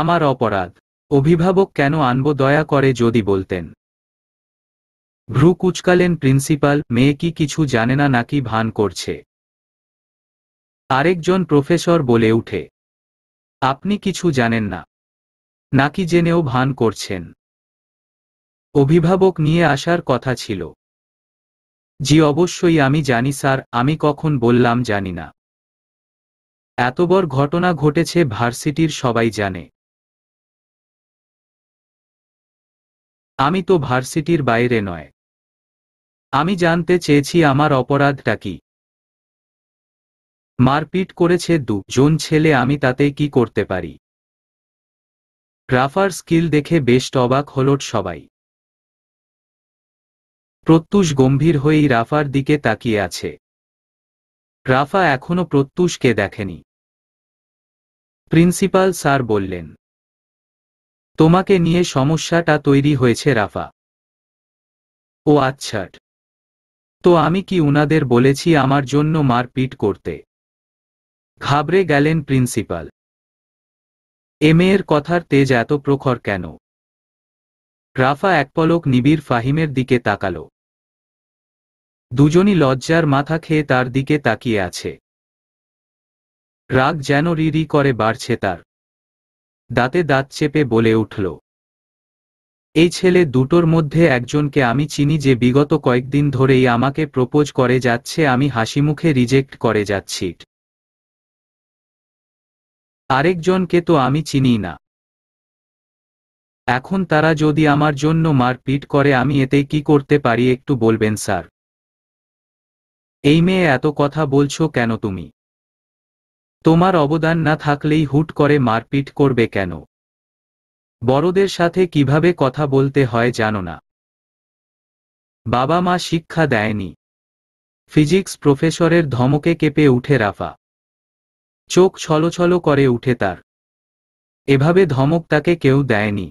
আমার অপরাধ অভিভাবক কেন আনব দয়া করে যদি বলতেন ভ্রু কুচকালেন প্রিন্সিপাল মেয়ে কি কিছু জানে না নাকি ভান করছে আরেকজন প্রফেসর বলে উঠে আপনি কিছু জানেন না নাকি জেনেও ভান করছেন অভিভাবক নিয়ে আসার কথা ছিল জি অবশ্যই আমি জানি স্যার আমি কখন বললাম জানি না এতবর ঘটনা ঘটেছে ভার্সিটির সবাই জানে আমি তো ভার্সিটির বাইরে নয় আমি জানতে চেয়েছি আমার অপরাধটা কি মারপিট করেছে দুজন ছেলে আমি তাতে কি করতে পারি রাফার স্কিল দেখে বেশ অবাক হলোট সবাই প্রত্যুষ গম্ভীর হয়েই রাফার দিকে তাকিয়ে আছে রাফা এখনো প্রত্যুষকে দেখেনি প্রিন্সিপাল স্যার বললেন তোমাকে নিয়ে সমস্যাটা তৈরি হয়েছে রাফা ও আচ্ছা তো আমি কি উনাদের বলেছি আমার জন্য মারপিট করতে ঘাবড়ে গেলেন প্রিন্সিপাল এ মেয়ের কথার তেজ এত প্রখর কেন রাফা একপলক নিবিড় ফাহিমের দিকে তাকালো দুজনই লজ্জার মাথা খেয়ে তার দিকে তাকিয়ে আছে রাগ যেন রিরি করে বাড়ছে তার দাঁতে দাঁত চেপে বলে উঠল এই ছেলে দুটোর মধ্যে একজনকে আমি চিনি যে বিগত কয়েকদিন ধরেই আমাকে প্রপোজ করে যাচ্ছে আমি হাসিমুখে রিজেক্ট করে যাচ্ছি আরেকজনকে তো আমি চিনি না এখন তারা যদি আমার জন্য মারপিট করে আমি এতে কি করতে পারি একটু বলবেন স্যার এই মেয়ে এত কথা বলছো কেন তুমি তোমার অবদান না থাকলেই হুট করে মারপিট করবে কেন বড়দের সাথে কিভাবে কথা বলতে হয় জানো না বাবা মা শিক্ষা দেয়নি ফিজিক্স প্রফেসরের ধমকে কেঁপে উঠে রাফা চোখ ছলছল করে উঠে তার এভাবে ধমক তাকে কেউ দেয়নি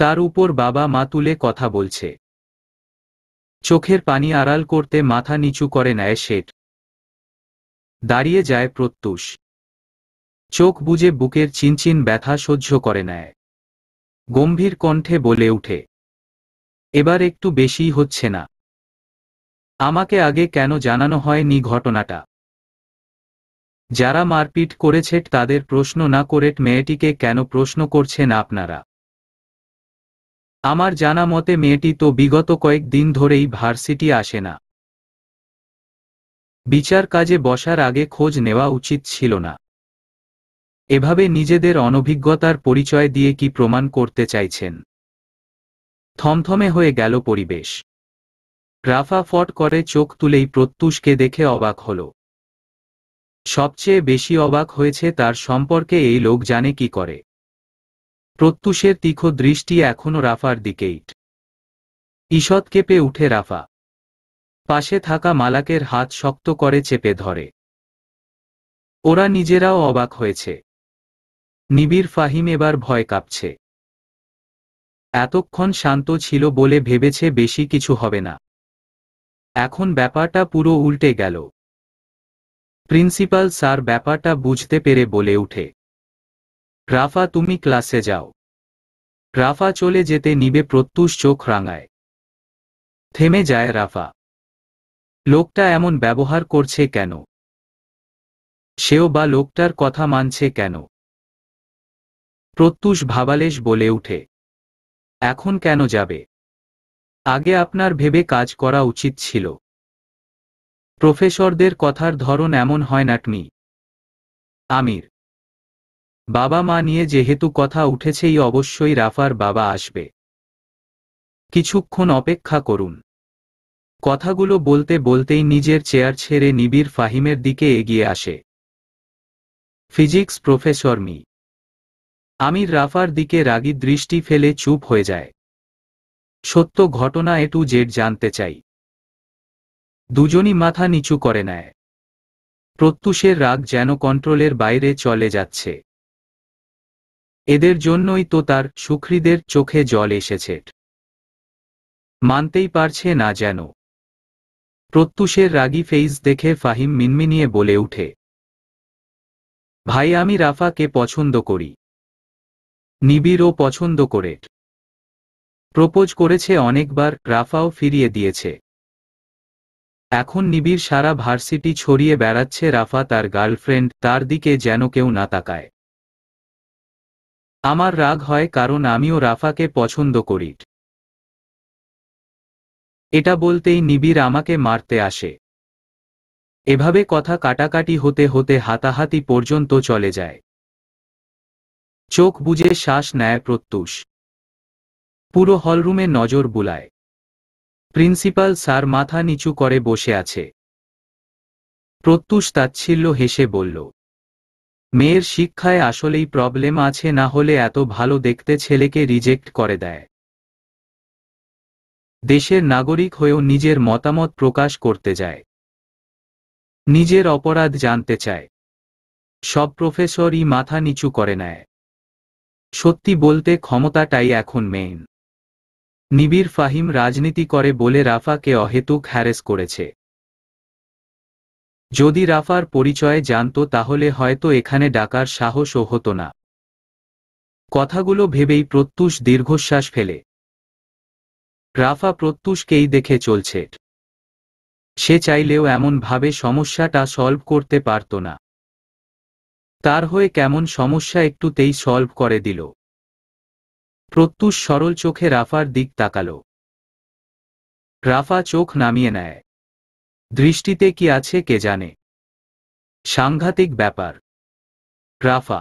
তার উপর বাবা মা তুলে কথা বলছে চোখের পানি আড়াল করতে মাথা নিচু করে নেয় শেঠ দাঁড়িয়ে যায় প্রত্যুষ চোখ বুঝে বুকের চিনচিন ব্যথা সহ্য করে নেয় গম্ভীর কণ্ঠে বলে উঠে এবার একটু বেশি হচ্ছে না আমাকে আগে কেন জানানো হয়নি ঘটনাটা যারা মারপিট করেছে তাদের প্রশ্ন না করে মেয়েটিকে কেন প্রশ্ন করছেন আপনারা আমার জানা মতে মেয়েটি তো বিগত কয়েক দিন ধরেই ভার্সিটি আসে না বিচার কাজে বসার আগে খোঁজ নেওয়া উচিত ছিল না এভাবে নিজেদের অনভিজ্ঞতার পরিচয় দিয়ে কি প্রমাণ করতে চাইছেন থমথমে হয়ে গেল পরিবেশ রাফা ফট করে চোখ তুলেই প্রত্যুষকে দেখে অবাক হল সবচেয়ে বেশি অবাক হয়েছে তার সম্পর্কে এই লোক জানে কি করে প্রত্যুষের তীক্ষ দৃষ্টি এখনও রাফার দিকেইট ঈষৎ কেঁপে উঠে রাফা পাশে থাকা মালাকের হাত শক্ত করে চেপে ধরে ওরা নিজেরাও অবাক হয়েছে নিবিড় ফাহিম এবার ভয় কাঁপছে এতক্ষণ শান্ত ছিল বলে ভেবেছে বেশি কিছু হবে না এখন ব্যাপারটা পুরো উল্টে গেল প্রিন্সিপাল স্যার ব্যাপারটা বুঝতে পেরে বলে উঠে রাফা তুমি ক্লাসে যাও রাফা চলে যেতে নিবে প্রত্যুষ চোখ রাঙায় থেমে যায় রাফা লোকটা এমন ব্যবহার করছে কেন সেও বা লোকটার কথা মানছে কেন প্রত্যুষ ভাবালেশ বলে উঠে এখন কেন যাবে আগে আপনার ভেবে কাজ করা উচিত ছিল প্রফেসরদের কথার ধরন এমন হয় নাটনি আমির বাবা মা নিয়ে যেহেতু কথা উঠেছেই অবশ্যই রাফার বাবা আসবে কিছুক্ষণ অপেক্ষা করুন কথাগুলো বলতে বলতেই নিজের চেয়ার ছেড়ে নিবিড় ফাহিমের দিকে এগিয়ে আসে ফিজিক্স প্রফেসর মি আমির রাফার দিকে রাগি দৃষ্টি ফেলে চুপ হয়ে যায় সত্য ঘটনা এটু জেট জেড জানতে চাই দুজনই মাথা নিচু করে নেয় প্রত্যুষের রাগ যেন কন্ট্রোলের বাইরে চলে যাচ্ছে এদের জন্যই তো তার সুখ্রীদের চোখে জল এসেছে মানতেই পারছে না যেন প্রত্যুষের রাগি ফেইস দেখে ফাহিম মিনমিনিয়ে বলে উঠে ভাই আমি রাফাকে পছন্দ করি নিবিড়ও পছন্দ করে প্রপোজ করেছে অনেকবার রাফাও ফিরিয়ে দিয়েছে এখন নিবিড় সারা ভার্সিটি ছড়িয়ে বেড়াচ্ছে রাফা তার গার্লফ্রেন্ড তার দিকে যেন কেউ না তাকায় আমার রাগ হয় কারণ আমিও রাফাকে পছন্দ করিট এটা বলতেই নিবিড় আমাকে মারতে আসে এভাবে কথা কাটাকাটি হতে হতে হাতাহাতি পর্যন্ত চলে যায় চোখ বুঝে শ্বাস নেয় প্রত্যুষ পুরো হলরুমে নজর বুলায় প্রিন্সিপাল স্যার মাথা নিচু করে বসে আছে প্রত্যুষ তাচ্ছিল্য হেসে বলল মেয়ের শিক্ষায় আসলেই প্রবলেম আছে না হলে এত ভালো দেখতে ছেলেকে রিজেক্ট করে দেয় দেশের নাগরিক হয়েও নিজের মতামত প্রকাশ করতে যায় নিজের অপরাধ জানতে চায় সব প্রফেসরই মাথা নিচু করে নেয় সত্যি বলতে ক্ষমতাটাই এখন মেইন নিবিড় ফাহিম রাজনীতি করে বলে রাফাকে অহেতুক হ্যারেস করেছে যদি রাফার পরিচয় জানত তাহলে হয়তো এখানে ডাকার সাহসও হতো না কথাগুলো ভেবেই প্রত্যুষ দীর্ঘশ্বাস ফেলে রাফা প্রত্যুষকেই দেখে চলছে সে চাইলেও এমনভাবে সমস্যাটা সলভ করতে পারত না তার হয়ে কেমন সমস্যা একটুতেই সলভ করে দিল প্রত্যুষ সরল চোখে রাফার দিক তাকাল রাফা চোখ নামিয়ে নেয় দৃষ্টিতে কি আছে কে জানে সাংঘাতিক ব্যাপার রাফা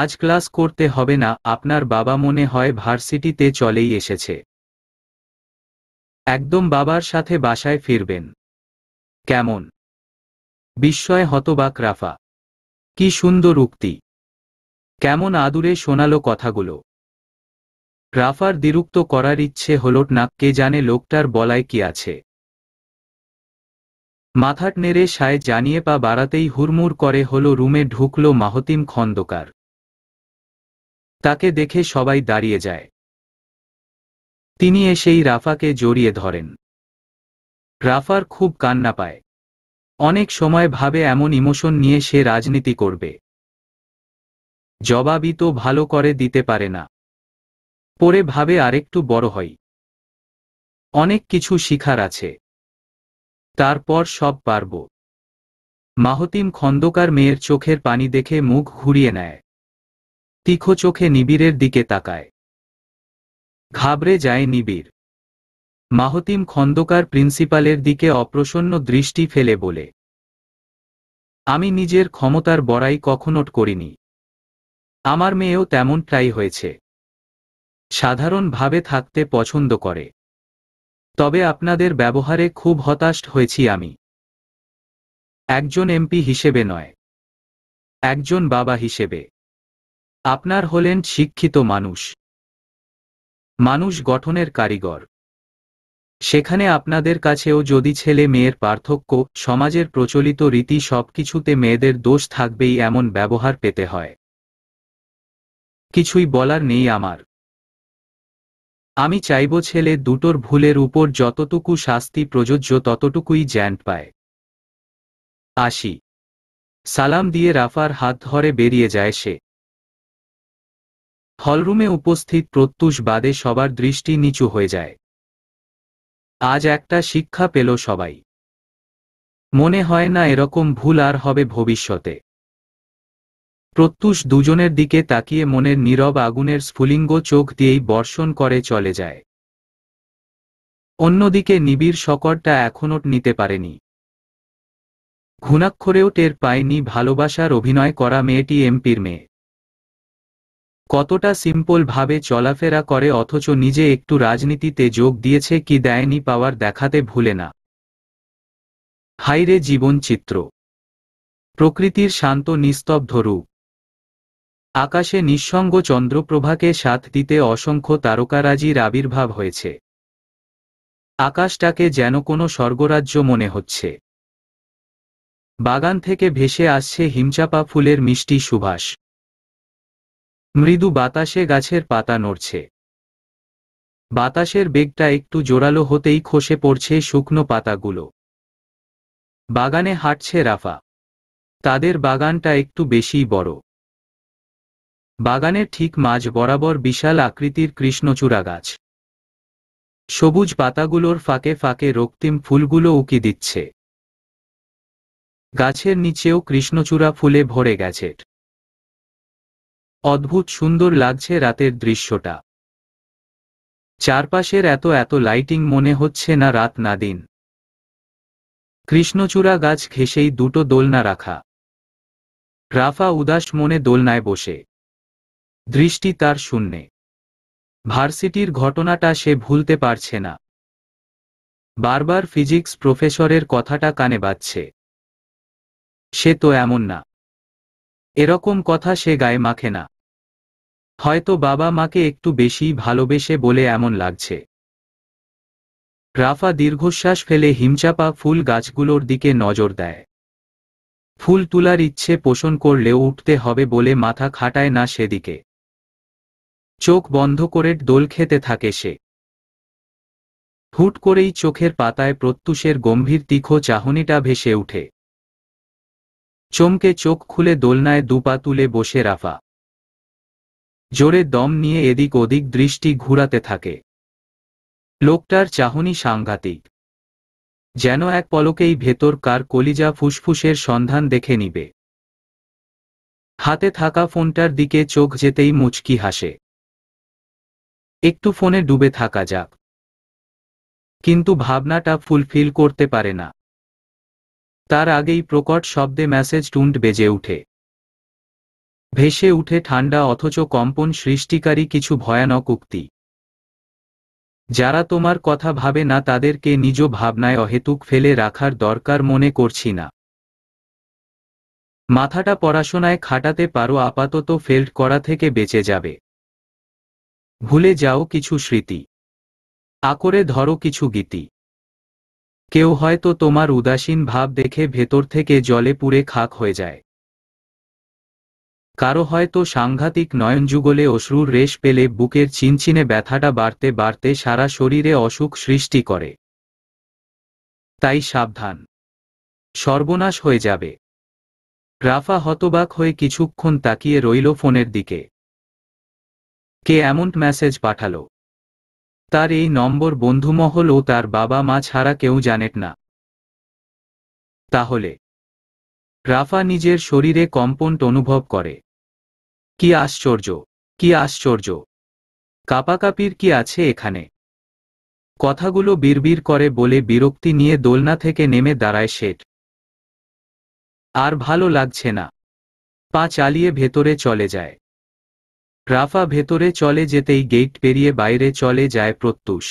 আজ ক্লাস করতে হবে না আপনার বাবা মনে হয় ভার্সিটিতে চলেই এসেছে একদম বাবার সাথে বাসায় ফিরবেন কেমন বিস্ময়ে হতবাক রাফা কি সুন্দর উক্তি কেমন আদুরে শোনালো কথাগুলো রাফার দ্বিরুক্ত করার ইচ্ছে হল না কে জানে লোকটার বলায় কি আছে মাথাট নেড়ে সায় জানিয়ে পা বাড়াতেই হুড়মুড় করে হল রুমে ঢুকল মাহতিম খন্দকার তাকে দেখে সবাই দাঁড়িয়ে যায় তিনি এসেই রাফাকে জড়িয়ে ধরেন রাফার খুব কান্না পায় অনেক সময় ভাবে এমন ইমোশন নিয়ে সে রাজনীতি করবে জবাবই তো ভালো করে দিতে পারে না পরে ভাবে আরেকটু বড় হয় অনেক কিছু শিখার আছে তারপর সব পারব মাহতিম খন্দকার মেয়ের চোখের পানি দেখে মুখ ঘুরিয়ে নেয় তীক্ষ চোখে নিবিড়ের দিকে তাকায় ঘাবড়ে যায় নিবিড় মাহতিম খন্দকার প্রিন্সিপালের দিকে অপ্রসন্ন দৃষ্টি ফেলে বলে আমি নিজের ক্ষমতার বড়াই কখনো করিনি আমার মেয়েও তেমনটাই হয়েছে সাধারণভাবে থাকতে পছন্দ করে তবে আপনাদের ব্যবহারে খুব হতাশ হয়েছি আমি একজন এমপি হিসেবে নয় একজন বাবা হিসেবে আপনার হলেন শিক্ষিত মানুষ মানুষ গঠনের কারিগর সেখানে আপনাদের কাছেও যদি ছেলে মেয়ের পার্থক্য সমাজের প্রচলিত রীতি সবকিছুতে মেয়েদের দোষ থাকবেই এমন ব্যবহার পেতে হয় কিছুই বলার নেই আমার আমি চাইব ছেলে দুটোর ভুলের উপর যতটুকু শাস্তি প্রযোজ্য ততটুকুই জ্যান্ট পায় আসি সালাম দিয়ে রাফার হাত ধরে বেরিয়ে যায় সে হলরুমে উপস্থিত প্রত্যুষ বাদে সবার দৃষ্টি নিচু হয়ে যায় আজ একটা শিক্ষা পেল সবাই মনে হয় না এরকম ভুল আর হবে ভবিষ্যতে প্রত্যুষ দুজনের দিকে তাকিয়ে মনের নীরব আগুনের স্ফুলিঙ্গ চোখ দিয়েই বর্ষণ করে চলে যায় অন্যদিকে নিবিড় শকরটা এখনও নিতে পারেনি ঘুণাক্ষরেও টের পায়নি ভালোবাসার অভিনয় করা মেয়েটি এমপির মেয়ে কতটা সিম্পল ভাবে চলাফেরা করে অথচ নিজে একটু রাজনীতিতে যোগ দিয়েছে কি দেয়নি পাওয়ার দেখাতে ভুলে না হাইরে জীবন চিত্র প্রকৃতির শান্ত নিস্তব্ধ রূপ আকাশে নিঃসঙ্গ চন্দ্রপ্রভাকে সাথ দিতে অসংখ্য তারকারাজির আবির্ভাব হয়েছে আকাশটাকে যেন কোনো স্বর্গরাজ্য মনে হচ্ছে বাগান থেকে ভেসে আসছে হিমচাপা ফুলের মিষ্টি সুভাষ মৃদু বাতাসে গাছের পাতা নড়ছে বাতাসের বেগটা একটু জোরালো হতেই খসে পড়ছে শুকনো পাতাগুলো বাগানে হাঁটছে রাফা তাদের বাগানটা একটু বেশি বড় বাগানের ঠিক মাঝ বরাবর বিশাল আকৃতির কৃষ্ণচূড়া গাছ সবুজ পাতাগুলোর ফাঁকে ফাঁকে রক্তিম ফুলগুলো উকি দিচ্ছে গাছের নিচেও কৃষ্ণচূড়া ফুলে ভরে গেছে অদ্ভুত সুন্দর লাগছে রাতের দৃশ্যটা চারপাশের এত এত লাইটিং মনে হচ্ছে না রাত না দিন কৃষ্ণচূড়া গাছ ঘেসেই দুটো দোলনা রাখা রাফা উদাস মনে দোলনায় বসে দৃষ্টি তার শূন্যে ভার্সিটির ঘটনাটা সে ভুলতে পারছে না বারবার ফিজিক্স প্রফেসরের কথাটা কানে বাজছে সে তো এমন না এরকম কথা সে গায়ে মাখে না হয়তো বাবা মাকে একটু বেশি ভালোবেসে বলে এমন লাগছে রাফা দীর্ঘশ্বাস ফেলে হিমচাপা ফুল গাছগুলোর দিকে নজর দেয় ফুল তোলার ইচ্ছে পোষণ করলেও উঠতে হবে বলে মাথা খাটায় না সেদিকে চোখ বন্ধ করে দোল খেতে থাকে সে হুট করেই চোখের পাতায় প্রত্যুষের গম্ভীর তীক্ষ চাহনিটা ভেসে উঠে চমকে চোখ খুলে দোলনায় দুপা তুলে বসে রাফা জোরে দম নিয়ে এদিক ওদিক দৃষ্টি ঘুরাতে থাকে লোকটার চাহনি সাংঘাতিক যেন এক পলকেই ভেতরকার কলিজা ফুসফুসের সন্ধান দেখে নিবে হাতে থাকা ফোনটার দিকে চোখ যেতেই মুচকি হাসে একটু ফোনে ডুবে থাকা যাক কিন্তু ভাবনাটা ফুলফিল করতে পারে না তার আগেই প্রকট শব্দে মেসেজ টুন্ড বেজে উঠে ভেসে উঠে ঠান্ডা অথচ কম্পন সৃষ্টিকারী কিছু ভয়ানক উক্তি যারা তোমার কথা ভাবে না তাদেরকে নিজ ভাবনায় অহেতুক ফেলে রাখার দরকার মনে করছি না মাথাটা পড়াশোনায় খাটাতে পারো আপাতত ফেল্ড করা থেকে বেঁচে যাবে ভুলে যাও কিছু স্মৃতি আকরে ধরো কিছু গীতি কেউ হয়তো তোমার উদাসীন ভাব দেখে ভেতর থেকে জলে পুড়ে খাক হয়ে যায় কারো হয়তো সাংঘাতিক নয়নযুগলে অশ্রুর রেশ পেলে বুকের চিনচিনে ব্যথাটা বাড়তে বাড়তে সারা শরীরে অসুখ সৃষ্টি করে তাই সাবধান সর্বনাশ হয়ে যাবে রাফা হতবাক হয়ে কিছুক্ষণ তাকিয়ে রইল ফোনের দিকে কে এমন মেসেজ পাঠালো তার এই নম্বর বন্ধুমহল ও তার বাবা মা ছাড়া কেউ জানেন না তাহলে রাফা নিজের শরীরে কম্পন অনুভব করে কি আশ্চর্য কি আশ্চর্য কাপাকাপির কি আছে এখানে কথাগুলো বিড়বিড় করে বলে বিরক্তি নিয়ে দোলনা থেকে নেমে দাঁড়ায় শেঠ আর ভালো লাগছে না পা চালিয়ে ভেতরে চলে যায় রাফা ভেতরে চলে যেতেই গেট পেরিয়ে বাইরে চলে যায় প্রত্যুষ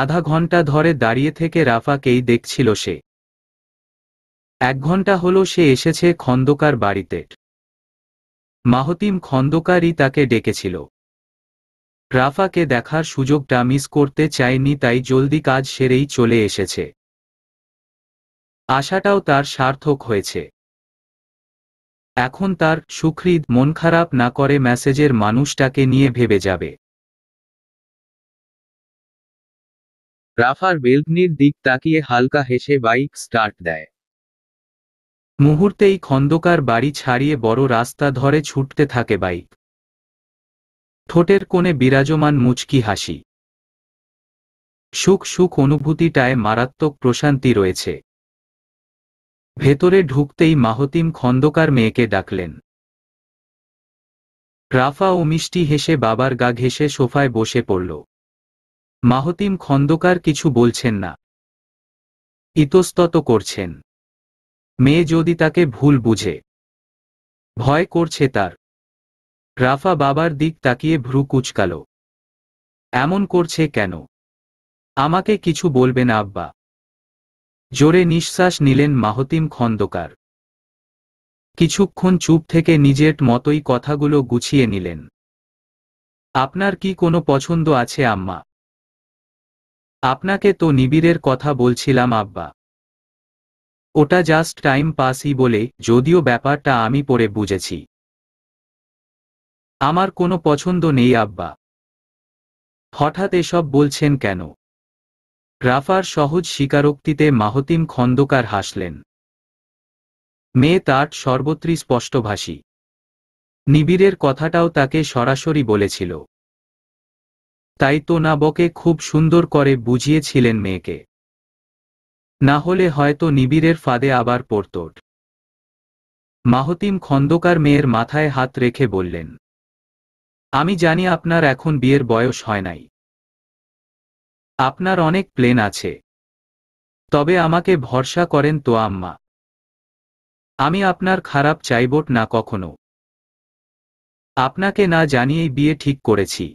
আধা ঘন্টা ধরে দাঁড়িয়ে থেকে রাফাকেই দেখছিল সে এক ঘন্টা হলো সে এসেছে খন্দকার বাড়িতে মাহতিম খন্দকারই তাকে ডেকেছিল রাফাকে দেখার সুযোগটা মিস করতে চায়নি তাই জলদি কাজ সেরেই চলে এসেছে আশাটাও তার সার্থক হয়েছে এখন তার সুখৃদ মন খারাপ না করে মেসেজের মানুষটাকে নিয়ে ভেবে যাবে রাফার বেলভনির দিক তাকিয়ে হালকা হেসে বাইক স্টার্ট দেয় মুহূর্তেই খন্দকার বাড়ি ছাড়িয়ে বড় রাস্তা ধরে ছুটতে থাকে বাইক ঠোঁটের কোণে বিরাজমান মুচকি হাসি সুখ সুখ অনুভূতিটায় মারাত্মক প্রশান্তি রয়েছে ভেতরে ঢুকতেই মাহতিম খন্দকার মেয়েকে ডাকলেন রাফা ও মিষ্টি হেসে বাবার গা ঘেসে সোফায় বসে পড়ল মাহতিম খন্দকার কিছু বলছেন না ইতস্তত করছেন মেয়ে যদি তাকে ভুল বুঝে ভয় করছে তার রাফা বাবার দিক তাকিয়ে ভ্রু কুচকাল এমন করছে কেন আমাকে কিছু বলবেন আব্বা জোরে নিঃশ্বাস নিলেন মাহতিম খন্দকার কিছুক্ষণ চুপ থেকে নিজের মতোই কথাগুলো গুছিয়ে নিলেন আপনার কি কোনো পছন্দ আছে আম্মা আপনাকে তো নিবিড়ের কথা বলছিলাম আব্বা ওটা জাস্ট টাইম পাসই বলে যদিও ব্যাপারটা আমি পড়ে বুঝেছি আমার কোনো পছন্দ নেই আব্বা হঠাৎ এসব বলছেন কেন রাফার সহজ স্বীকারোক্তিতে মাহতিম খন্দকার হাসলেন মেয়ে তার সর্বত্রই স্পষ্টভাষী নিবিড়ের কথাটাও তাকে সরাসরি বলেছিল তাই তো নাবকে খুব সুন্দর করে বুঝিয়েছিলেন মেয়েকে না হলে হয়তো নিবিড়ের ফাঁদে আবার পড়ত মাহতিম খন্দকার মেয়ের মাথায় হাত রেখে বললেন আমি জানি আপনার এখন বিয়ের বয়স হয় নাই আপনার অনেক প্লেন আছে তবে আমাকে ভরসা করেন তো আম্মা আমি আপনার খারাপ চাইবট না কখনো আপনাকে না জানিয়েই বিয়ে ঠিক করেছি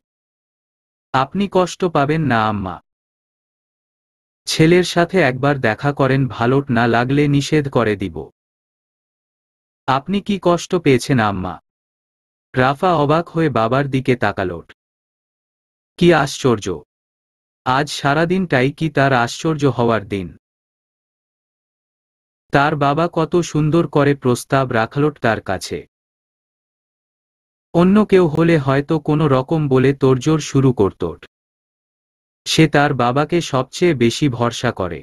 আপনি কষ্ট পাবেন না আম্মা ছেলের সাথে একবার দেখা করেন ভালোট না লাগলে নিষেধ করে দিব আপনি কি কষ্ট পেয়েছেন আম্মা রাফা অবাক হয়ে বাবার দিকে তাকালোট কি আশ্চর্য আজ সারাদিনটাই কি তার আশ্চর্য হওয়ার দিন তার বাবা কত সুন্দর করে প্রস্তাব রাখালোট তার কাছে অন্য কেউ হলে হয়তো কোনো রকম বলে তোরজোর শুরু করতোট সে তার বাবাকে সবচেয়ে বেশি ভরসা করে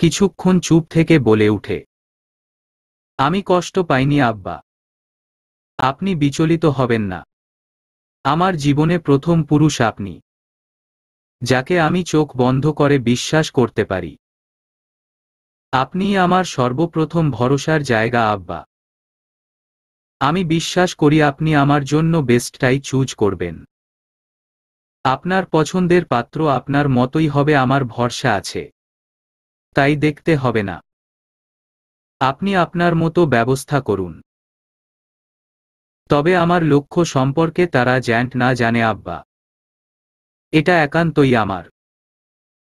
কিছুক্ষণ চুপ থেকে বলে উঠে আমি কষ্ট পাইনি আব্বা আপনি বিচলিত হবেন না আমার জীবনে প্রথম পুরুষ আপনি যাকে আমি চোখ বন্ধ করে বিশ্বাস করতে পারি আপনি আমার সর্বপ্রথম ভরসার জায়গা আব্বা আমি বিশ্বাস করি আপনি আমার জন্য বেস্টটাই চুজ করবেন আপনার পছন্দের পাত্র আপনার মতোই হবে আমার ভরসা আছে তাই দেখতে হবে না আপনি আপনার মতো ব্যবস্থা করুন তবে আমার লক্ষ্য সম্পর্কে তারা জ্যান্ট না জানে আব্বা এটা একান্তই আমার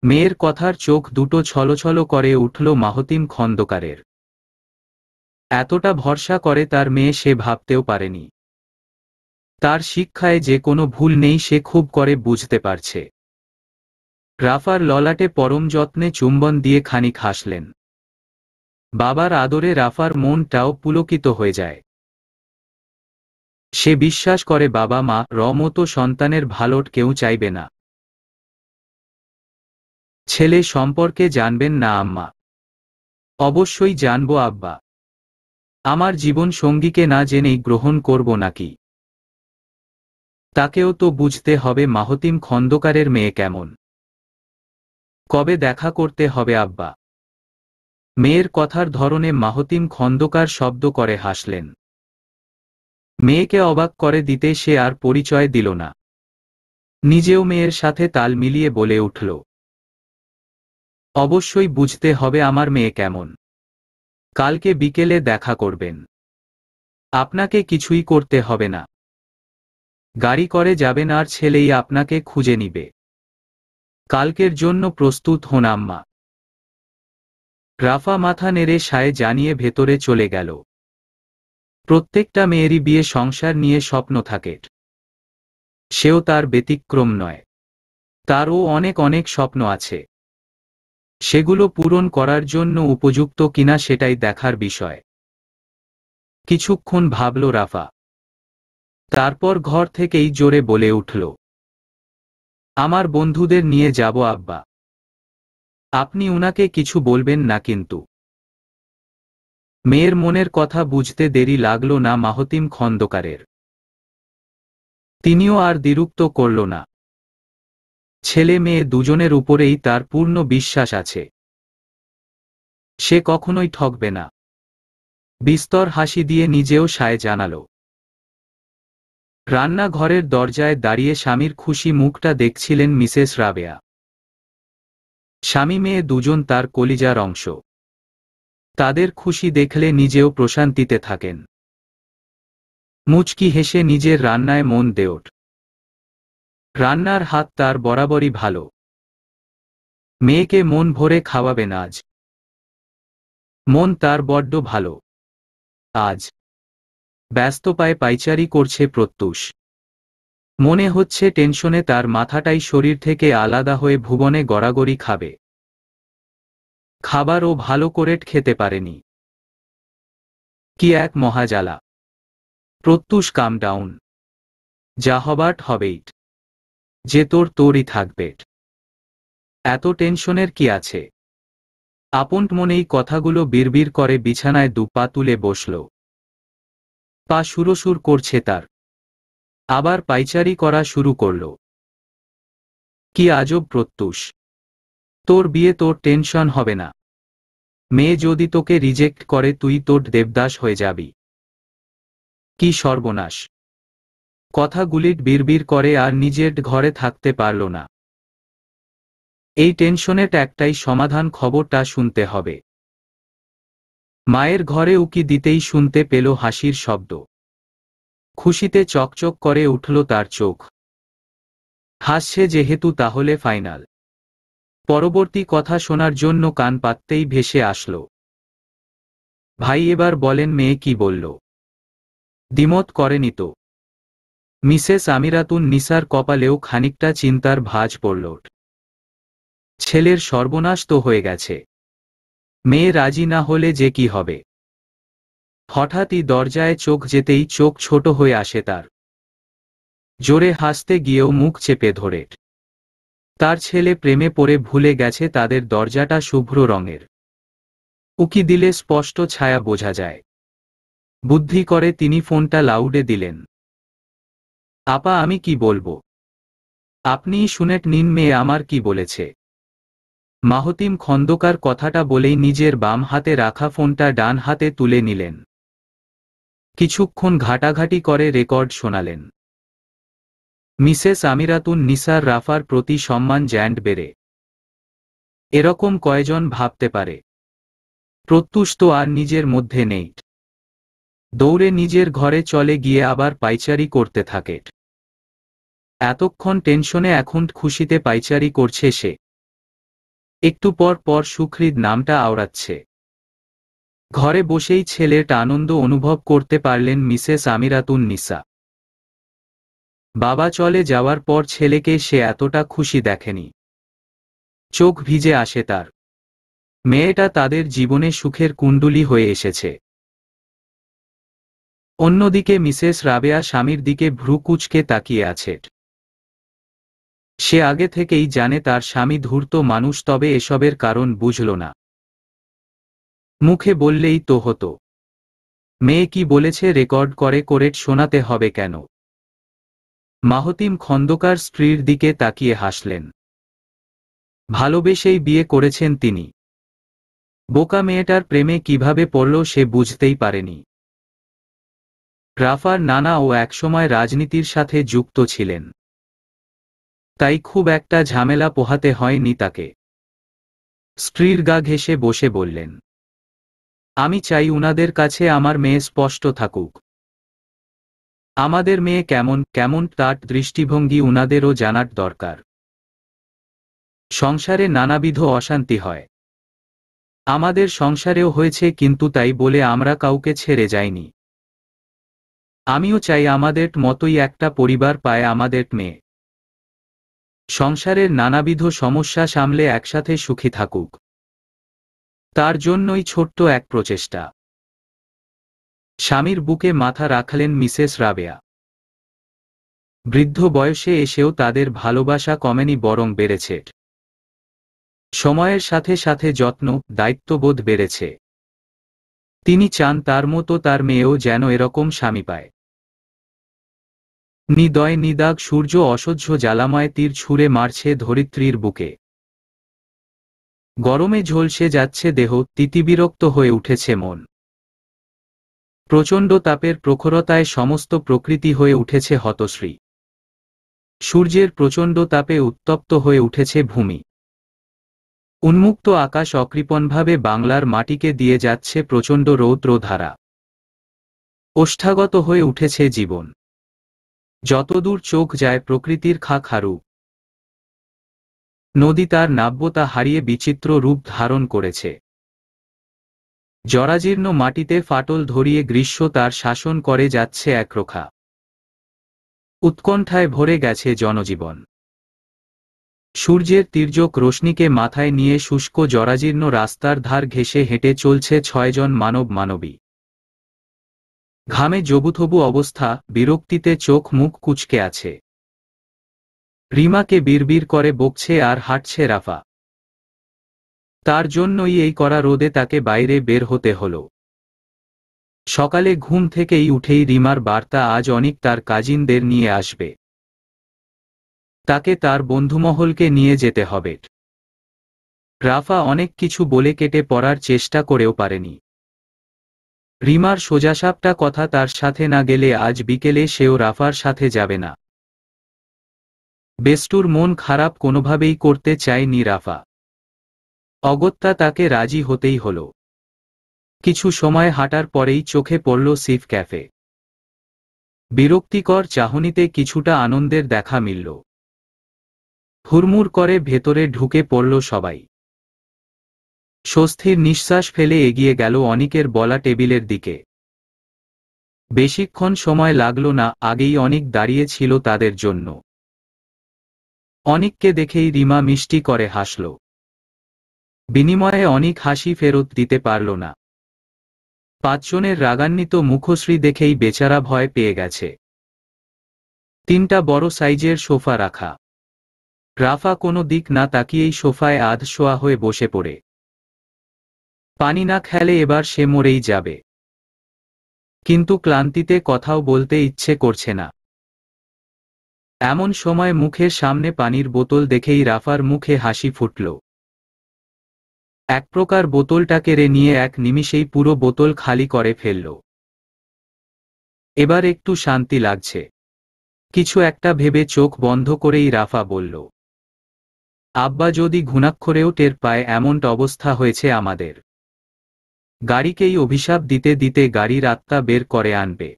মেয়ের কথার চোখ দুটো ছলছল করে উঠল মাহতিম খন্দকারের এতটা ভরসা করে তার মেয়ে সে ভাবতেও পারেনি তার শিক্ষায় যে কোনো ভুল নেই সে খুব করে বুঝতে পারছে রাফার ললাটে পরম যত্নে চুম্বন দিয়ে খানিক হাসলেন বাবার আদরে রাফার মনটাও পুলকিত হয়ে যায় সে বিশ্বাস করে বাবা মা রমতো সন্তানের ভালোট কেউ চাইবে না ছেলে সম্পর্কে জানবেন না আম্মা অবশ্যই জানব আব্বা আমার জীবন সঙ্গীকে না জেনেই গ্রহণ করব নাকি তাকেও তো বুঝতে হবে মাহতিম খন্দকারের মেয়ে কেমন কবে দেখা করতে হবে আব্বা মেয়ের কথার ধরনে মাহতিম খন্দকার শব্দ করে হাসলেন মেয়েকে অবাক করে দিতে সে আর পরিচয় দিল না নিজেও মেয়ের সাথে তাল মিলিয়ে বলে উঠল অবশ্যই বুঝতে হবে আমার মেয়ে কেমন কালকে বিকেলে দেখা করবেন আপনাকে কিছুই করতে হবে না গাড়ি করে যাবেন আর ছেলেই আপনাকে খুঁজে নিবে কালকের জন্য প্রস্তুত হন আম্মা রাফা মাথা নেড়ে সায় জানিয়ে ভেতরে চলে গেল প্রত্যেকটা মেয়েরই বিয়ে সংসার নিয়ে স্বপ্ন থাকে সেও তার ব্যতিক্রম নয় তারও অনেক অনেক স্বপ্ন আছে সেগুলো পূরণ করার জন্য উপযুক্ত কিনা সেটাই দেখার বিষয় কিছুক্ষণ ভাবল রাফা তারপর ঘর থেকেই জোরে বলে উঠল আমার বন্ধুদের নিয়ে যাব আব্বা আপনি উনাকে কিছু বলবেন না কিন্তু মেয়ের মনের কথা বুঝতে দেরি লাগল না মাহতিম খন্দকারের তিনিও আর দিরুক্ত করল না ছেলে মেয়ে দুজনের উপরেই তার পূর্ণ বিশ্বাস আছে সে কখনোই ঠকবে না বিস্তর হাসি দিয়ে নিজেও সায় জানালো রান্নাঘরের দরজায় দাঁড়িয়ে স্বামীর খুশি মুখটা দেখছিলেন মিসেস রাবেয়া স্বামী মেয়ে দুজন তার কলিজার অংশ তাদের খুশি দেখলে নিজেও প্রশান্তিতে থাকেন মুচকি হেসে নিজের রান্নায় মন দেওট রান্নার হাত তার বরাবরই ভালো মেয়েকে মন ভরে খাওয়াবেন আজ মন তার বড্ড ভালো আজ ব্যস্ত পায়ে পাইচারি করছে প্রত্যুষ মনে হচ্ছে টেনশনে তার মাথাটাই শরীর থেকে আলাদা হয়ে ভুবনে গড়াগড়ি খাবে খাবারও ভালো করে খেতে পারেনি কি এক মহাজালা প্রত্যুষ কাম ডাউন যা হবাট হবেইট যে তোর তোরই থাকবে এত টেনশনের কি আছে আপন মনেই কথাগুলো বিড়বিড় করে বিছানায় দুপা তুলে বসল পা সুরসুর করছে তার আবার পাইচারি করা শুরু করল কি আজব প্রত্যুষ তোর বিয়ে তোর টেনশন হবে না মেয়ে যদি তোকে রিজেক্ট করে তুই তোর দেবদাস হয়ে যাবি কি সর্বনাশ কথাগুলির বিড়বিড় করে আর নিজের ঘরে থাকতে পারল না এই টেনশনের একটাই সমাধান খবরটা শুনতে হবে মায়ের ঘরে উকি দিতেই শুনতে পেল হাসির শব্দ খুশিতে চকচক করে উঠল তার চোখ হাসছে যেহেতু তাহলে ফাইনাল পরবর্তী কথা শোনার জন্য কান পাততেই ভেসে আসল ভাই এবার বলেন মেয়ে কি বলল দ্বিমত করেনি তো মিসেস আমিরাতুন নিসার কপালেও খানিকটা চিন্তার ভাজ পড়ল ছেলের সর্বনাশ তো হয়ে গেছে মেয়ে রাজি না হলে যে কি হবে হঠাৎই দরজায় চোখ যেতেই চোখ ছোট হয়ে আসে তার জোরে হাসতে গিয়েও মুখ চেপে ধরে তার ছেলে প্রেমে পড়ে ভুলে গেছে তাদের দরজাটা শুভ্র রঙের উকি দিলে স্পষ্ট ছায়া বোঝা যায় বুদ্ধি করে তিনি ফোনটা লাউডে দিলেন আপা আমি কি বলবো আপনি শুনেট নিন মেয়ে আমার কি বলেছে মাহতিম খন্দকার কথাটা বলেই নিজের বাম হাতে রাখা ফোনটা ডান হাতে তুলে নিলেন কিছুক্ষণ ঘাটাঘাটি করে রেকর্ড শোনালেন মিসেস আমিরাতুন নিসার রাফার প্রতি সম্মান জ্যান্ড বেড়ে এরকম কয়জন ভাবতে পারে প্রত্যুষ তো আর নিজের মধ্যে নেই দৌড়ে নিজের ঘরে চলে গিয়ে আবার পাইচারি করতে থাকে এতক্ষণ টেনশনে এখন খুশিতে পাইচারি করছে সে একটু পর পর সুখরিদ নামটা আওড়াচ্ছে ঘরে বসেই ছেলের আনন্দ অনুভব করতে পারলেন মিসেস আমিরাতুন নিসা বাবা চলে যাওয়ার পর ছেলেকে সে এতটা খুশি দেখেনি চোখ ভিজে আসে তার মেয়েটা তাদের জীবনে সুখের কুণ্ডুলি হয়ে এসেছে অন্যদিকে মিসেস রাবেয়া স্বামীর দিকে ভ্রু কুচকে তাকিয়ে আছে সে আগে থেকেই জানে তার স্বামী ধূর্ত মানুষ তবে এসবের কারণ বুঝল না মুখে বললেই তো হতো মেয়ে কি বলেছে রেকর্ড করে করে শোনাতে হবে কেন মাহতিম খন্দকার স্ত্রীর দিকে তাকিয়ে হাসলেন ভালোবেসেই বিয়ে করেছেন তিনি বোকা মেয়েটার প্রেমে কিভাবে পড়ল সে বুঝতেই পারেনি রাফার নানা ও একসময় রাজনীতির সাথে যুক্ত ছিলেন তাই খুব একটা ঝামেলা পোহাতে হয়নি তাকে স্ত্রীর গা ঘেসে বসে বললেন আমি চাই উনাদের কাছে আমার মেয়ে স্পষ্ট থাকুক আমাদের মেয়ে কেমন কেমন তার দৃষ্টিভঙ্গি উনাদেরও জানার দরকার সংসারে নানাবিধ অশান্তি হয় আমাদের সংসারেও হয়েছে কিন্তু তাই বলে আমরা কাউকে ছেড়ে যাইনি আমিও চাই আমাদের মতোই একটা পরিবার পায় আমাদের মেয়ে সংসারের নানাবিধ সমস্যা সামলে একসাথে সুখী থাকুক তার জন্যই ছোট্ট এক প্রচেষ্টা স্বামীর বুকে মাথা রাখলেন মিসেস রাবেয়া বৃদ্ধ বয়সে এসেও তাদের ভালোবাসা কমেনি বরং বেড়েছে সময়ের সাথে সাথে যত্ন দায়িত্ববোধ বেড়েছে তিনি চান তার মতো তার মেয়েও যেন এরকম স্বামী পায় নিদয় নিদাগ সূর্য অসহ্য জ্বালাময় তীর ছুঁড়ে মারছে ধরিত্রীর বুকে গরমে ঝলসে যাচ্ছে দেহ তিতিবিরক্ত হয়ে উঠেছে মন প্রচণ্ড তাপের প্রখরতায় সমস্ত প্রকৃতি হয়ে উঠেছে হতশ্রী সূর্যের প্রচণ্ড তাপে উত্তপ্ত হয়ে উঠেছে ভূমি উন্মুক্ত আকাশ অকৃপণভাবে বাংলার মাটিকে দিয়ে যাচ্ছে প্রচণ্ড রৌদ্রধারা ওষ্ঠাগত হয়ে উঠেছে জীবন যতদূর চোখ যায় প্রকৃতির খা খারু নদী তার নাব্যতা হারিয়ে বিচিত্র রূপ ধারণ করেছে জরাজীর্ণ মাটিতে ফাটল ধরিয়ে গ্রীষ্ম তার শাসন করে যাচ্ছে একরোখা উৎকণ্ঠায় ভরে গেছে জনজীবন সূর্যের তীর্যক রশ্মিকে মাথায় নিয়ে শুষ্ক জরাজীর্ণ রাস্তার ধার ঘেঁষে হেঁটে চলছে ছয়জন মানব মানবী ঘামে জবুথবু অবস্থা বিরক্তিতে চোখ মুখ কুচকে আছে রিমাকে বিড়বিড় করে বকছে আর হাঁটছে রাফা তার জন্যই এই করা রোদে তাকে বাইরে বের হতে হল সকালে ঘুম থেকেই উঠেই রিমার বার্তা আজ অনেক তার কাজিনদের নিয়ে আসবে তাকে তার বন্ধুমহলকে নিয়ে যেতে হবে রাফা অনেক কিছু বলে কেটে পড়ার চেষ্টা করেও পারেনি রিমার সোজাসাপটা কথা তার সাথে না গেলে আজ বিকেলে সেও রাফার সাথে যাবে না বেস্টুর মন খারাপ কোনোভাবেই করতে চায়নি রাফা অগত্যা তাকে রাজি হতেই হল কিছু সময় হাঁটার পরেই চোখে পড়ল সিফ ক্যাফে বিরক্তিকর চাহনিতে কিছুটা আনন্দের দেখা মিলল হুরমুর করে ভেতরে ঢুকে পড়ল সবাই স্বস্তির নিঃশ্বাস ফেলে এগিয়ে গেল অনিকের বলা টেবিলের দিকে বেশিক্ষণ সময় লাগল না আগেই অনেক দাঁড়িয়ে ছিল তাদের জন্য অনিককে দেখেই রিমা মিষ্টি করে হাসল বিনিময়ে অনেক হাসি ফেরত দিতে পারল না পাঁচজনের রাগান্বিত মুখশ্রী দেখেই বেচারা ভয় পেয়ে গেছে তিনটা বড় সাইজের সোফা রাখা রাফা কোনো দিক না তাকিয়েই সোফায় আধ শোয়া হয়ে বসে পড়ে পানি না খেলে এবার সে মরেই যাবে কিন্তু ক্লান্তিতে কথাও বলতে ইচ্ছে করছে না এমন সময় মুখের সামনে পানির বোতল দেখেই রাফার মুখে হাসি ফুটল এক প্রকার বোতলটা কেড়ে নিয়ে এক নিমিষেই পুরো বোতল খালি করে ফেলল এবার একটু শান্তি লাগছে কিছু একটা ভেবে চোখ বন্ধ করেই রাফা বলল আব্বা যদি ঘুণাক্ষরেও টের পায় এমনটা অবস্থা হয়েছে আমাদের গাড়িকেই অভিশাপ দিতে দিতে গাড়ির আত্মা বের করে আনবে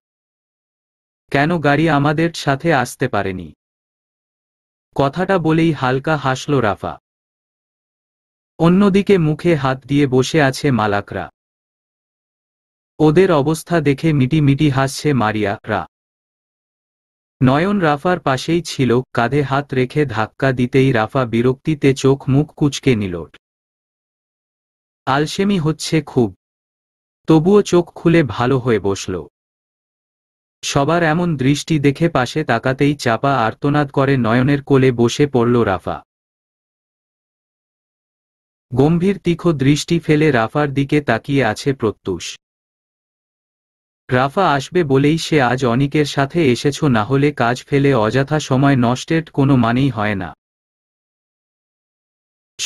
কেন গাড়ি আমাদের সাথে আসতে পারেনি কথাটা বলেই হালকা হাসল রাফা অন্যদিকে মুখে হাত দিয়ে বসে আছে মালাকরা ওদের অবস্থা দেখে মিটি মিটি হাসছে মারিয়া রা নয়ন রাফার পাশেই ছিল কাঁধে হাত রেখে ধাক্কা দিতেই রাফা বিরক্তিতে চোখ মুখ কুচকে নিল আলসেমি হচ্ছে খুব তবুও চোখ খুলে ভালো হয়ে বসল সবার এমন দৃষ্টি দেখে পাশে তাকাতেই চাপা আর্তনাদ করে নয়নের কোলে বসে পড়ল রাফা গম্ভীর তীক্ষ দৃষ্টি ফেলে রাফার দিকে তাকিয়ে আছে প্রত্যুষ রাফা আসবে বলেই সে আজ অনিকের সাথে এসেছ না হলে কাজ ফেলে অযথা সময় নষ্টের কোনো মানেই হয় না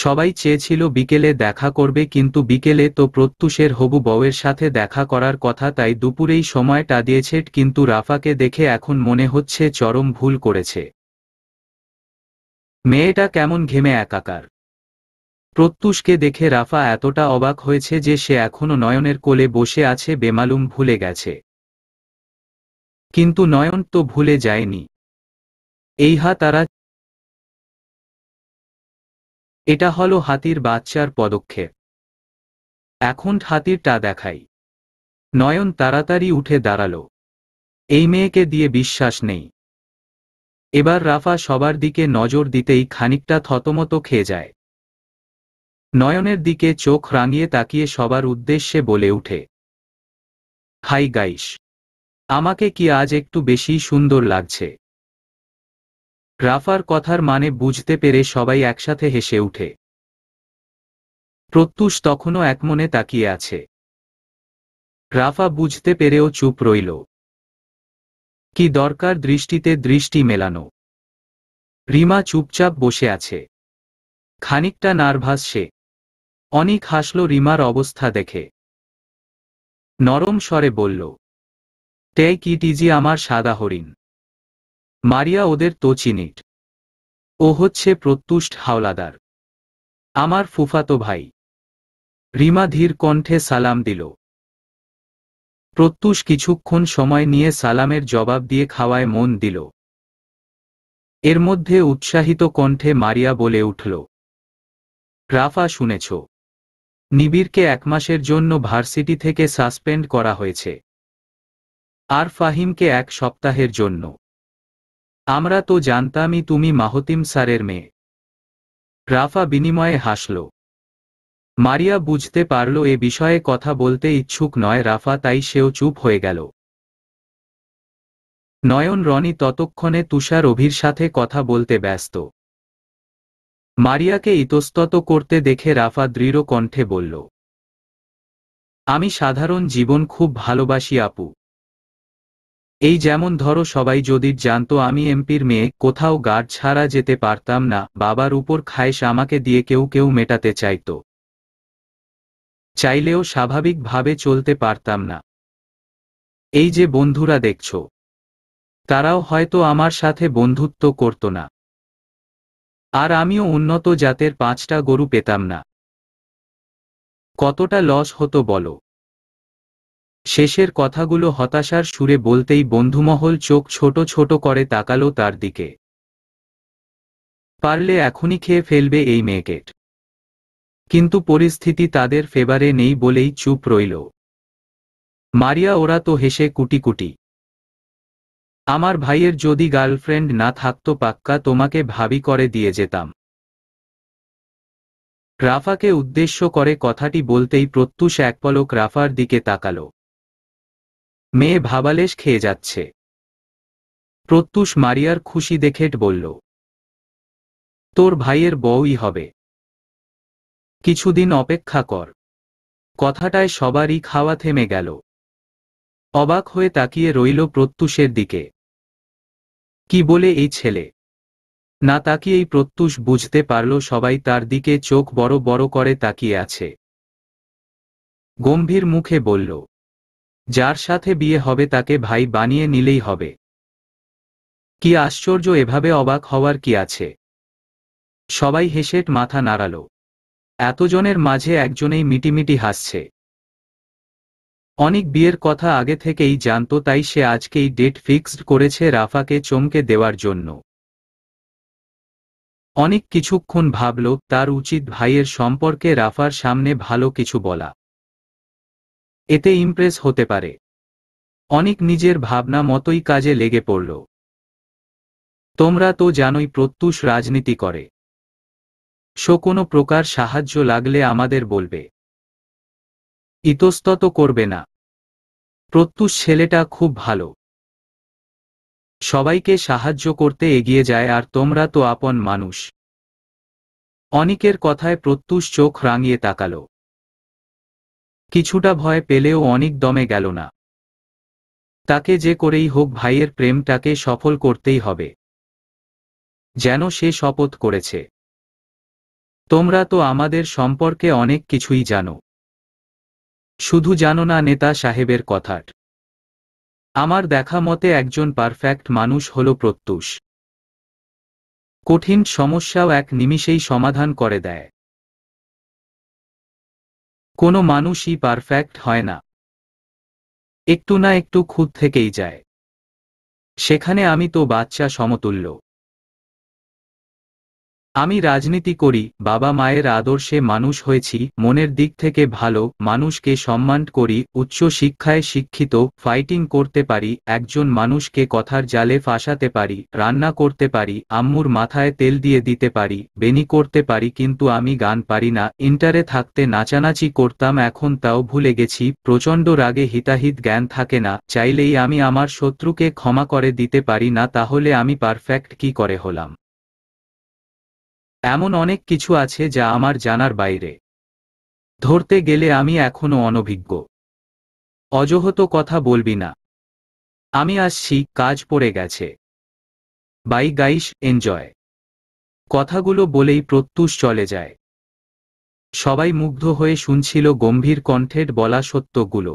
সবাই চেয়েছিল বিকেলে দেখা করবে কিন্তু বিকেলে তো প্রত্যুষের হবু বউয়ের সাথে দেখা করার কথা তাই দুপুরেই সময়টা দিয়েছে কিন্তু রাফাকে দেখে এখন মনে হচ্ছে চরম ভুল করেছে মেয়েটা কেমন ঘেমে একাকার প্রত্যুষকে দেখে রাফা এতটা অবাক হয়েছে যে সে এখনো নয়নের কোলে বসে আছে বেমালুম ভুলে গেছে কিন্তু নয়ন তো ভুলে যায়নি এইহা তারা এটা হলো হাতির বাচ্চার পদক্ষেপ এখন হাতিরটা দেখাই নয়ন তাড়াতাড়ি উঠে দাঁড়াল এই মেয়েকে দিয়ে বিশ্বাস নেই এবার রাফা সবার দিকে নজর দিতেই খানিকটা থতমত খেয়ে যায় নয়নের দিকে চোখ রাঙিয়ে তাকিয়ে সবার উদ্দেশ্যে বলে উঠে হাই গাইশ আমাকে কি আজ একটু বেশি সুন্দর লাগছে রাফার কথার মানে বুঝতে পেরে সবাই একসাথে হেসে উঠে প্রত্যুষ তখনও একমনে তাকিয়ে আছে রাফা বুঝতে পেরেও চুপ রইল কি দরকার দৃষ্টিতে দৃষ্টি মেলানো রিমা চুপচাপ বসে আছে খানিকটা নার্ভাস সে অনেক হাসল রিমার অবস্থা দেখে নরম স্বরে বলল টেক ইট ইজি আমার সাদা হরিণ মারিয়া ওদের তো চিনিট ও হচ্ছে প্রত্যুষ হাওলাদার আমার ফুফাতো ভাই রিমা ধীর কণ্ঠে সালাম দিল প্রত্যুষ কিছুক্ষণ সময় নিয়ে সালামের জবাব দিয়ে খাওয়ায় মন দিল এর মধ্যে উৎসাহিত কণ্ঠে মারিয়া বলে উঠল রাফা শুনেছ নিবিড়কে এক মাসের জন্য ভার্সিটি থেকে সাসপেন্ড করা হয়েছে আর ফাহিমকে এক সপ্তাহের জন্য আমরা তো জানতামই তুমি মাহতিম স্যারের মেয়ে রাফা বিনিময়ে হাসল মারিয়া বুঝতে পারল এ বিষয়ে কথা বলতে ইচ্ছুক নয় রাফা তাই সেও চুপ হয়ে গেল নয়ন রনি ততক্ষণে তুষার অভির সাথে কথা বলতে ব্যস্ত মারিয়াকে ইতস্তত করতে দেখে রাফা দৃঢ় কণ্ঠে বলল আমি সাধারণ জীবন খুব ভালোবাসি আপু এই যেমন ধরো সবাই যদি জানতো আমি এমপির মেয়ে কোথাও গার্ড ছাড়া যেতে পারতাম না বাবার উপর খায়স আমাকে দিয়ে কেউ কেউ মেটাতে চাইত চাইলেও স্বাভাবিকভাবে চলতে পারতাম না এই যে বন্ধুরা দেখছ তারাও হয়তো আমার সাথে বন্ধুত্ব করত না আর আমিও উন্নত জাতের পাঁচটা গরু পেতাম না কতটা লস হতো বলো শেষের কথাগুলো হতাশার সুরে বলতেই বন্ধুমহল চোখ ছোট ছোট করে তাকালো তার দিকে পারলে এখনই খেয়ে ফেলবে এই মেয়েকেট কিন্তু পরিস্থিতি তাদের ফেবারে নেই বলেই চুপ রইল মারিয়া ওরা তো হেসে কুটি কুটি আমার ভাইয়ের যদি গার্লফ্রেন্ড না থাকতো পাক্কা তোমাকে ভাবি করে দিয়ে যেতাম রাফাকে উদ্দেশ্য করে কথাটি বলতেই প্রত্যুষ এক পলক রাফার দিকে তাকালো মেয়ে ভাবালেশ খেয়ে যাচ্ছে প্রত্যুষ মারিয়ার খুশি দেখেট বলল তোর ভাইয়ের বউই হবে কিছুদিন অপেক্ষা কর কথাটায় সবারই খাওয়া থেমে গেল অবাক হয়ে তাকিয়ে রইল প্রত্যুষের দিকে কি বলে এই ছেলে না তাকিয়েই প্রত্যুষ বুঝতে পারল সবাই তার দিকে চোখ বড় বড় করে তাকিয়ে আছে গম্ভীর মুখে বলল যার সাথে বিয়ে হবে তাকে ভাই বানিয়ে নিলেই হবে কি আশ্চর্য এভাবে অবাক হওয়ার কি আছে সবাই হেসেট মাথা নাড়াল এতজনের মাঝে একজনেই মিটিমিটি হাসছে অনেক বিয়ের কথা আগে থেকেই জানত তাই সে আজকেই ডেট ফিক্সড করেছে রাফাকে চমকে দেওয়ার জন্য অনেক কিছুক্ষণ ভাবল তার উচিত ভাইয়ের সম্পর্কে রাফার সামনে ভালো কিছু বলা এতে ইমপ্রেস হতে পারে অনেক নিজের ভাবনা মতোই কাজে লেগে পড়ল তোমরা তো জানোই প্রত্যুষ রাজনীতি করে সো কোনো প্রকার সাহায্য লাগলে আমাদের বলবে ইতস্তত করবে না প্রত্যুষ ছেলেটা খুব ভালো সবাইকে সাহায্য করতে এগিয়ে যায় আর তোমরা তো আপন মানুষ অনিকের কথায় প্রত্যুষ চোখ রাঙিয়ে তাকালো কিছুটা ভয় পেলেও অনেক দমে গেল না তাকে যে করেই হোক ভাইয়ের প্রেমটাকে সফল করতেই হবে যেন সে শপথ করেছে তোমরা তো আমাদের সম্পর্কে অনেক কিছুই জানো শুধু জানো না নেতা সাহেবের কথার আমার দেখা মতে একজন পারফেক্ট মানুষ হল প্রত্যুষ কঠিন সমস্যাও এক নিমিষেই সমাধান করে দেয় কোনো মানুষই পারফেক্ট হয় না একটু না একটু খুদ থেকেই যায় সেখানে আমি তো বাচ্চা সমতুল্য আমি রাজনীতি করি বাবা মায়ের আদর্শে মানুষ হয়েছি মনের দিক থেকে ভালো মানুষকে সম্মান করি উচ্চ শিক্ষায় শিক্ষিত ফাইটিং করতে পারি একজন মানুষকে কথার জালে ফাঁসাতে পারি রান্না করতে পারি আম্মুর মাথায় তেল দিয়ে দিতে পারি বেনি করতে পারি কিন্তু আমি গান পারি না ইন্টারে থাকতে নাচানাচি করতাম এখন তাও ভুলে গেছি প্রচণ্ড রাগে হিতাহিত জ্ঞান থাকে না চাইলেই আমি আমার শত্রুকে ক্ষমা করে দিতে পারি না তাহলে আমি পারফেক্ট কি করে হলাম এমন অনেক কিছু আছে যা আমার জানার বাইরে ধরতে গেলে আমি এখনো অনভিজ্ঞ অজহত কথা বলবি না আমি আসছি কাজ পড়ে গেছে বাই গাইস এনজয় কথাগুলো বলেই প্রত্যুষ চলে যায় সবাই মুগ্ধ হয়ে শুনছিল গম্ভীর কণ্ঠের বলা সত্যগুলো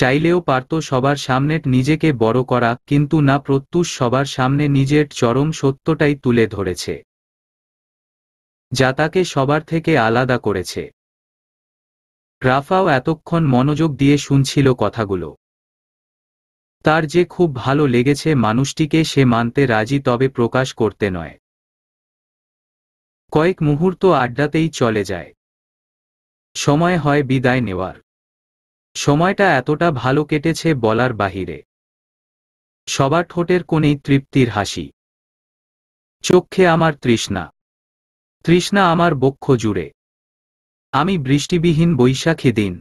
চাইলেও পারত সবার সামনে নিজেকে বড় করা কিন্তু না প্রত্যুষ সবার সামনে নিজের চরম সত্যটাই তুলে ধরেছে যা তাকে সবার থেকে আলাদা করেছে রাফাও এতক্ষণ মনোযোগ দিয়ে শুনছিল কথাগুলো তার যে খুব ভালো লেগেছে মানুষটিকে সে মানতে রাজি তবে প্রকাশ করতে নয় কয়েক মুহূর্ত আড্ডাতেই চলে যায় সময় হয় বিদায় নেওয়ার সময়টা এতটা ভালো কেটেছে বলার বাহিরে সবার ঠোঁটের কোণেই তৃপ্তির হাসি চোখে আমার তৃষ্ণা তৃষ্ণা আমার বক্ষ জুড়ে আমি বৃষ্টিবিহীন বৈশাখী দিন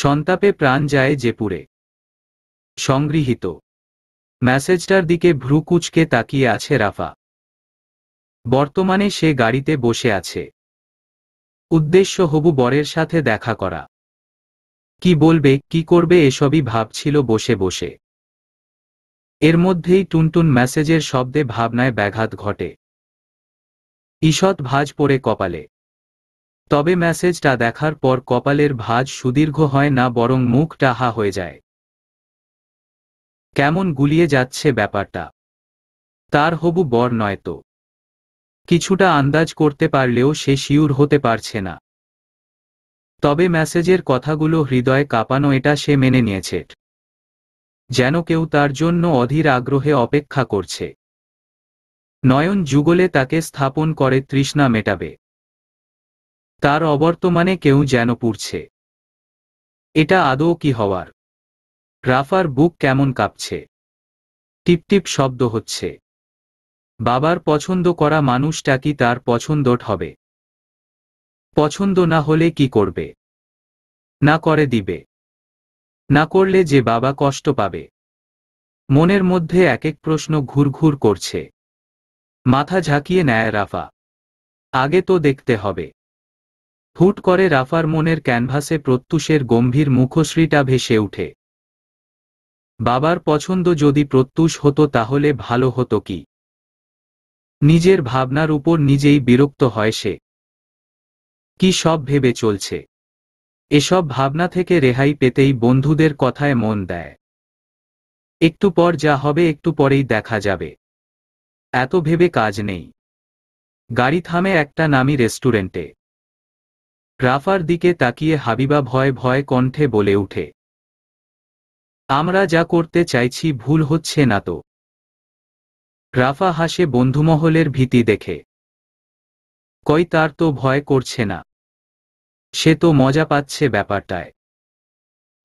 সন্তাপে প্রাণ যায় জেপুরে সংগৃহীত মেসেজটার দিকে ভ্রু কুচকে তাকিয়ে আছে রাফা বর্তমানে সে গাড়িতে বসে আছে উদ্দেশ্য হবু বরের সাথে দেখা করা কি বলবে কি করবে এসবই ভাবছিল বসে বসে এর মধ্যেই টুনটুন মেসেজের শব্দে ভাবনায় ব্যাঘাত ঘটে ঈষৎ ভাজ পড়ে কপালে তবে মেসেজটা দেখার পর কপালের ভাজ সুদীর্ঘ হয় না বরং মুখ টাহা হয়ে যায় কেমন গুলিয়ে যাচ্ছে ব্যাপারটা তার হবু বর নয় তো কিছুটা আন্দাজ করতে পারলেও সে শিউর হতে পারছে না তবে ম্যাসেজের কথাগুলো হৃদয়ে কাঁপানো এটা সে মেনে নিয়েছে যেন কেউ তার জন্য অধীর আগ্রহে অপেক্ষা করছে নয়ন যুগলে তাকে স্থাপন করে তৃষ্ণা মেটাবে তার অবর্তমানে কেউ যেন পুড়ছে এটা আদৌ কি হওয়ার রাফার বুক কেমন কাঁপছে টিপটিপ শব্দ হচ্ছে বাবার পছন্দ করা মানুষটা কি তার পছন্দট হবে পছন্দ না হলে কি করবে না করে দিবে না করলে যে বাবা কষ্ট পাবে মনের মধ্যে এক এক প্রশ্ন ঘুরঘুর করছে মাথা ঝাঁকিয়ে নেয় রাফা আগে তো দেখতে হবে হুট করে রাফার মনের ক্যানভাসে প্রত্যুষের গম্ভীর মুখশ্রীটা ভেসে উঠে বাবার পছন্দ যদি প্রত্যুষ হতো তাহলে ভালো হতো কি নিজের ভাবনার উপর নিজেই বিরক্ত হয় সে কি সব ভেবে চলছে এসব ভাবনা থেকে রেহাই পেতেই বন্ধুদের কথায় মন দেয় একটু পর যা হবে একটু পরেই দেখা যাবে এত ভেবে কাজ নেই গাড়ি থামে একটা নামি রেস্টুরেন্টে রাফার দিকে তাকিয়ে হাবিবা ভয় ভয় কণ্ঠে বলে উঠে আমরা যা করতে চাইছি ভুল হচ্ছে না তো রাফা হাসে বন্ধুমহলের ভীতি দেখে কই তার তো ভয় করছে না সে তো মজা পাচ্ছে ব্যাপারটায়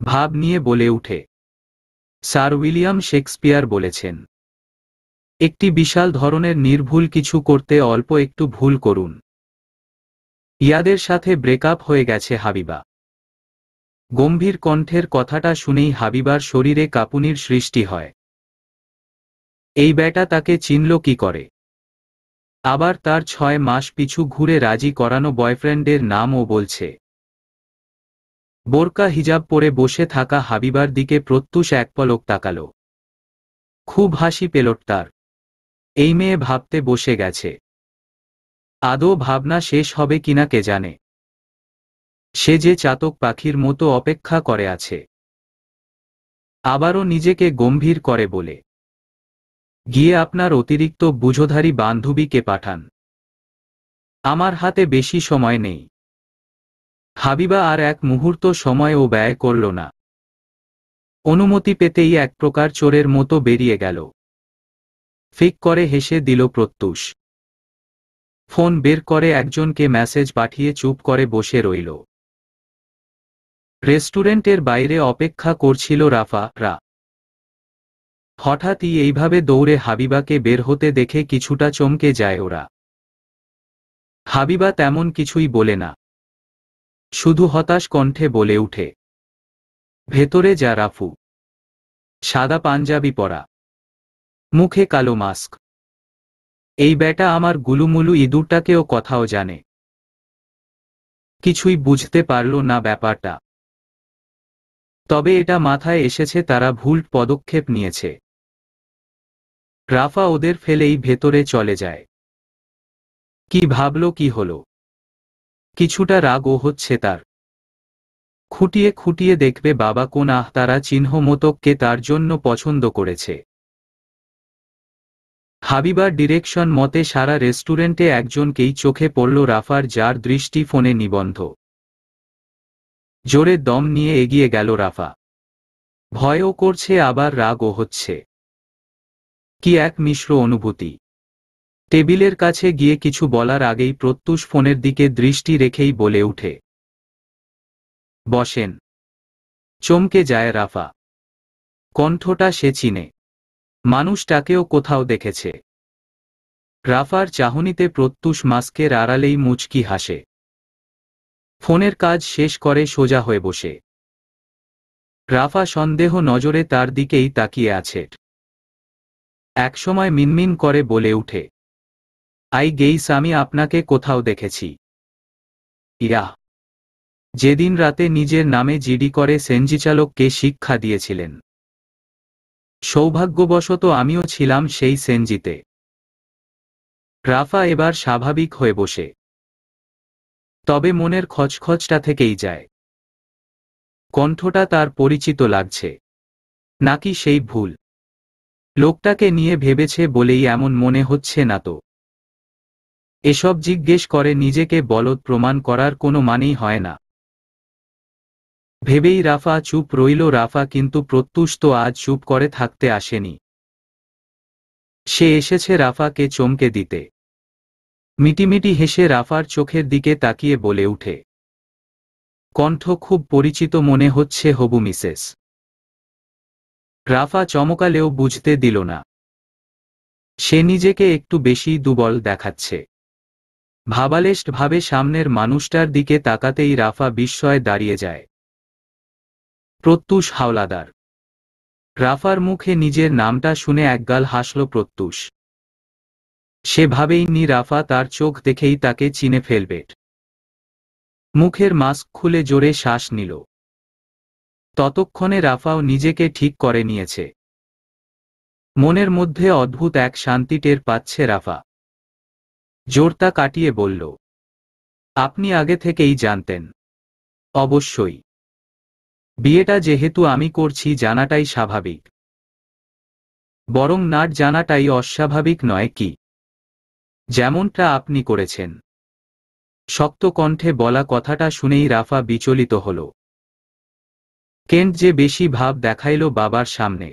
ভাব নিয়ে বলে উঠে স্যার উইলিয়াম শেক্সপিয়ার বলেছেন একটি বিশাল ধরনের নির্ভুল কিছু করতে অল্প একটু ভুল করুন ইয়াদের সাথে ব্রেকআপ হয়ে গেছে হাবিবা গম্ভীর কণ্ঠের কথাটা শুনেই হাবিবার শরীরে কাপুনির সৃষ্টি হয় এই ব্যাটা তাকে চিনল কি করে আবার তার ছয় মাস পিছু ঘুরে রাজি করানো বয়ফ্রেন্ডের নামও বলছে বোরকা হিজাব পরে বসে থাকা হাবিবার দিকে প্রত্যুষ এক পলক তাকাল খুব হাসি পেলট তার এই মেয়ে ভাবতে বসে গেছে আদৌ ভাবনা শেষ হবে কিনা কে জানে সে যে চাতক পাখির মতো অপেক্ষা করে আছে আবারও নিজেকে গম্ভীর করে বলে গিয়ে আপনার অতিরিক্ত বুঝোধারী বান্ধবীকে পাঠান আমার হাতে বেশি সময় নেই হাবিবা আর এক মুহূর্ত সময় ও ব্যয় করল না অনুমতি পেতেই এক প্রকার চোরের মতো বেরিয়ে গেল ফিক করে হেসে দিল প্রত্যুষ ফোন বের করে একজনকে মেসেজ পাঠিয়ে চুপ করে বসে রইল রেস্টুরেন্টের বাইরে অপেক্ষা করছিল রাফা রা হঠাৎই এইভাবে দৌড়ে হাবিবাকে বের হতে দেখে কিছুটা চমকে যায় ওরা হাবিবা তেমন কিছুই বলে না শুধু হতাশ কণ্ঠে বলে উঠে ভেতরে যা রাফু সাদা পাঞ্জাবি পরা মুখে কালো মাস্ক এই ব্যাটা আমার গুলুমুলু ইঁদুরটাকেও কথাও জানে কিছুই বুঝতে পারল না ব্যাপারটা তবে এটা মাথায় এসেছে তারা ভুল পদক্ষেপ নিয়েছে রাফা ওদের ফেলেই ভেতরে চলে যায় কি ভাবল কি হল কিছুটা রাগও হচ্ছে তার খুঁটিয়ে খুঁটিয়ে দেখবে বাবা কোন তারা চিহ্ন মতককে তার জন্য পছন্দ করেছে হাবিবার ডিরেকশন মতে সারা রেস্টুরেন্টে একজনকেই চোখে পড়ল রাফার যার দৃষ্টি ফোনে নিবন্ধ জোরে দম নিয়ে এগিয়ে গেল রাফা ভয়ও করছে আবার রাগও হচ্ছে কি এক মিশ্র অনুভূতি টেবিলের কাছে গিয়ে কিছু বলার আগেই প্রত্যুষ ফোনের দিকে দৃষ্টি রেখেই বলে উঠে বসেন চমকে যায় রাফা কণ্ঠটা সে চিনে মানুষটাকেও কোথাও দেখেছে রাফার চাহনিতে প্রত্যুষ মাস্কের আড়ালেই মুচকি হাসে ফোনের কাজ শেষ করে সোজা হয়ে বসে রাফা সন্দেহ নজরে তার দিকেই তাকিয়ে আছে একসময় মিনমিন করে বলে উঠে আই গেইস আমি আপনাকে কোথাও দেখেছি ইয়া যেদিন রাতে নিজের নামে জিডি করে সেনজিচালককে শিক্ষা দিয়েছিলেন সৌভাগ্যবশত আমিও ছিলাম সেই সেনজিতে রাফা এবার স্বাভাবিক হয়ে বসে তবে মনের খচখচটা থেকেই যায় কণ্ঠটা তার পরিচিত লাগছে নাকি সেই ভুল লোকটাকে নিয়ে ভেবেছে বলেই এমন মনে হচ্ছে না তো এসব জিজ্ঞেস করে নিজেকে বলদ প্রমাণ করার কোনো মানেই হয় না ভেবেই রাফা চুপ রইল রাফা কিন্তু প্রত্যুষ তো আজ চুপ করে থাকতে আসেনি সে এসেছে রাফাকে চমকে দিতে মিটিমিটি হেসে রাফার চোখের দিকে তাকিয়ে বলে উঠে কণ্ঠ খুব পরিচিত মনে হচ্ছে হবু মিসেস গ্রাফা চমকালেও বুঝতে দিল না সে নিজেকে একটু বেশি দুবল দেখাচ্ছে ভাবে সামনের মানুষটার দিকে তাকাতেই রাফা বিস্ময়ে দাঁড়িয়ে যায় প্রত্যুষ হাওলাদার রাফার মুখে নিজের নামটা শুনে একগাল হাসল প্রত্যুষ সেভাবেই নি রাফা তার চোখ দেখেই তাকে চিনে ফেলবে মুখের মাস্ক খুলে জোরে শ্বাস নিল ততক্ষণে রাফাও নিজেকে ঠিক করে নিয়েছে মনের মধ্যে অদ্ভুত এক শান্তি টের পাচ্ছে রাফা জোরতা কাটিয়ে বলল আপনি আগে থেকেই জানতেন অবশ্যই বিয়েটা যেহেতু আমি করছি জানাটাই স্বাভাবিক বরং নাট জানাটাই অস্বাভাবিক নয় কি যেমনটা আপনি করেছেন শক্ত কণ্ঠে বলা কথাটা শুনেই রাফা বিচলিত হলো কেন্ট যে বেশি ভাব দেখাইল বাবার সামনে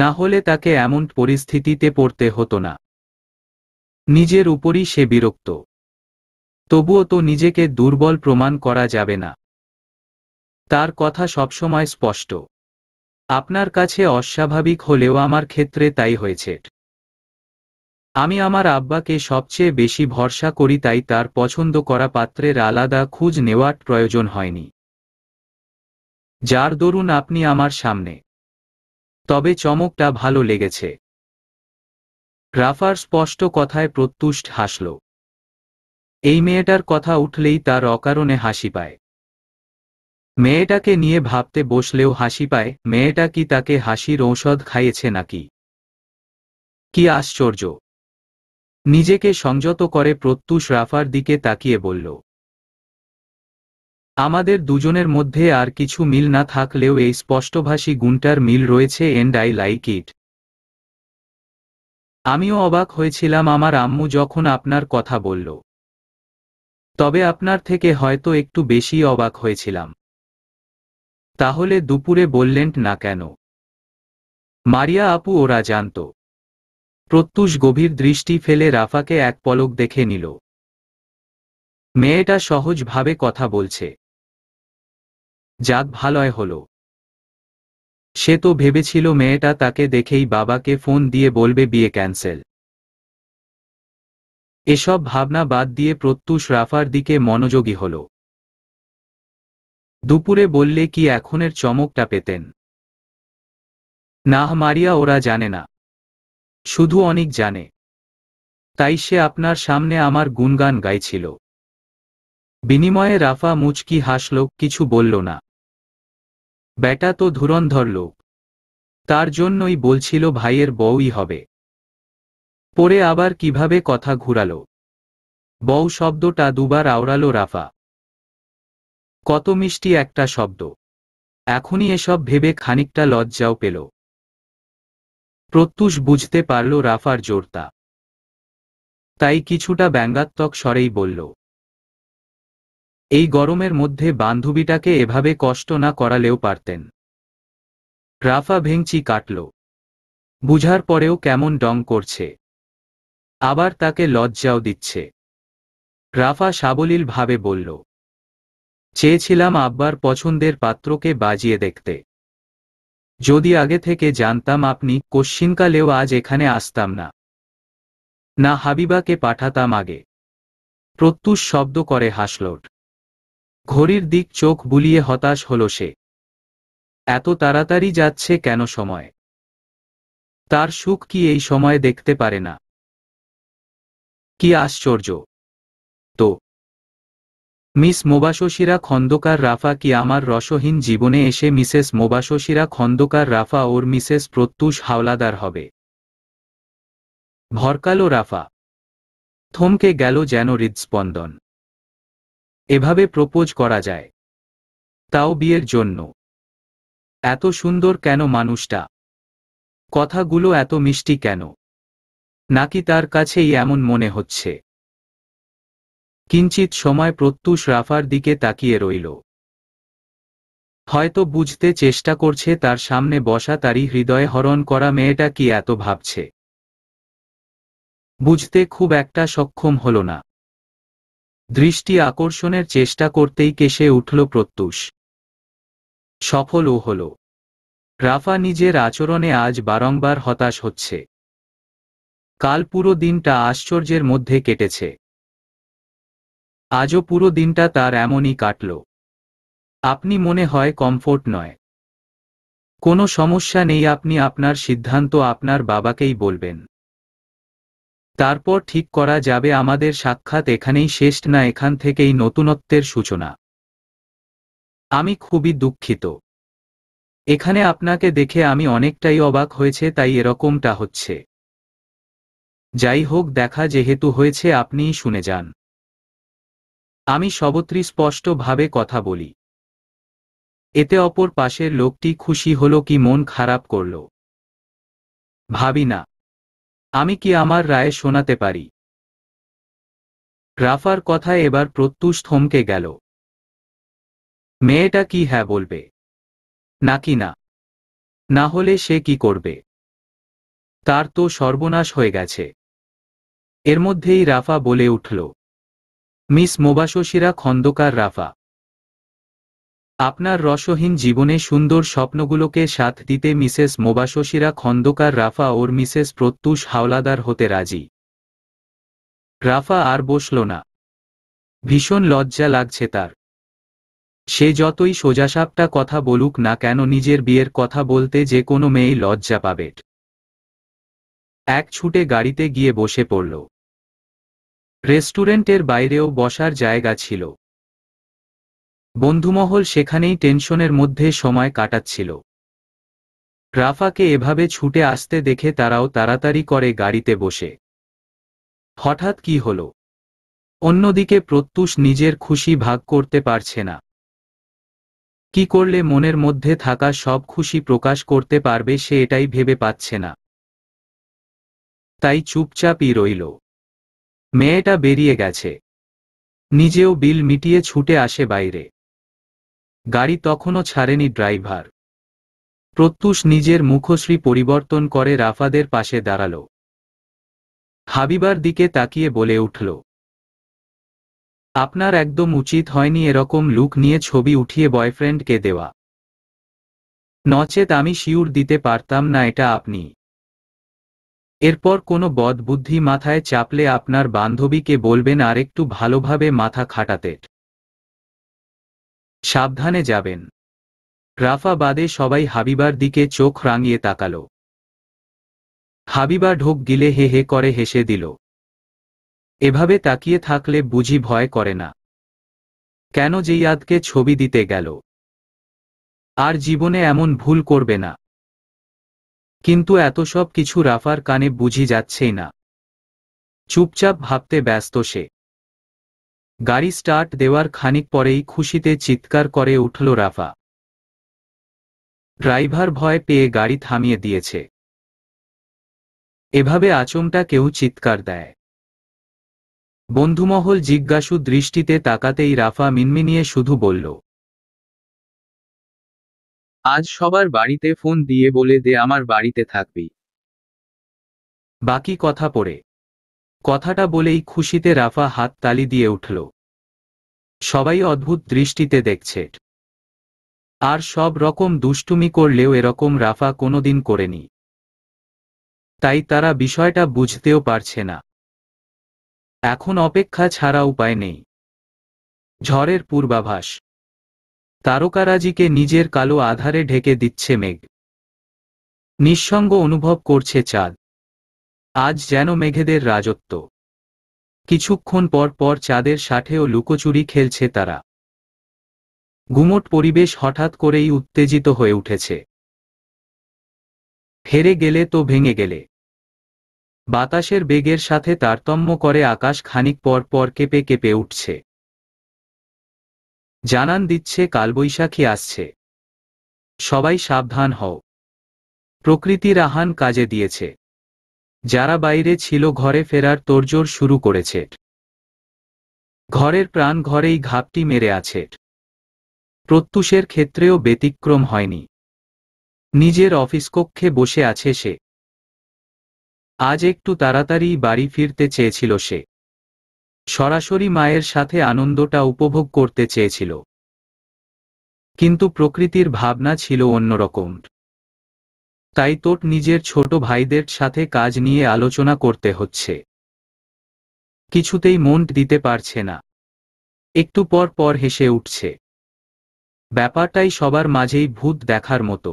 না হলে তাকে এমন পরিস্থিতিতে পড়তে হতো না নিজের উপরই সে বিরক্ত তবুও তো নিজেকে দুর্বল প্রমাণ করা যাবে না তার কথা সবসময় স্পষ্ট আপনার কাছে অস্বাভাবিক হলেও আমার ক্ষেত্রে তাই হয়েছে আমি আমার আব্বাকে সবচেয়ে বেশি ভরসা করি তাই তার পছন্দ করা পাত্রের আলাদা খুঁজ নেওয়ার প্রয়োজন হয়নি যার দরুন আপনি আমার সামনে তবে চমকটা ভালো লেগেছে গ্রাফার স্পষ্ট কথায় প্রত্যুষ্ট হাসল এই মেয়েটার কথা উঠলেই তার অকারণে হাসি পায় মেয়েটাকে নিয়ে ভাবতে বসলেও হাসি পায় মেয়েটা কি তাকে হাসির ঔষধ খাইয়েছে নাকি কি আশ্চর্য নিজেকে সংযত করে প্রত্যুষ রাফার দিকে তাকিয়ে বলল আমাদের দুজনের মধ্যে আর কিছু মিল না থাকলেও এই স্পষ্টভাষী গুণটার মিল রয়েছে এন্ড আই লাইক ইট আমিও অবাক হয়েছিলাম আমার আম্মু যখন আপনার কথা বলল তবে আপনার থেকে হয়তো একটু বেশি অবাক হয়েছিলাম তাহলে দুপুরে বললেন না কেন মারিয়া আপু ওরা জানত প্রত্যুষ গভীর দৃষ্টি ফেলে রাফাকে এক পলক দেখে নিল মেয়েটা সহজভাবে কথা বলছে যাক ভালয় হল সে তো ভেবেছিল মেয়েটা তাকে দেখেই বাবাকে ফোন দিয়ে বলবে বিয়ে ক্যান্সেল এসব ভাবনা বাদ দিয়ে প্রত্যুষ রাফার দিকে মনোযোগী হল দুপুরে বললে কি এখনের চমকটা পেতেন নাহ মারিয়া ওরা জানে না শুধু অনেক জানে তাই সে আপনার সামনে আমার গুণগান গাইছিল বিনিময়ে রাফা মুচকি হাসল কিছু বলল না ব্যাটা তো ধুরন্ধর লোক তার জন্যই বলছিল ভাইয়ের বউই হবে পরে আবার কিভাবে কথা ঘুরাল বউ শব্দটা দুবার আওড়ালো রাফা কত মিষ্টি একটা শব্দ এখনই এসব ভেবে খানিকটা লজ্জাও পেল প্রত্যুষ বুঝতে পারল রাফার জোরতা তাই কিছুটা ব্যঙ্গাত্মক স্বরেই বলল এই গরমের মধ্যে বান্ধবীটাকে এভাবে কষ্ট না করালেও পারতেন রাফা ভেংচি কাটল বুঝার পরেও কেমন ডং করছে আবার তাকে লজ্জাও দিচ্ছে রাফা সাবলীলভাবে বলল চেয়েছিলাম আব্বার পছন্দের পাত্রকে বাজিয়ে দেখতে যদি আগে থেকে জানতাম আপনি কশ্চিনকালেও আজ এখানে আসতাম না না হাবিবাকে পাঠাতাম আগে প্রত্যুষ শব্দ করে হাসলোট ঘড়ির দিক চোখ বুলিয়ে হতাশ হল সে এত তাড়াতাড়ি যাচ্ছে কেন সময় তার সুখ কি এই সময় দেখতে পারে না কি আশ্চর্য তো মিস মোবাশশিরা খন্দকার রাফা কি আমার রসহীন জীবনে এসে Mrs Mobashshira Khandakar Rafa or Mrs Prottush Howlader হবে ভরকালো রাফা থমকে গেল যেন হৃদস্পন্দন এভাবে প্রপোজ করা যায় তাও বিয়ের জন্য এত সুন্দর কেন মানুষটা কথাগুলো এত মিষ্টি কেন নাকি তার কাছেই এমন মনে হচ্ছে কিঞ্চিত সময় প্রত্যুষ রাফার দিকে তাকিয়ে রইল হয়তো বুঝতে চেষ্টা করছে তার সামনে বসা তারই হৃদয়ে হরণ করা মেয়েটা কি এত ভাবছে বুঝতে খুব একটা সক্ষম হল না দৃষ্টি আকর্ষণের চেষ্টা করতেই কেশে উঠল প্রত্যুষ সফলও হল রাফা নিজের আচরণে আজ বারংবার হতাশ হচ্ছে কাল পুরো দিনটা আশ্চর্যের মধ্যে কেটেছে আজও পুরো দিনটা তার এমনই কাটল আপনি মনে হয় কমফোর্ট নয় কোনো সমস্যা নেই আপনি আপনার সিদ্ধান্ত আপনার বাবাকেই বলবেন তারপর ঠিক করা যাবে আমাদের সাক্ষাৎ এখানেই শেষ না এখান থেকেই নতুনত্বের সূচনা আমি খুবই দুঃখিত এখানে আপনাকে দেখে আমি অনেকটাই অবাক হয়েছে তাই এরকমটা হচ্ছে যাই হোক দেখা যেহেতু হয়েছে আপনিই শুনে যান আমি সবত্রি স্পষ্টভাবে কথা বলি এতে অপর পাশের লোকটি খুশি হলো কি মন খারাপ করল ভাবি না আমি কি আমার রায় শোনাতে পারি রাফার কথা এবার প্রত্যুষ থমকে গেল মেয়েটা কি হ্যাঁ বলবে নাকি না না হলে সে কি করবে তার তো সর্বনাশ হয়ে গেছে এর মধ্যেই রাফা বলে উঠল মিস মোবাশসিরা খন্দকার রাফা আপনার রসহীন জীবনে সুন্দর স্বপ্নগুলোকে সাথ দিতে Mrs Mobashshira Khandakar Rafa or Mrs Prottush Howlader হতে রাজি রাফা আর বসল না ভীষণ লজ্জা লাগছে তার সে যতই সোজাসাপটা কথা বলুক না কেন নিজের বিয়ের কথা বলতে যে কোনো মেয়েই লজ্জা পাবে এক ছুটে গাড়িতে গিয়ে বসে পড়ল রেস্টুরেন্টের বাইরেও বসার জায়গা ছিল বন্ধুমহল সেখানেই টেনশনের মধ্যে সময় কাটাচ্ছিল রাফাকে এভাবে ছুটে আসতে দেখে তারাও তাড়াতাড়ি করে গাড়িতে বসে হঠাৎ কি হল অন্যদিকে প্রত্যুষ নিজের খুশি ভাগ করতে পারছে না কি করলে মনের মধ্যে থাকা সব খুশি প্রকাশ করতে পারবে সে এটাই ভেবে পাচ্ছে না তাই চুপচাপই রইল মেয়েটা বেরিয়ে গেছে নিজেও বিল মিটিয়ে ছুটে আসে বাইরে গাড়ি তখনও ছাড়েনি ড্রাইভার প্রত্যুষ নিজের মুখশ্রী পরিবর্তন করে রাফাদের পাশে দাঁড়াল হাবিবার দিকে তাকিয়ে বলে উঠল আপনার একদম উচিত হয়নি এরকম লুক নিয়ে ছবি উঠিয়ে বয়ফ্রেন্ডকে দেওয়া নচেত আমি শিউর দিতে পারতাম না এটা আপনি এরপর কোনো বদবুদ্ধি মাথায় চাপলে আপনার বান্ধবীকে বলবেন আর একটু ভালোভাবে মাথা খাটাতে সাবধানে যাবেন রাফা বাদে সবাই হাবিবার দিকে চোখ রাঙিয়ে তাকাল হাবিবা ঢোক গিলে হে হে করে হেসে দিল এভাবে তাকিয়ে থাকলে বুঝি ভয় করে না কেন যে ইয়াদকে ছবি দিতে গেল আর জীবনে এমন ভুল করবে না কিন্তু এত সব কিছু রাফার কানে বুঝি যাচ্ছেই না চুপচাপ ভাবতে ব্যস্ত সে গাড়ি স্টার্ট দেওয়ার খানিক পরেই খুশিতে চিৎকার করে উঠল রাফা ড্রাইভার ভয় পেয়ে গাড়ি থামিয়ে দিয়েছে এভাবে আচমটা কেউ চিৎকার দেয় বন্ধুমহল জিজ্ঞাসু দৃষ্টিতে তাকাতেই রাফা মিনমিনিয়ে শুধু বলল আজ সবার বাড়িতে ফোন দিয়ে বলে দে আমার বাড়িতে থাকবি বাকি কথা পড়ে কথাটা বলেই খুশিতে রাফা হাত তালি দিয়ে উঠল সবাই অদ্ভুত দৃষ্টিতে দেখছে আর সব রকম দুষ্টুমি করলেও এরকম রাফা কোনোদিন করেনি তাই তারা বিষয়টা বুঝতেও পারছে না এখন অপেক্ষা ছাড়া উপায় নেই ঝড়ের পূর্বাভাস তারকারাজিকে নিজের কালো আধারে ঢেকে দিচ্ছে মেঘ নিঃসঙ্গ অনুভব করছে চাঁদ আজ যেন মেঘেদের রাজত্ব কিছুক্ষণ পর পর চাঁদের ও লুকোচুরি খেলছে তারা গুমট পরিবেশ হঠাৎ করেই উত্তেজিত হয়ে উঠেছে হেরে গেলে তো ভেঙে গেলে বাতাসের বেগের সাথে তারতম্য করে আকাশ খানিক পর পর কেঁপে কেঁপে উঠছে জানান দিচ্ছে কালবৈশাখী আসছে সবাই সাবধান হও প্রকৃতির আহান কাজে দিয়েছে যারা বাইরে ছিল ঘরে ফেরার তোড়জোড় শুরু করেছে ঘরের প্রাণ ঘরেই ঘাপটি মেরে আছে প্রত্যুষের ক্ষেত্রেও ব্যতিক্রম হয়নি নিজের অফিস কক্ষে বসে আছে সে আজ একটু তাড়াতাড়ি বাড়ি ফিরতে চেয়েছিল সে সরাসরি মায়ের সাথে আনন্দটা উপভোগ করতে চেয়েছিল কিন্তু প্রকৃতির ভাবনা ছিল অন্যরকম তাই তোর নিজের ছোট ভাইদের সাথে কাজ নিয়ে আলোচনা করতে হচ্ছে কিছুতেই মন দিতে পারছে না একটু পর পর হেসে উঠছে ব্যাপারটাই সবার মাঝেই ভূত দেখার মতো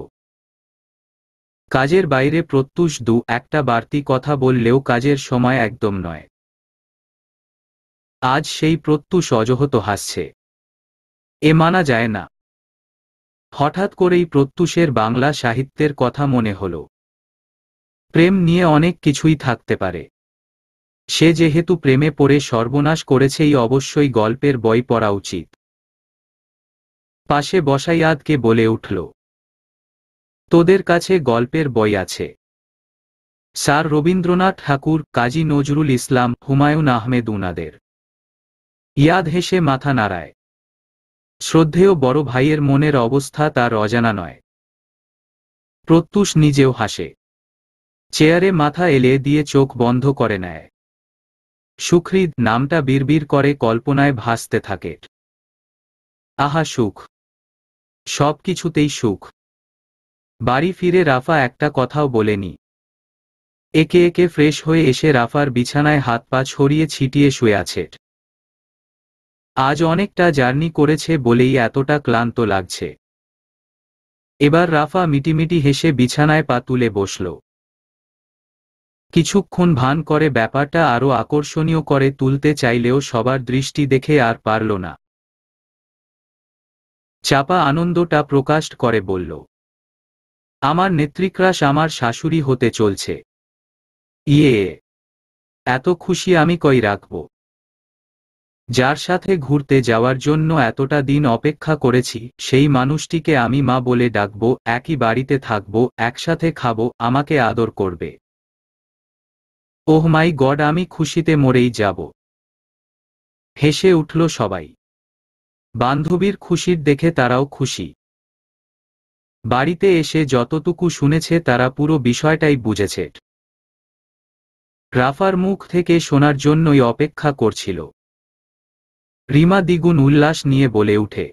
কাজের বাইরে প্রত্যুষ দু একটা বাড়তি কথা বললেও কাজের সময় একদম নয় আজ সেই প্রত্যুষ অজহত হাসছে এ মানা যায় না হঠাৎ করেই প্রত্যুষের বাংলা সাহিত্যের কথা মনে হল প্রেম নিয়ে অনেক কিছুই থাকতে পারে সে যেহেতু প্রেমে পড়ে সর্বনাশ করেছেই অবশ্যই গল্পের বই পড়া উচিত পাশে বসাইয়াদকে বলে উঠল তোদের কাছে গল্পের বই আছে স্যার রবীন্দ্রনাথ ঠাকুর কাজী নজরুল ইসলাম হুমায়ুন আহমেদ উনাদের ইয়াদ হেসে মাথা নাড়ায় শ্রদ্ধেয় বড় ভাইয়ের মনের অবস্থা তার অজানা নয় প্রত্যুষ নিজেও হাসে চেয়ারে মাথা এলে দিয়ে চোখ বন্ধ করে নেয় সুখৃদ নামটা বিড়বিড় করে কল্পনায় ভাসতে থাকে আহা সুখ সব কিছুতেই সুখ বাড়ি ফিরে রাফা একটা কথাও বলেনি একে একে ফ্রেশ হয়ে এসে রাফার বিছানায় হাত পা ছড়িয়ে ছিটিয়ে শুয়ে আছে আজ অনেকটা জার্নি করেছে বলেই এতটা ক্লান্ত লাগছে এবার রাফা মিটিমিটি হেসে বিছানায় পা তুলে বসল কিছুক্ষণ ভান করে ব্যাপারটা আরও আকর্ষণীয় করে তুলতে চাইলেও সবার দৃষ্টি দেখে আর পারল না চাপা আনন্দটা প্রকাশ করে বলল আমার নেত্রিক্রাস আমার শাশুড়ি হতে চলছে ইয়ে এত খুশি আমি কই রাখব যার সাথে ঘুরতে যাওয়ার জন্য এতটা দিন অপেক্ষা করেছি সেই মানুষটিকে আমি মা বলে ডাকব একই বাড়িতে থাকব একসাথে খাব আমাকে আদর করবে ওহ মাই গড আমি খুশিতে মরেই যাব হেসে উঠল সবাই বান্ধবীর খুশির দেখে তারাও খুশি বাড়িতে এসে যতটুকু শুনেছে তারা পুরো বিষয়টাই বুঝেছে রাফার মুখ থেকে শোনার জন্যই অপেক্ষা করছিল রিমা দ্বিগুণ উল্লাস নিয়ে বলে উঠে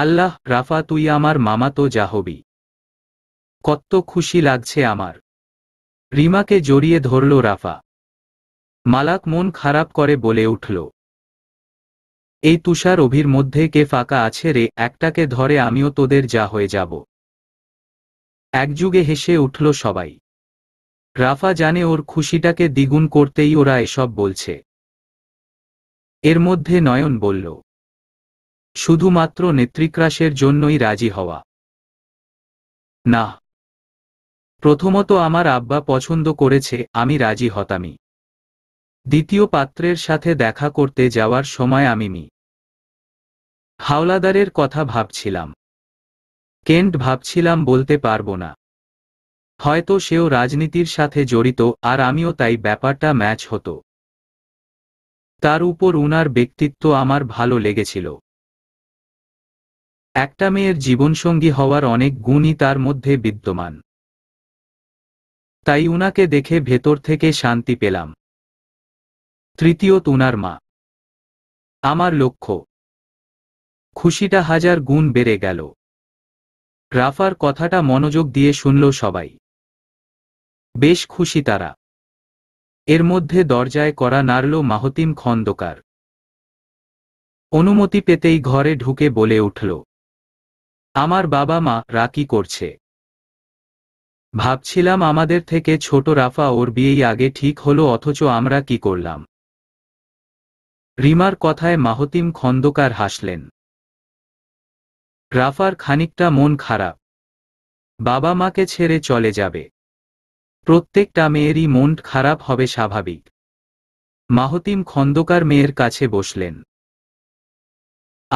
আল্লাহ রাফা তুই আমার মামা তো যা হবি কত খুশি লাগছে আমার রিমাকে জড়িয়ে ধরল রাফা মালাক মন খারাপ করে বলে উঠল এই তুষার অভির মধ্যে কে ফাঁকা আছে রে একটাকে ধরে আমিও তোদের যা হয়ে যাব একযুগে হেসে উঠল সবাই রাফা জানে ওর খুশিটাকে দ্বিগুণ করতেই ওরা এসব বলছে এর মধ্যে নয়ন বলল শুধুমাত্র নেতৃক্রাসের জন্যই রাজি হওয়া না প্রথমত আমার আব্বা পছন্দ করেছে আমি রাজি হতামি দ্বিতীয় পাত্রের সাথে দেখা করতে যাওয়ার সময় আমি মি হাওলাদারের কথা ভাবছিলাম কেন্ট ভাবছিলাম বলতে পারবো না হয়তো সেও রাজনীতির সাথে জড়িত আর আমিও তাই ব্যাপারটা ম্যাচ হতো তার উপর উনার ব্যক্তিত্ব আমার ভালো লেগেছিল একটা মেয়ের জীবনসঙ্গী হওয়ার অনেক গুণই তার মধ্যে বিদ্যমান তাই উনাকে দেখে ভেতর থেকে শান্তি পেলাম তৃতীয়ত উনার মা আমার লক্ষ্য খুশিটা হাজার গুণ বেড়ে গেল রাফার কথাটা মনোযোগ দিয়ে শুনল সবাই বেশ খুশি তারা এর মধ্যে দরজায় করা নাড়ল মাহতিম খন্দকার অনুমতি পেতেই ঘরে ঢুকে বলে উঠল আমার বাবা মা রা কি করছে ভাবছিলাম আমাদের থেকে ছোট রাফা ওর বিয়েই আগে ঠিক হলো অথচ আমরা কি করলাম রিমার কথায় মাহতিম খন্দকার হাসলেন রাফার খানিকটা মন খারাপ বাবা মাকে ছেড়ে চলে যাবে প্রত্যেকটা মেয়েরই মন খারাপ হবে স্বাভাবিক মাহতিম খন্দকার মেয়ের কাছে বসলেন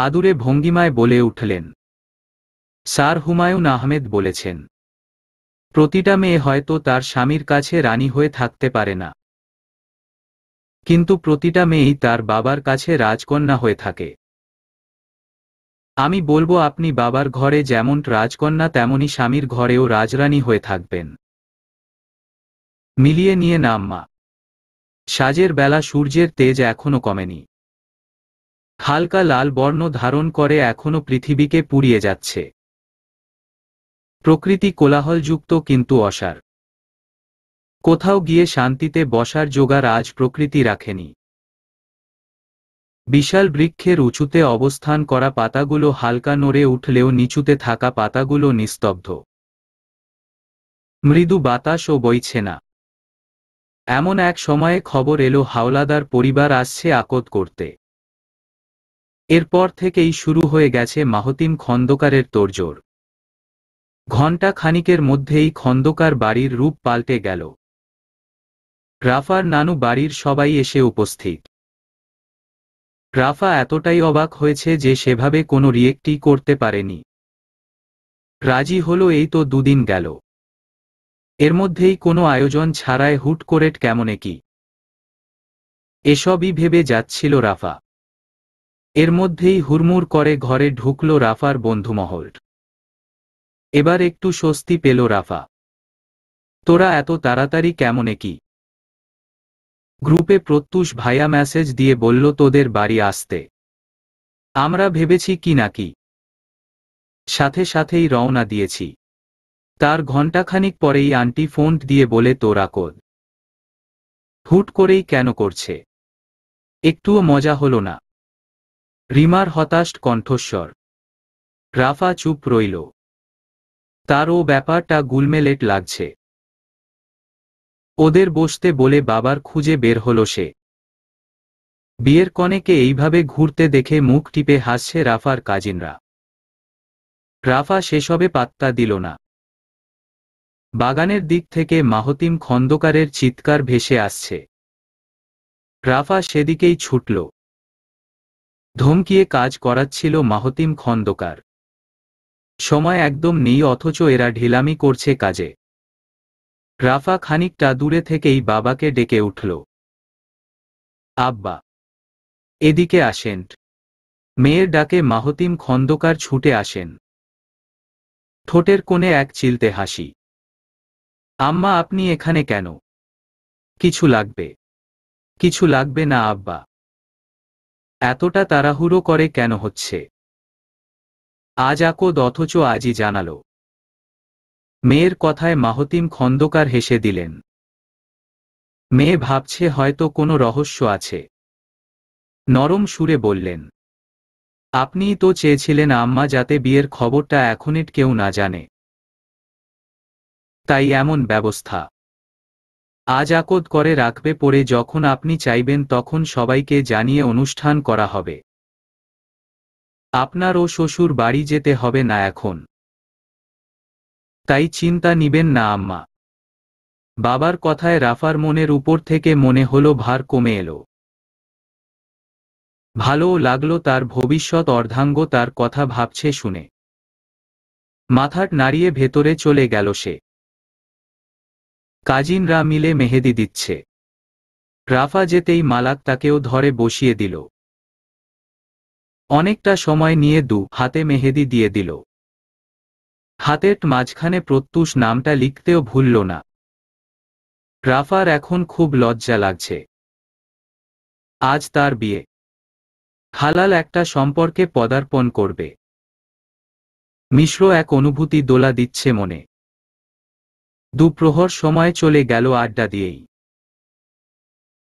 আদুরে ভঙ্গিমায় বলে উঠলেন স্যার হুমায়ুন আহমেদ বলেছেন প্রতিটা মেয়ে হয়তো তার স্বামীর কাছে রানী হয়ে থাকতে পারে না কিন্তু প্রতিটা মেয়েই তার বাবার কাছে রাজকন্যা হয়ে থাকে আমি বলবো আপনি বাবার ঘরে যেমন রাজকন্যা তেমনি স্বামীর ঘরেও রাজরানী হয়ে থাকবেন মিলিয়ে নিয়ে নাম মা সাজের বেলা সূর্যের তেজ এখনো কমেনি হালকা লাল বর্ণ ধারণ করে এখনো পৃথিবীকে পুড়িয়ে যাচ্ছে প্রকৃতি কোলাহলযুক্ত কিন্তু অসার কোথাও গিয়ে শান্তিতে বসার যোগার আজ প্রকৃতি রাখেনি বিশাল বৃক্ষের উঁচুতে অবস্থান করা পাতাগুলো হালকা নড়ে উঠলেও নিচুতে থাকা পাতাগুলো নিস্তব্ধ মৃদু বাতাসও বইছে না এমন এক সময়ে খবর এলো হাওলাদার পরিবার আসছে আকত করতে এরপর থেকেই শুরু হয়ে গেছে মাহতিম খন্দকারের তোরজোর ঘণ্টা খানিকের মধ্যেই খন্দকার বাড়ির রূপ পাল্টে গেল রাফার নানু বাড়ির সবাই এসে উপস্থিত রাফা এতটাই অবাক হয়েছে যে সেভাবে কোনো রিয়েক্টই করতে পারেনি রাজি হলো এই তো দুদিন গেল এর মধ্যেই কোনো আয়োজন ছাড়ায় হুট করেট কেমনে কি এসবই ভেবে যাচ্ছিল রাফা এর মধ্যেই হুড়মুড় করে ঘরে ঢুকল রাফার বন্ধুমহল এবার একটু স্বস্তি পেল রাফা তোরা এত তাড়াতাড়ি কেমনে কি গ্রুপে প্রত্যুষ ভাইয়া মেসেজ দিয়ে বলল তোদের বাড়ি আসতে আমরা ভেবেছি কি নাকি সাথে সাথেই রওনা দিয়েছি তার ঘণ্টাখানিক পরেই আন্টি ফোন দিয়ে বলে তোরা কোদ হুট করেই কেন করছে একটুও মজা হল না রিমার হতাশ কণ্ঠস্বর রাফা চুপ রইল তার ও ব্যাপারটা গুলমেলেট লাগছে ওদের বসতে বলে বাবার খুঁজে বের হল সে বিয়ের কনেকে এইভাবে ঘুরতে দেখে মুখ টিপে হাসছে রাফার কাজিনরা রাফা সেসবে পাত্তা দিল না বাগানের দিক থেকে মাহতিম খন্দকারের চিৎকার ভেসে আসছে রাফা সেদিকেই ছুটল ধমকিয়ে কাজ করাচ্ছিল মাহতিম খন্দকার সময় একদম নেই অথচ এরা ঢিলামি করছে কাজে রাফা খানিকটা দূরে থেকেই বাবাকে ডেকে উঠল আব্বা এদিকে আসেন মেয়ের ডাকে মাহতিম খন্দকার ছুটে আসেন ঠোঁটের কোণে এক চিলতে হাসি আম্মা আপনি এখানে কেন কিছু লাগবে কিছু লাগবে না আব্বা এতটা তাড়াহুড়ো করে কেন হচ্ছে আজ আকোদ অথচ আজই জানাল মেয়ের কথায় মাহতিম খন্দকার হেসে দিলেন মেয়ে ভাবছে হয়তো কোনো রহস্য আছে নরম সুরে বললেন আপনিই তো চেয়েছিলেন আম্মা যাতে বিয়ের খবরটা এখনিট কেউ না জানে তাই এমন ব্যবস্থা আজ আকদ করে রাখবে পরে যখন আপনি চাইবেন তখন সবাইকে জানিয়ে অনুষ্ঠান করা হবে আপনার ও শ্বশুর বাড়ি যেতে হবে না এখন তাই চিন্তা নিবেন না আম্মা বাবার কথায় রাফার মনের উপর থেকে মনে হলো ভার কমে এলো ভালোও লাগলো তার ভবিষ্যৎ অর্ধাঙ্গ তার কথা ভাবছে শুনে মাথার নাড়িয়ে ভেতরে চলে গেল সে কাজিনরা মিলে মেহেদি দিচ্ছে রাফা যেতেই মালাক তাকেও ধরে বসিয়ে দিল অনেকটা সময় নিয়ে দু হাতে মেহেদি দিয়ে দিল হাতের মাঝখানে প্রত্যুষ নামটা লিখতেও ভুলল না রাফার এখন খুব লজ্জা লাগছে আজ তার বিয়ে হালাল একটা সম্পর্কে পদার্পণ করবে মিশ্র এক অনুভূতি দোলা দিচ্ছে মনে দুপ্রহর সময় চলে গেল আড্ডা দিয়েই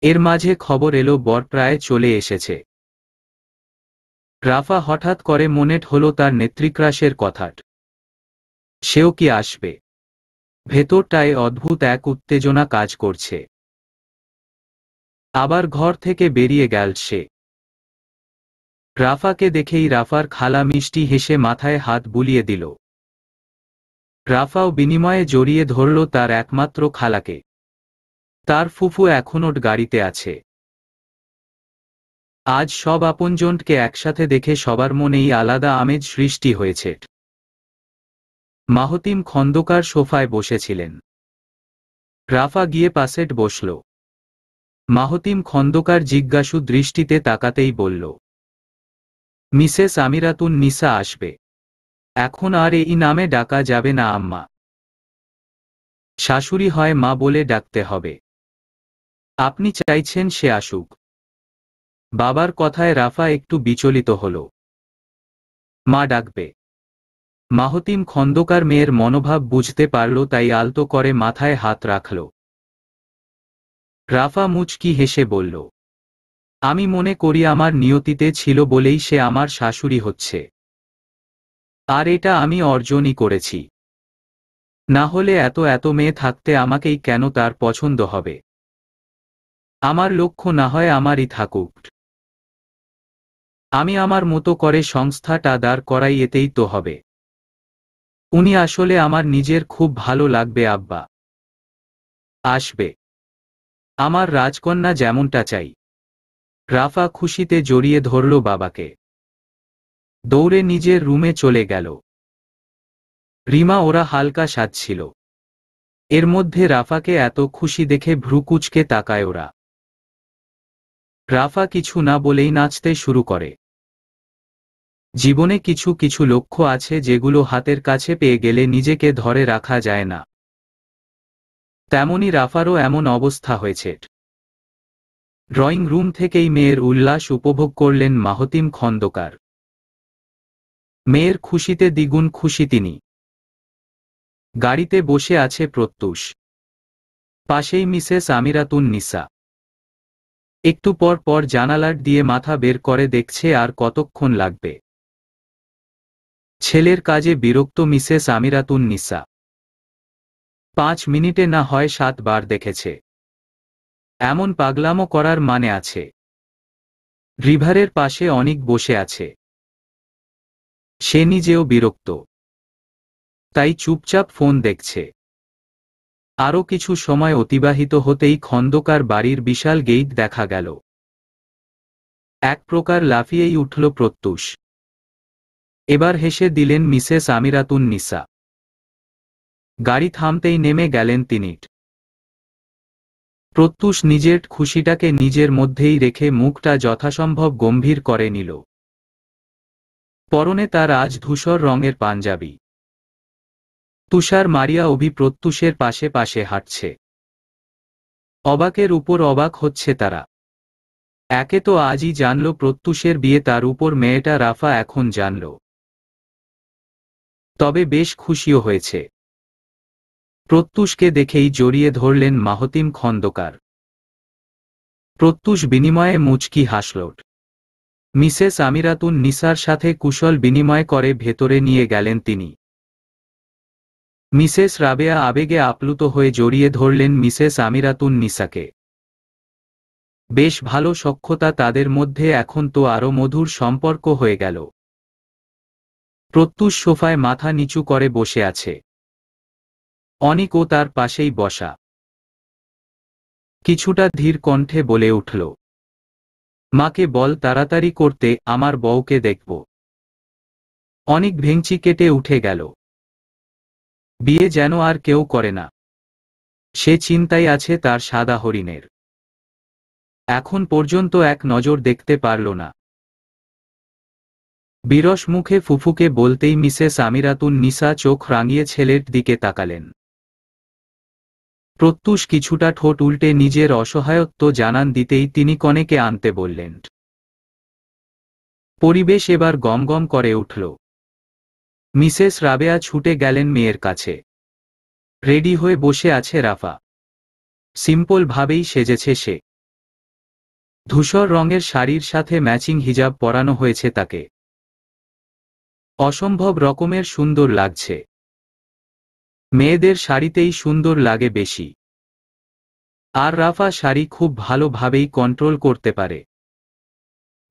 এর মাঝে খবর এলো বর প্রায় চলে এসেছে রাফা হঠাৎ করে মনে হল তার নেতৃক্রাসের কথাট সেও কি আসবে ভেতরটায় অদ্ভুত এক উত্তেজনা কাজ করছে আবার ঘর থেকে বেরিয়ে গেল সে রাফাকে দেখেই রাফার খালা মিষ্টি হেসে মাথায় হাত বুলিয়ে দিল রাফাও বিনিময়ে জড়িয়ে ধরল তার একমাত্র খালাকে তার ফুফু এখনও গাড়িতে আছে আজ সব আপনজনকে একসাথে দেখে সবার মনেই আলাদা আমেজ সৃষ্টি হয়েছে মাহতিম খন্দকার সোফায় বসেছিলেন রাফা গিয়ে পাসেট বসল মাহতিম খন্দকার জিজ্ঞাসু দৃষ্টিতে তাকাতেই বলল মিসেস আমিরাতুন নিসা আসবে এখন আর এই নামে ডাকা যাবে না আম্মা শাশুড়ি হয় মা বলে ডাকতে হবে আপনি চাইছেন সে আসুক বাবার কথায় রাফা একটু বিচলিত হল মা ডাকবে মাহতিম খন্দকার মেয়ের মনোভাব বুঝতে পারল তাই আলতো করে মাথায় হাত রাখল রাফা মুচকি হেসে বলল আমি মনে করি আমার নিয়তিতে ছিল বলেই সে আমার শাশুড়ি হচ্ছে আর এটা আমি অর্জনই করেছি না হলে এত এত মেয়ে থাকতে আমাকেই কেন তার পছন্দ হবে আমার লক্ষ্য না হয় আমারই থাকুক আমি আমার মতো করে সংস্থাটা দাঁড় করাই এতেই তো হবে উনি আসলে আমার নিজের খুব ভালো লাগবে আব্বা আসবে আমার রাজকন্যা যেমনটা চাই রাফা খুশিতে জড়িয়ে ধরল বাবাকে দৌড়ে নিজের রুমে চলে গেল রিমা ওরা হালকা সাজছিল এর মধ্যে রাফাকে এত খুশি দেখে ভ্রুকুচকে তাকায় ওরা রাফা কিছু না বলেই নাচতে শুরু করে জীবনে কিছু কিছু লক্ষ্য আছে যেগুলো হাতের কাছে পেয়ে গেলে নিজেকে ধরে রাখা যায় না তেমনি রাফারও এমন অবস্থা হয়েছে ড্রয়িং রুম থেকেই মেয়ের উল্লাস উপভোগ করলেন মাহতিম খন্দকার মেয়ের খুশিতে দ্বিগুণ খুশি তিনি গাড়িতে বসে আছে প্রত্যুষ পাশেই মিসেস আমিরাতুন নিসা একটু পর পর জানালার দিয়ে মাথা বের করে দেখছে আর কতক্ষণ লাগবে ছেলের কাজে বিরক্ত মিসেস আমিরাতুন নিসা পাঁচ মিনিটে না হয় সাতবার দেখেছে এমন পাগলামো করার মানে আছে রিভারের পাশে অনেক বসে আছে সে নিজেও বিরক্ত তাই চুপচাপ ফোন দেখছে আরও কিছু সময় অতিবাহিত হতেই খন্দকার বাড়ির বিশাল গেইট দেখা গেল এক প্রকার লাফিয়েই উঠল প্রত্যুষ এবার হেসে দিলেন মিসেস আমিরাতুন নিসা গাড়ি থামতেই নেমে গেলেন তিনি প্রত্যুষ নিজের খুশিটাকে নিজের মধ্যেই রেখে মুখটা যথাসম্ভব গম্ভীর করে নিল পরনে তার আজ ধূসর রঙের পাঞ্জাবি তুষার মারিয়া অভি প্রত্যুষের পাশে পাশে হাঁটছে অবাকের উপর অবাক হচ্ছে তারা একে তো আজই জানল প্রত্যুষের বিয়ে তার উপর মেয়েটা রাফা এখন জানল তবে বেশ খুশিও হয়েছে প্রত্যুষকে দেখেই জড়িয়ে ধরলেন মাহতিম খন্দকার প্রত্যুষ বিনিময়ে মুচকি হাসলট মিসেস আমিরাতুন নিসার সাথে কুশল বিনিময় করে ভেতরে নিয়ে গেলেন তিনি মিসেস রাবেয়া আবেগে আপ্লুত হয়ে জড়িয়ে ধরলেন মিসেস আমিরাতুন নিসাকে বেশ ভালো সক্ষতা তাদের মধ্যে এখন তো আরও মধুর সম্পর্ক হয়ে গেল প্রত্যুষ সোফায় মাথা নিচু করে বসে আছে অনিকও তার পাশেই বসা কিছুটা ধীর কণ্ঠে বলে উঠল মাকে বল তাড়াতাড়ি করতে আমার বউকে দেখব অনেক ভেংচি কেটে উঠে গেল বিয়ে যেন আর কেউ করে না সে চিন্তাই আছে তার সাদা হরিণের এখন পর্যন্ত এক নজর দেখতে পারল না বিরস মুখে ফুফুকে বলতেই মিসেস আমিরাতুন নিসা চোখ রাঙিয়ে ছেলের দিকে তাকালেন প্রত্যুষ কিছুটা ঠোঁট উল্টে নিজের অসহায়ত্ব জানান দিতেই তিনি কনেকে আনতে বললেন পরিবেশ এবার গমগম করে উঠল মিসেস রাবেয়া ছুটে গেলেন মেয়ের কাছে রেডি হয়ে বসে আছে রাফা সিম্পল ভাবেই সেজেছে সে ধূসর রঙের শাড়ির সাথে ম্যাচিং হিজাব পরানো হয়েছে তাকে অসম্ভব রকমের সুন্দর লাগছে মেয়েদের শাড়িতেই সুন্দর লাগে বেশি আর রাফা শাড়ি খুব ভালোভাবেই কন্ট্রোল করতে পারে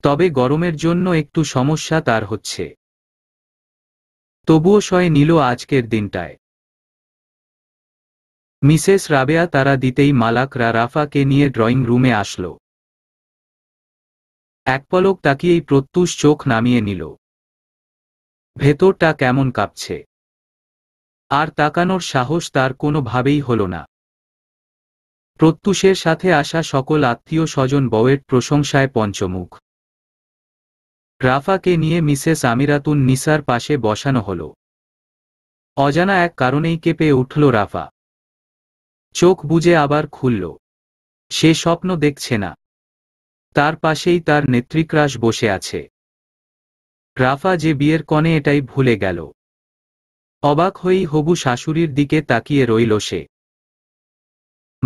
তবে গরমের জন্য একটু সমস্যা তার হচ্ছে তবুও শয়ে নিল আজকের দিনটায় মিসেস রাবেয়া তারা দিতেই মালাকরা রাফাকে নিয়ে ড্রয়িং রুমে আসল এক পলক তাকিয়েই প্রত্যুষ চোখ নামিয়ে নিল ভেতরটা কেমন কাঁপছে আর তাকানোর সাহস তার কোনোভাবেই হল না প্রত্যুষের সাথে আসা সকল আত্মীয় স্বজন বউয়ের প্রশংসায় পঞ্চমুখ রাফাকে নিয়ে মিসেস আমিরাতুন নিসার পাশে বসানো হল অজানা এক কারণেই কেঁপে উঠল রাফা চোখ বুঝে আবার খুলল সে স্বপ্ন দেখছে না তার পাশেই তার নেতৃক্রাস বসে আছে রাফা যে বিয়ের কনে এটাই ভুলে গেল অবাক হয়েই হবু শাশুড়ির দিকে তাকিয়ে রইল সে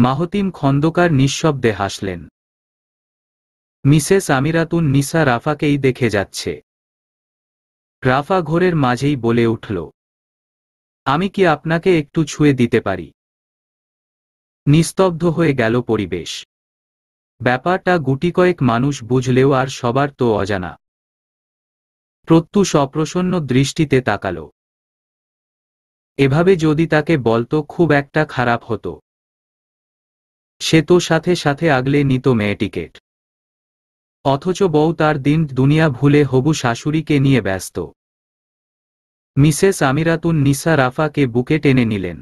মাহতিম খন্দকার নিঃশব্দে হাসলেন মিসেস আমিরাতুন নিসা রাফাকেই দেখে যাচ্ছে রাফা ঘোরের মাঝেই বলে উঠল আমি কি আপনাকে একটু ছুঁয়ে দিতে পারি নিস্তব্ধ হয়ে গেল পরিবেশ ব্যাপারটা গুটি কয়েক মানুষ বুঝলেও আর সবার তো অজানা প্রত্যুষ অপ্রসন্ন দৃষ্টিতে তাকালো এভাবে যদি তাকে বলতো খুব একটা খারাপ হতো সে তো সাথে সাথে আগলে নিত টিকেট অথচ বউ তার দিন দুনিয়া ভুলে হবু শাশুড়িকে নিয়ে ব্যস্ত মিসেস আমিরাতুন নিসা রাফাকে বুকে টেনে নিলেন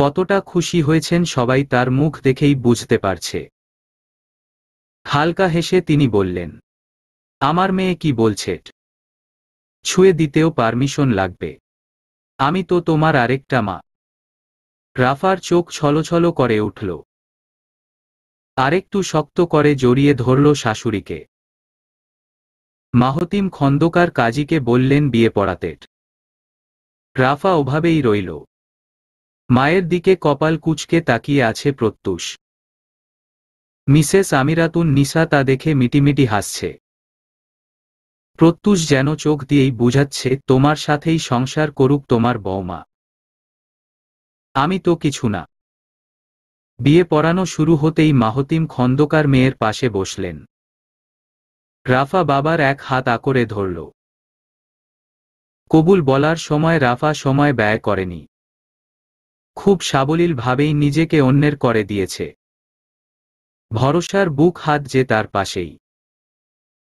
কতটা খুশি হয়েছেন সবাই তার মুখ দেখেই বুঝতে পারছে হালকা হেসে তিনি বললেন আমার মেয়ে কি বলছে ছুঁয়ে দিতেও পারমিশন লাগবে আমি তো তোমার আরেকটা মা রাফার চোখ ছলছল করে উঠল আরেকটু শক্ত করে জড়িয়ে ধরল শাশুড়িকে মাহতিম খন্দকার কাজীকে বললেন বিয়ে পড়াতে রাফা ওভাবেই রইল মায়ের দিকে কপাল কুচকে তাকিয়ে আছে প্রত্যুষ মিসেস আমিরাতুন নিসা তা দেখে মিটিমিটি হাসছে প্রত্যুষ যেন চোখ দিয়েই বুঝাচ্ছে তোমার সাথেই সংসার করুক তোমার বৌমা আমি তো কিছু না বিয়ে পড়ানো শুরু হতেই মাহতিম খন্দকার মেয়ের পাশে বসলেন রাফা বাবার এক হাত আকরে ধরল কবুল বলার সময় রাফা সময় ব্যয় করেনি খুব সাবলীলভাবেই নিজেকে অন্যের করে দিয়েছে ভরসার বুক হাত যে তার পাশেই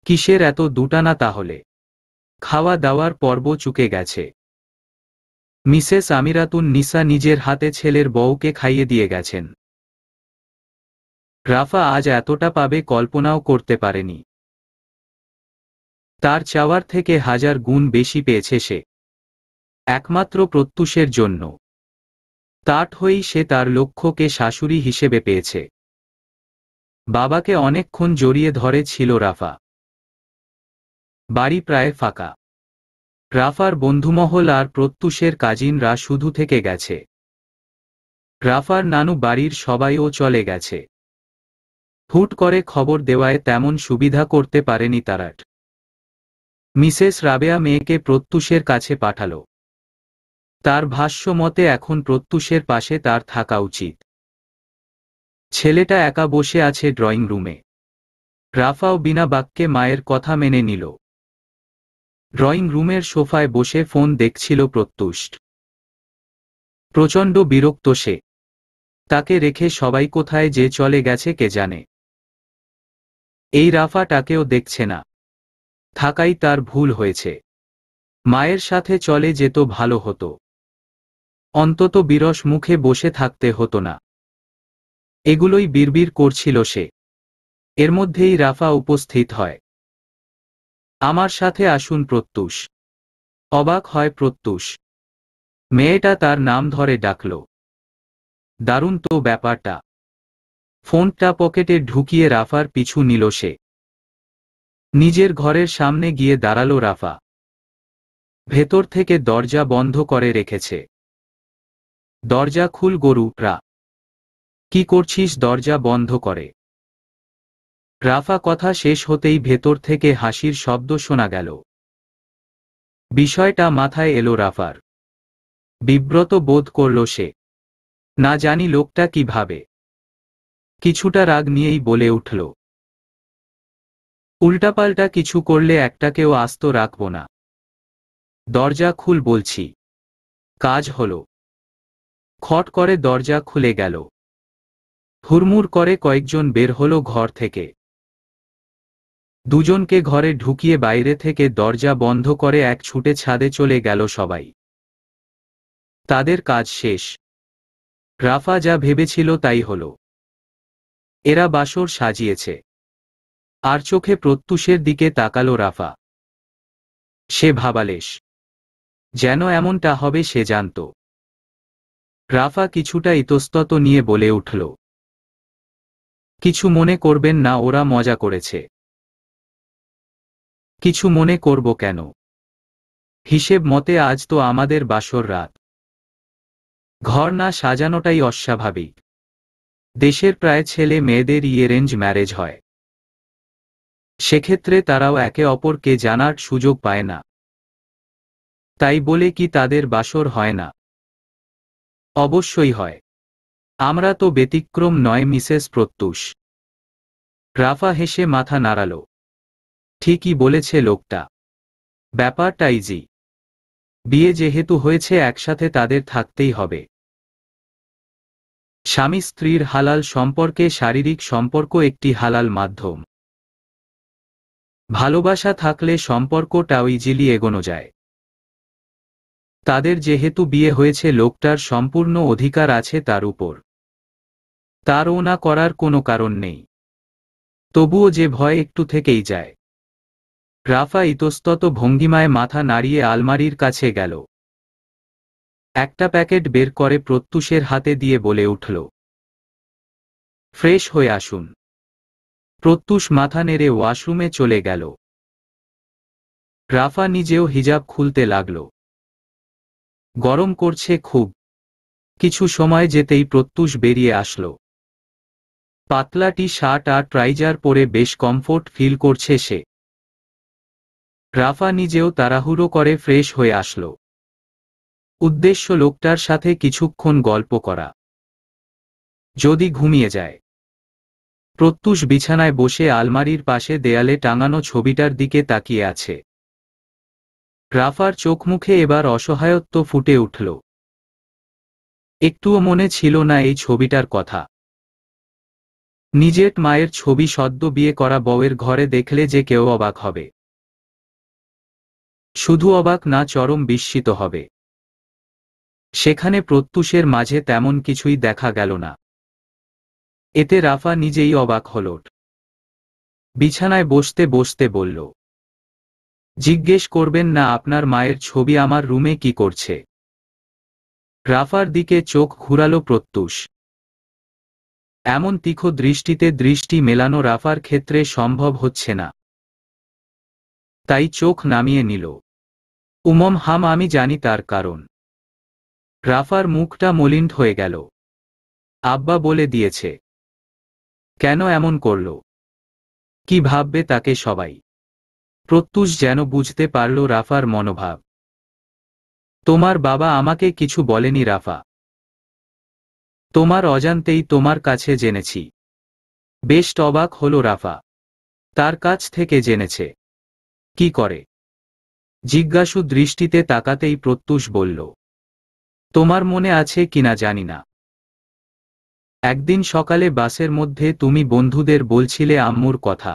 কিসের এত দুটানা তাহলে খাওয়া দাওয়ার পর্ব চুকে গেছে মিসেস আমিরাতুন নিসা নিজের হাতে ছেলের বউকে খাইয়ে দিয়ে গেছেন রাফা আজ এতটা পাবে কল্পনাও করতে পারেনি তার চাওয়ার থেকে হাজার গুণ বেশি পেয়েছে সে একমাত্র প্রত্যুষের জন্য তাট হয়েই সে তার লক্ষ্যকে শাশুড়ি হিসেবে পেয়েছে বাবাকে অনেকক্ষণ জড়িয়ে ধরে ছিল রাফা বাড়ি প্রায় ফাঁকা রাফার বন্ধুমহল আর প্রত্যুষের কাজিনরা শুধু থেকে গেছে রাফার নানু বাড়ির সবাইও চলে গেছে হুট করে খবর দেওয়ায় তেমন সুবিধা করতে পারেনি তারাট মিসেস রাবেয়া মেয়েকে প্রত্যুষের কাছে পাঠালো তার ভাষ্য মতে এখন প্রত্যুষের পাশে তার থাকা উচিত ছেলেটা একা বসে আছে ড্রয়িং রুমে রাফাও বিনা বাক্যে মায়ের কথা মেনে নিল ড্রয়িং রুমের সোফায় বসে ফোন দেখছিল প্রত্যুষ্ট প্রচণ্ড বিরক্ত সে তাকে রেখে সবাই কোথায় যে চলে গেছে কে জানে এই রাফাটাকেও দেখছে না থাকাই তার ভুল হয়েছে মায়ের সাথে চলে যেত ভালো হতো অন্তত বিরস মুখে বসে থাকতে হতো না এগুলোই বিড়বির করছিল সে এর মধ্যেই রাফা উপস্থিত হয় আমার সাথে আসুন প্রত্যুষ অবাক হয় প্রত্যুষ মেয়েটা তার নাম ধরে ডাকল দারুণ তো ব্যাপারটা ফোনটা পকেটে ঢুকিয়ে রাফার পিছু নিল সে নিজের ঘরের সামনে গিয়ে দাঁড়ালো রাফা ভেতর থেকে দরজা বন্ধ করে রেখেছে দরজা খুল গরু রা কি করছিস দরজা বন্ধ করে রাফা কথা শেষ হতেই ভেতর থেকে হাসির শব্দ শোনা গেল বিষয়টা মাথায় এলো রাফার বিব্রত বোধ করল সে না জানি লোকটা কিভাবে কিছুটা রাগ নিয়েই বলে উঠল উল্টাপাল্টা কিছু করলে একটাকেও আস্ত রাখব না দরজা খুল বলছি কাজ হল খট করে দরজা খুলে গেল হুরমুর করে কয়েকজন বের হলো ঘর থেকে দুজনকে ঘরে ঢুকিয়ে বাইরে থেকে দরজা বন্ধ করে এক ছুটে ছাদে চলে গেল সবাই তাদের কাজ শেষ রাফা যা ভেবেছিল তাই হল এরা বাসর সাজিয়েছে আর চোখে প্রত্যুষের দিকে তাকালো রাফা সে ভাবালেশ যেন এমনটা হবে সে জানত রাফা কিছুটা ইতস্তত নিয়ে বলে উঠল কিছু মনে করবেন না ওরা মজা করেছে কিছু মনে করব কেন হিসেব মতে আজ তো আমাদের বাসর রাত ঘর না সাজানোটাই অস্বাভাবিক দেশের প্রায় ছেলে মেয়েদের ইয়েরেঞ্জ ম্যারেজ হয় সেক্ষেত্রে তারাও একে অপরকে জানার সুযোগ পায় না তাই বলে কি তাদের বাসর হয় না অবশ্যই হয় আমরা তো ব্যতিক্রম নয় মিসেস প্রত্যুষ রাফা হেসে মাথা নাড়ালো ঠিকই বলেছে লোকটা ব্যাপারটা ইজি বিয়ে যেহেতু হয়েছে একসাথে তাদের থাকতেই হবে স্বামী স্ত্রীর হালাল সম্পর্কে শারীরিক সম্পর্ক একটি হালাল মাধ্যম ভালোবাসা থাকলে সম্পর্কটাও ইজিলি এগোনো যায় তাদের যেহেতু বিয়ে হয়েছে লোকটার সম্পূর্ণ অধিকার আছে তার উপর তারও না করার কোনো কারণ নেই তবুও যে ভয় একটু থেকেই যায় গ্রাফা ইতস্তত ভঙ্গিমায় মাথা নাড়িয়ে আলমারির কাছে গেল একটা প্যাকেট বের করে প্রত্যুষের হাতে দিয়ে বলে উঠল ফ্রেশ হয়ে আসুন প্রত্যুষ মাথা নেড়ে ওয়াশরুমে চলে গেল গ্রাফা নিজেও হিজাব খুলতে লাগল গরম করছে খুব কিছু সময় যেতেই প্রত্যুষ বেরিয়ে আসলো পাতলাটি শার্ট আর ট্রাইজার পরে বেশ কমফোর্ট ফিল করছে সে রাফা নিজেও তাড়াহুড়ো করে ফ্রেশ হয়ে আসল উদ্দেশ্য লোকটার সাথে কিছুক্ষণ গল্প করা যদি ঘুমিয়ে যায় প্রত্যুষ বিছানায় বসে আলমারির পাশে দেয়ালে টাঙানো ছবিটার দিকে তাকিয়ে আছে রাফার মুখে এবার অসহায়ত্ব ফুটে উঠল একটুও মনে ছিল না এই ছবিটার কথা নিজের মায়ের ছবি সদ্য বিয়ে করা বউয়ের ঘরে দেখলে যে কেউ অবাক হবে শুধু অবাক না চরম বিস্মিত হবে সেখানে প্রত্যুষের মাঝে তেমন কিছুই দেখা গেল না এতে রাফা নিজেই অবাক হলট বিছানায় বসতে বসতে বলল জিজ্ঞেস করবেন না আপনার মায়ের ছবি আমার রুমে কি করছে রাফার দিকে চোখ ঘুরালো প্রত্যুষ এমন তীক্ষ দৃষ্টিতে দৃষ্টি মেলানো রাফার ক্ষেত্রে সম্ভব হচ্ছে না তাই চোখ নামিয়ে নিল উমম হাম আমি জানি তার কারণ রাফার মুখটা মলিন হয়ে গেল আব্বা বলে দিয়েছে কেন এমন করল কি ভাববে তাকে সবাই প্রত্যুষ যেন বুঝতে পারল রাফার মনোভাব তোমার বাবা আমাকে কিছু বলেনি রাফা তোমার অজান্তেই তোমার কাছে জেনেছি বেশ টবাক হল রাফা তার কাছ থেকে জেনেছে কি করে জিজ্ঞাসু দৃষ্টিতে তাকাতেই প্রত্যুষ বলল তোমার মনে আছে কিনা জানি না একদিন সকালে বাসের মধ্যে তুমি বন্ধুদের বলছিলে আম্মুর কথা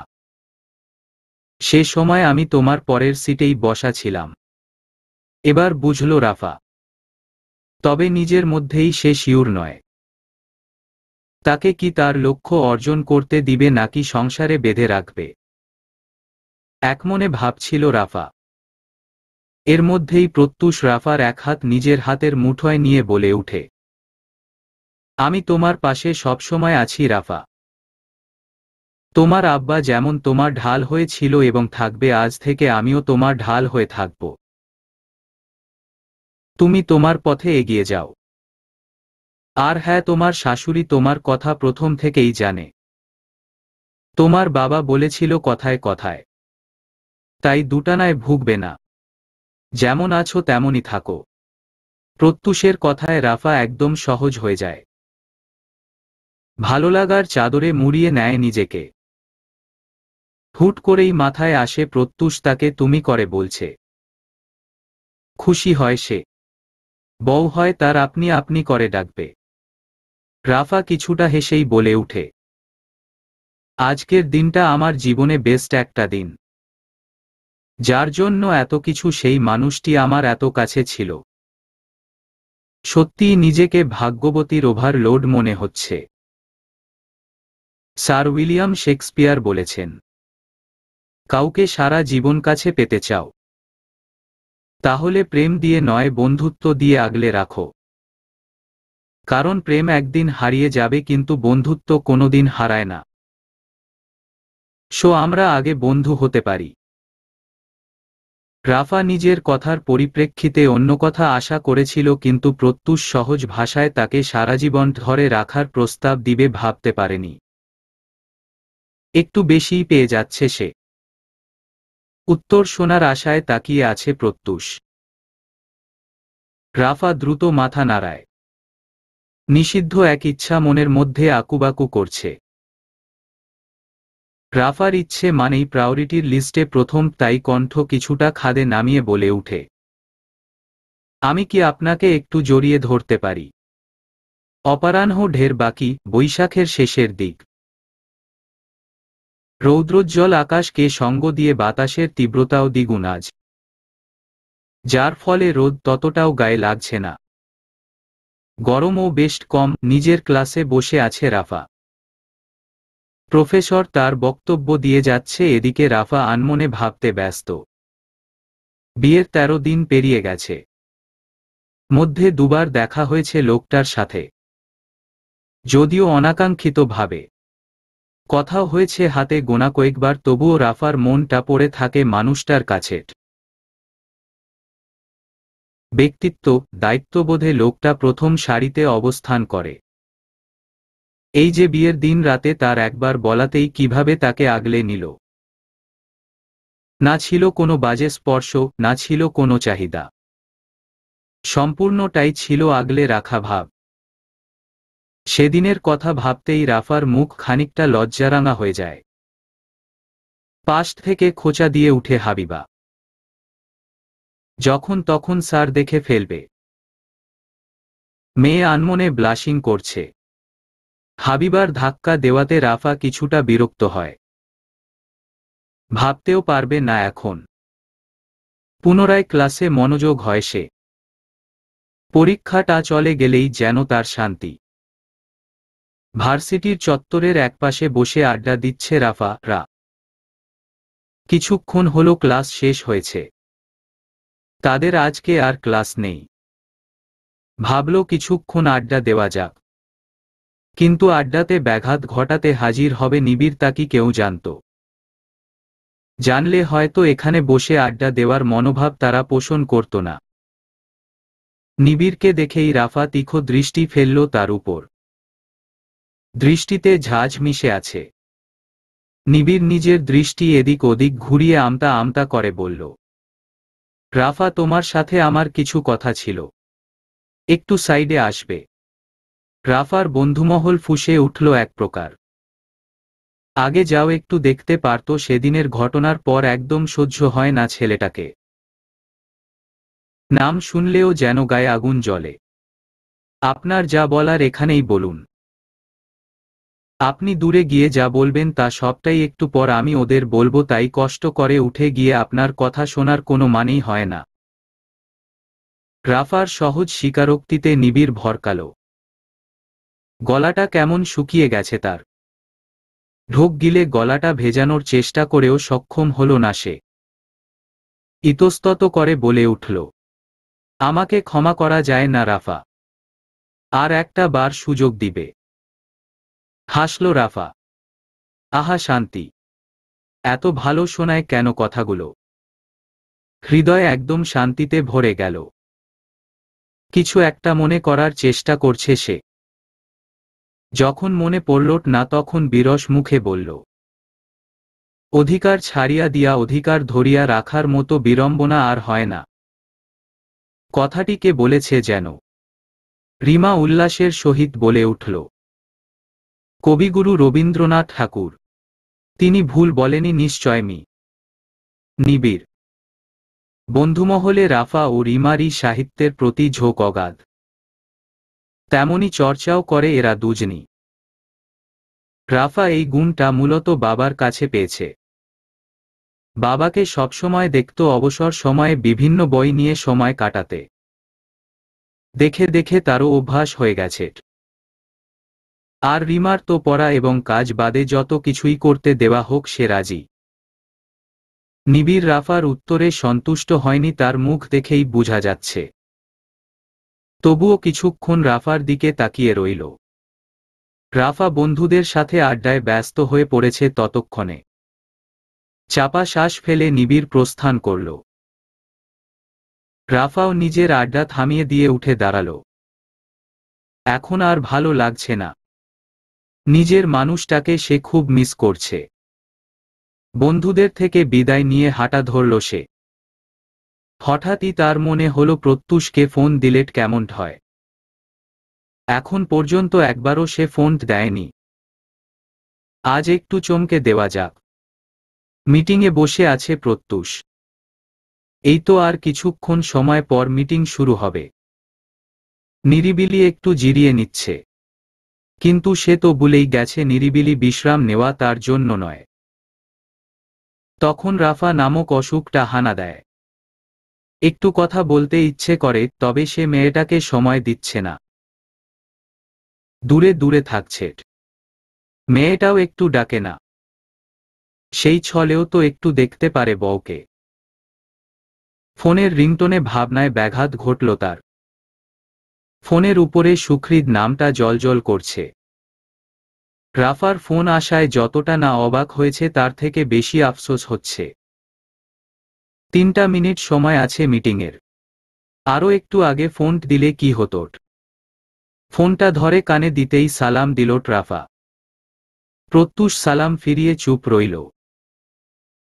সে সময় আমি তোমার পরের সিটেই বসা ছিলাম এবার বুঝল রাফা তবে নিজের মধ্যেই সে শিউর নয় তাকে কি তার লক্ষ্য অর্জন করতে দিবে নাকি সংসারে বেঁধে রাখবে একমনে ভাবছিল রাফা এর মধ্যেই প্রত্যুষ রাফার এক হাত নিজের হাতের মুঠোয় নিয়ে বলে উঠে আমি তোমার পাশে সবসময় আছি রাফা তোমার আব্বা যেমন তোমার ঢাল হয়েছিল এবং থাকবে আজ থেকে আমিও তোমার ঢাল হয়ে থাকব তুমি তোমার পথে এগিয়ে যাও আর হ্যাঁ তোমার শাশুড়ি তোমার কথা প্রথম থেকেই জানে তোমার বাবা বলেছিল কথায় কথায় তাই দুটানায় ভুগবে না যেমন আছো তেমনই থাকো প্রত্যুষের কথায় রাফা একদম সহজ হয়ে যায় ভালো লাগার চাদরে মুড়িয়ে নেয় নিজেকে হুট করেই মাথায় আসে প্রত্যুষ তাকে তুমি করে বলছে খুশি হয় সে বউ হয় তার আপনি আপনি করে ডাকবে রাফা কিছুটা হেসেই বলে উঠে আজকের দিনটা আমার জীবনে বেস্ট একটা দিন যার জন্য এত কিছু সেই মানুষটি আমার এত কাছে ছিল সত্যিই নিজেকে ভাগ্যবতীর ওভার লোড মনে হচ্ছে স্যার উইলিয়াম শেক্সপিয়ার বলেছেন কাউকে সারা জীবন কাছে পেতে চাও তাহলে প্রেম দিয়ে নয় বন্ধুত্ব দিয়ে আগলে রাখো কারণ প্রেম একদিন হারিয়ে যাবে কিন্তু বন্ধুত্ব কোনোদিন হারায় না সো আমরা আগে বন্ধু হতে পারি গ্রাফা নিজের কথার পরিপ্রেক্ষিতে অন্য কথা আশা করেছিল কিন্তু প্রত্যুষ সহজ ভাষায় তাকে সারাজীবন ধরে রাখার প্রস্তাব দিবে ভাবতে পারেনি একটু বেশিই পেয়ে যাচ্ছে সে উত্তর শোনার আশায় তাকিয়ে আছে প্রত্যুষ গ্রাফা দ্রুত মাথা নাড়ায় নিষিদ্ধ এক ইচ্ছা মনের মধ্যে আকুবাকু করছে গ্রাফার ইচ্ছে মানেই প্রায়োরিটির লিস্টে প্রথম তাই কণ্ঠ কিছুটা খাদে নামিয়ে বলে উঠে আমি কি আপনাকে একটু জড়িয়ে ধরতে পারি অপরাহ্ন ঢের বাকি বৈশাখের শেষের দিক রৌদ্রোজ্জ্বল আকাশকে সঙ্গ দিয়ে বাতাসের তীব্রতাও দ্বিগুণ আজ যার ফলে রোদ ততটাও গায়ে লাগছে না গরমও বেশ কম নিজের ক্লাসে বসে আছে রাফা প্রফেসর তার বক্তব্য দিয়ে যাচ্ছে এদিকে রাফা আনমনে ভাবতে ব্যস্ত বিয়ের তেরো দিন পেরিয়ে গেছে মধ্যে দুবার দেখা হয়েছে লোকটার সাথে যদিও অনাকাঙ্ক্ষিতভাবে কথা হয়েছে হাতে গোনা কয়েকবার তবুও রাফার মনটা পড়ে থাকে মানুষটার কাছে ব্যক্তিত্ব দায়িত্ববোধে লোকটা প্রথম সারিতে অবস্থান করে এই যে বিয়ের দিন রাতে তার একবার বলাতেই কিভাবে তাকে আগলে নিল না ছিল কোনো বাজে স্পর্শ না ছিল কোনো চাহিদা সম্পূর্ণটাই ছিল আগলে রাখা ভাব সেদিনের কথা ভাবতেই রাফার মুখ খানিকটা লজ্জারাঙা হয়ে যায় পাশ থেকে খোঁচা দিয়ে উঠে হাবিবা যখন তখন স্যার দেখে ফেলবে মেয়ে আনমনে ব্লাশিং করছে হাবিবার ধাক্কা দেওয়াতে রাফা কিছুটা বিরক্ত হয় ভাবতেও পারবে না এখন পুনরায় ক্লাসে মনোযোগ হয় সে পরীক্ষাটা চলে গেলেই যেন তার শান্তি ভার্সিটির চত্বরের একপাশে বসে আড্ডা দিচ্ছে রাফা রা কিছুক্ষণ হলো ক্লাস শেষ হয়েছে তাদের আজকে আর ক্লাস নেই ভাবল কিছুক্ষণ আড্ডা দেওয়া যাক কিন্তু আড্ডাতে ব্যাঘাত ঘটাতে হাজির হবে নিবিড় তা কি কেউ জানত জানলে হয়তো এখানে বসে আড্ডা দেওয়ার মনোভাব তারা পোষণ করত না নিবিড়কে দেখেই রাফা তীক্ষ দৃষ্টি ফেলল তার উপর দৃষ্টিতে ঝাঁঝ মিশে আছে নিবিড় নিজের দৃষ্টি এদিক ওদিক ঘুরিয়ে আমতা আমতা করে বলল রাফা তোমার সাথে আমার কিছু কথা ছিল একটু সাইডে আসবে রাফার বন্ধুমহল ফুসে উঠল এক প্রকার আগে যাও একটু দেখতে পারত সেদিনের ঘটনার পর একদম সহ্য হয় না ছেলেটাকে নাম শুনলেও যেন গায়ে আগুন জ্বলে আপনার যা বলার এখানেই বলুন আপনি দূরে গিয়ে যা বলবেন তা সবটাই একটু পর আমি ওদের বলবো তাই কষ্ট করে উঠে গিয়ে আপনার কথা শোনার কোনো মানেই হয় না রাফার সহজ স্বীকারোক্তিতে নিবিড় ভরকালো গলাটা কেমন শুকিয়ে গেছে তার ঢোক গিলে গলাটা ভেজানোর চেষ্টা করেও সক্ষম হল না সে ইতস্তত করে বলে উঠল আমাকে ক্ষমা করা যায় না রাফা আর একটা বার সুযোগ দিবে হাসল রাফা আহা শান্তি এত ভালো শোনায় কেন কথাগুলো হৃদয় একদম শান্তিতে ভরে গেল কিছু একটা মনে করার চেষ্টা করছে সে যখন মনে পড়লট না তখন বিরস মুখে বলল অধিকার ছাড়িয়া দিয়া অধিকার ধরিয়া রাখার মতো বিড়ম্বনা আর হয় না কথাটি কে বলেছে যেন রিমা উল্লাসের সহিত বলে উঠল কবিগুরু রবীন্দ্রনাথ ঠাকুর তিনি ভুল বলেনি নিশ্চয় মি নিবিড় বন্ধুমহলে রাফা ও রিমারই সাহিত্যের প্রতি ঝোঁক অগাধ তেমনই চর্চাও করে এরা দুজনি রাফা এই গুণটা মূলত বাবার কাছে পেয়েছে বাবাকে সবসময় দেখত অবসর সময়ে বিভিন্ন বই নিয়ে সময় কাটাতে দেখে দেখে তারও অভ্যাস হয়ে গেছে আর রিমার তো পড়া এবং কাজ বাদে যত কিছুই করতে দেওয়া হোক সে রাজি নিবিড় রাফার উত্তরে সন্তুষ্ট হয়নি তার মুখ দেখেই বোঝা যাচ্ছে তবুও কিছুক্ষণ রাফার দিকে তাকিয়ে রইল রাফা বন্ধুদের সাথে আড্ডায় ব্যস্ত হয়ে পড়েছে ততক্ষণে চাপা শ্বাস ফেলে নিবিড় প্রস্থান করল রাফাও নিজের আড্ডা থামিয়ে দিয়ে উঠে দাঁড়াল এখন আর ভালো লাগছে না নিজের মানুষটাকে সে খুব মিস করছে বন্ধুদের থেকে বিদায় নিয়ে হাঁটা ধরল সে হঠাৎই তার মনে হলো প্রত্যুষকে ফোন দিলেট কেমন হয় এখন পর্যন্ত একবারও সে ফোন দেয়নি আজ একটু চমকে দেওয়া যাক মিটিংয়ে বসে আছে প্রত্যুষ এই তো আর কিছুক্ষণ সময় পর মিটিং শুরু হবে নিরিবিলি একটু জিরিয়ে নিচ্ছে কিন্তু সে তো বলেই গেছে নিরিবিলি বিশ্রাম নেওয়া তার জন্য নয় তখন রাফা নামক অসুখটা হানা দেয় একটু কথা বলতে ইচ্ছে করে তবে সে মেয়েটাকে সময় দিচ্ছে না দূরে দূরে থাকছে মেয়েটাও একটু ডাকে না সেই ছলেও তো একটু দেখতে পারে বউকে ফোনের রিংটনে ভাবনায় ব্যাঘাত ঘটল তার ফোনের উপরে সুখ্রিদ নামটা জলজল করছে রাফার ফোন আসায় যতটা না অবাক হয়েছে তার থেকে বেশি আফসোস হচ্ছে তিনটা মিনিট সময় আছে মিটিংয়ের আরও একটু আগে ফোন দিলে কি হতো ফোনটা ধরে কানে দিতেই সালাম দিল ট্রাফা প্রত্যুষ সালাম ফিরিয়ে চুপ রইল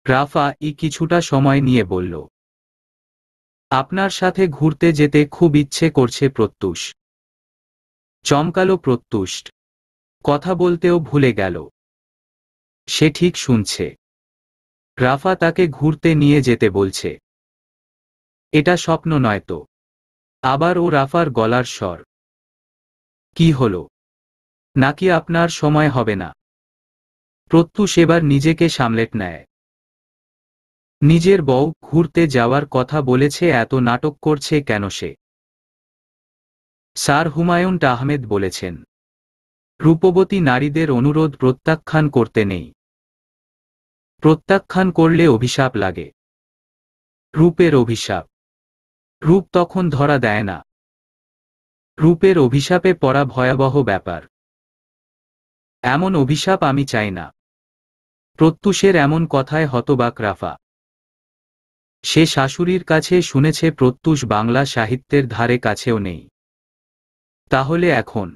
ট্রাফা ই কিছুটা সময় নিয়ে বলল আপনার সাথে ঘুরতে যেতে খুব ইচ্ছে করছে প্রত্যুষ চমকালো প্রত্যুষ্ট কথা বলতেও ভুলে গেল সে ঠিক শুনছে রাফা তাকে ঘুরতে নিয়ে যেতে বলছে এটা স্বপ্ন নয় তো আবার ও রাফার গলার স্বর কি হল নাকি আপনার সময় হবে না প্রত্যুষ এবার নিজেকে সামলেট নেয় নিজের বউ ঘুরতে যাওয়ার কথা বলেছে এত নাটক করছে কেন সে স্যার হুমায়ুন আহমেদ বলেছেন রূপবতী নারীদের অনুরোধ প্রত্যাখ্যান করতে নেই প্রত্যাখ্যান করলে অভিশাপ লাগে রূপের অভিশাপ রূপ তখন ধরা দেয় না রূপের অভিশাপে পড়া ভয়াবহ ব্যাপার এমন অভিশাপ আমি চাই না প্রত্যুষের এমন কথায় হতবাক রাফা সে শাশুড়ির কাছে শুনেছে প্রত্যুষ বাংলা সাহিত্যের ধারে কাছেও নেই তাহলে এখন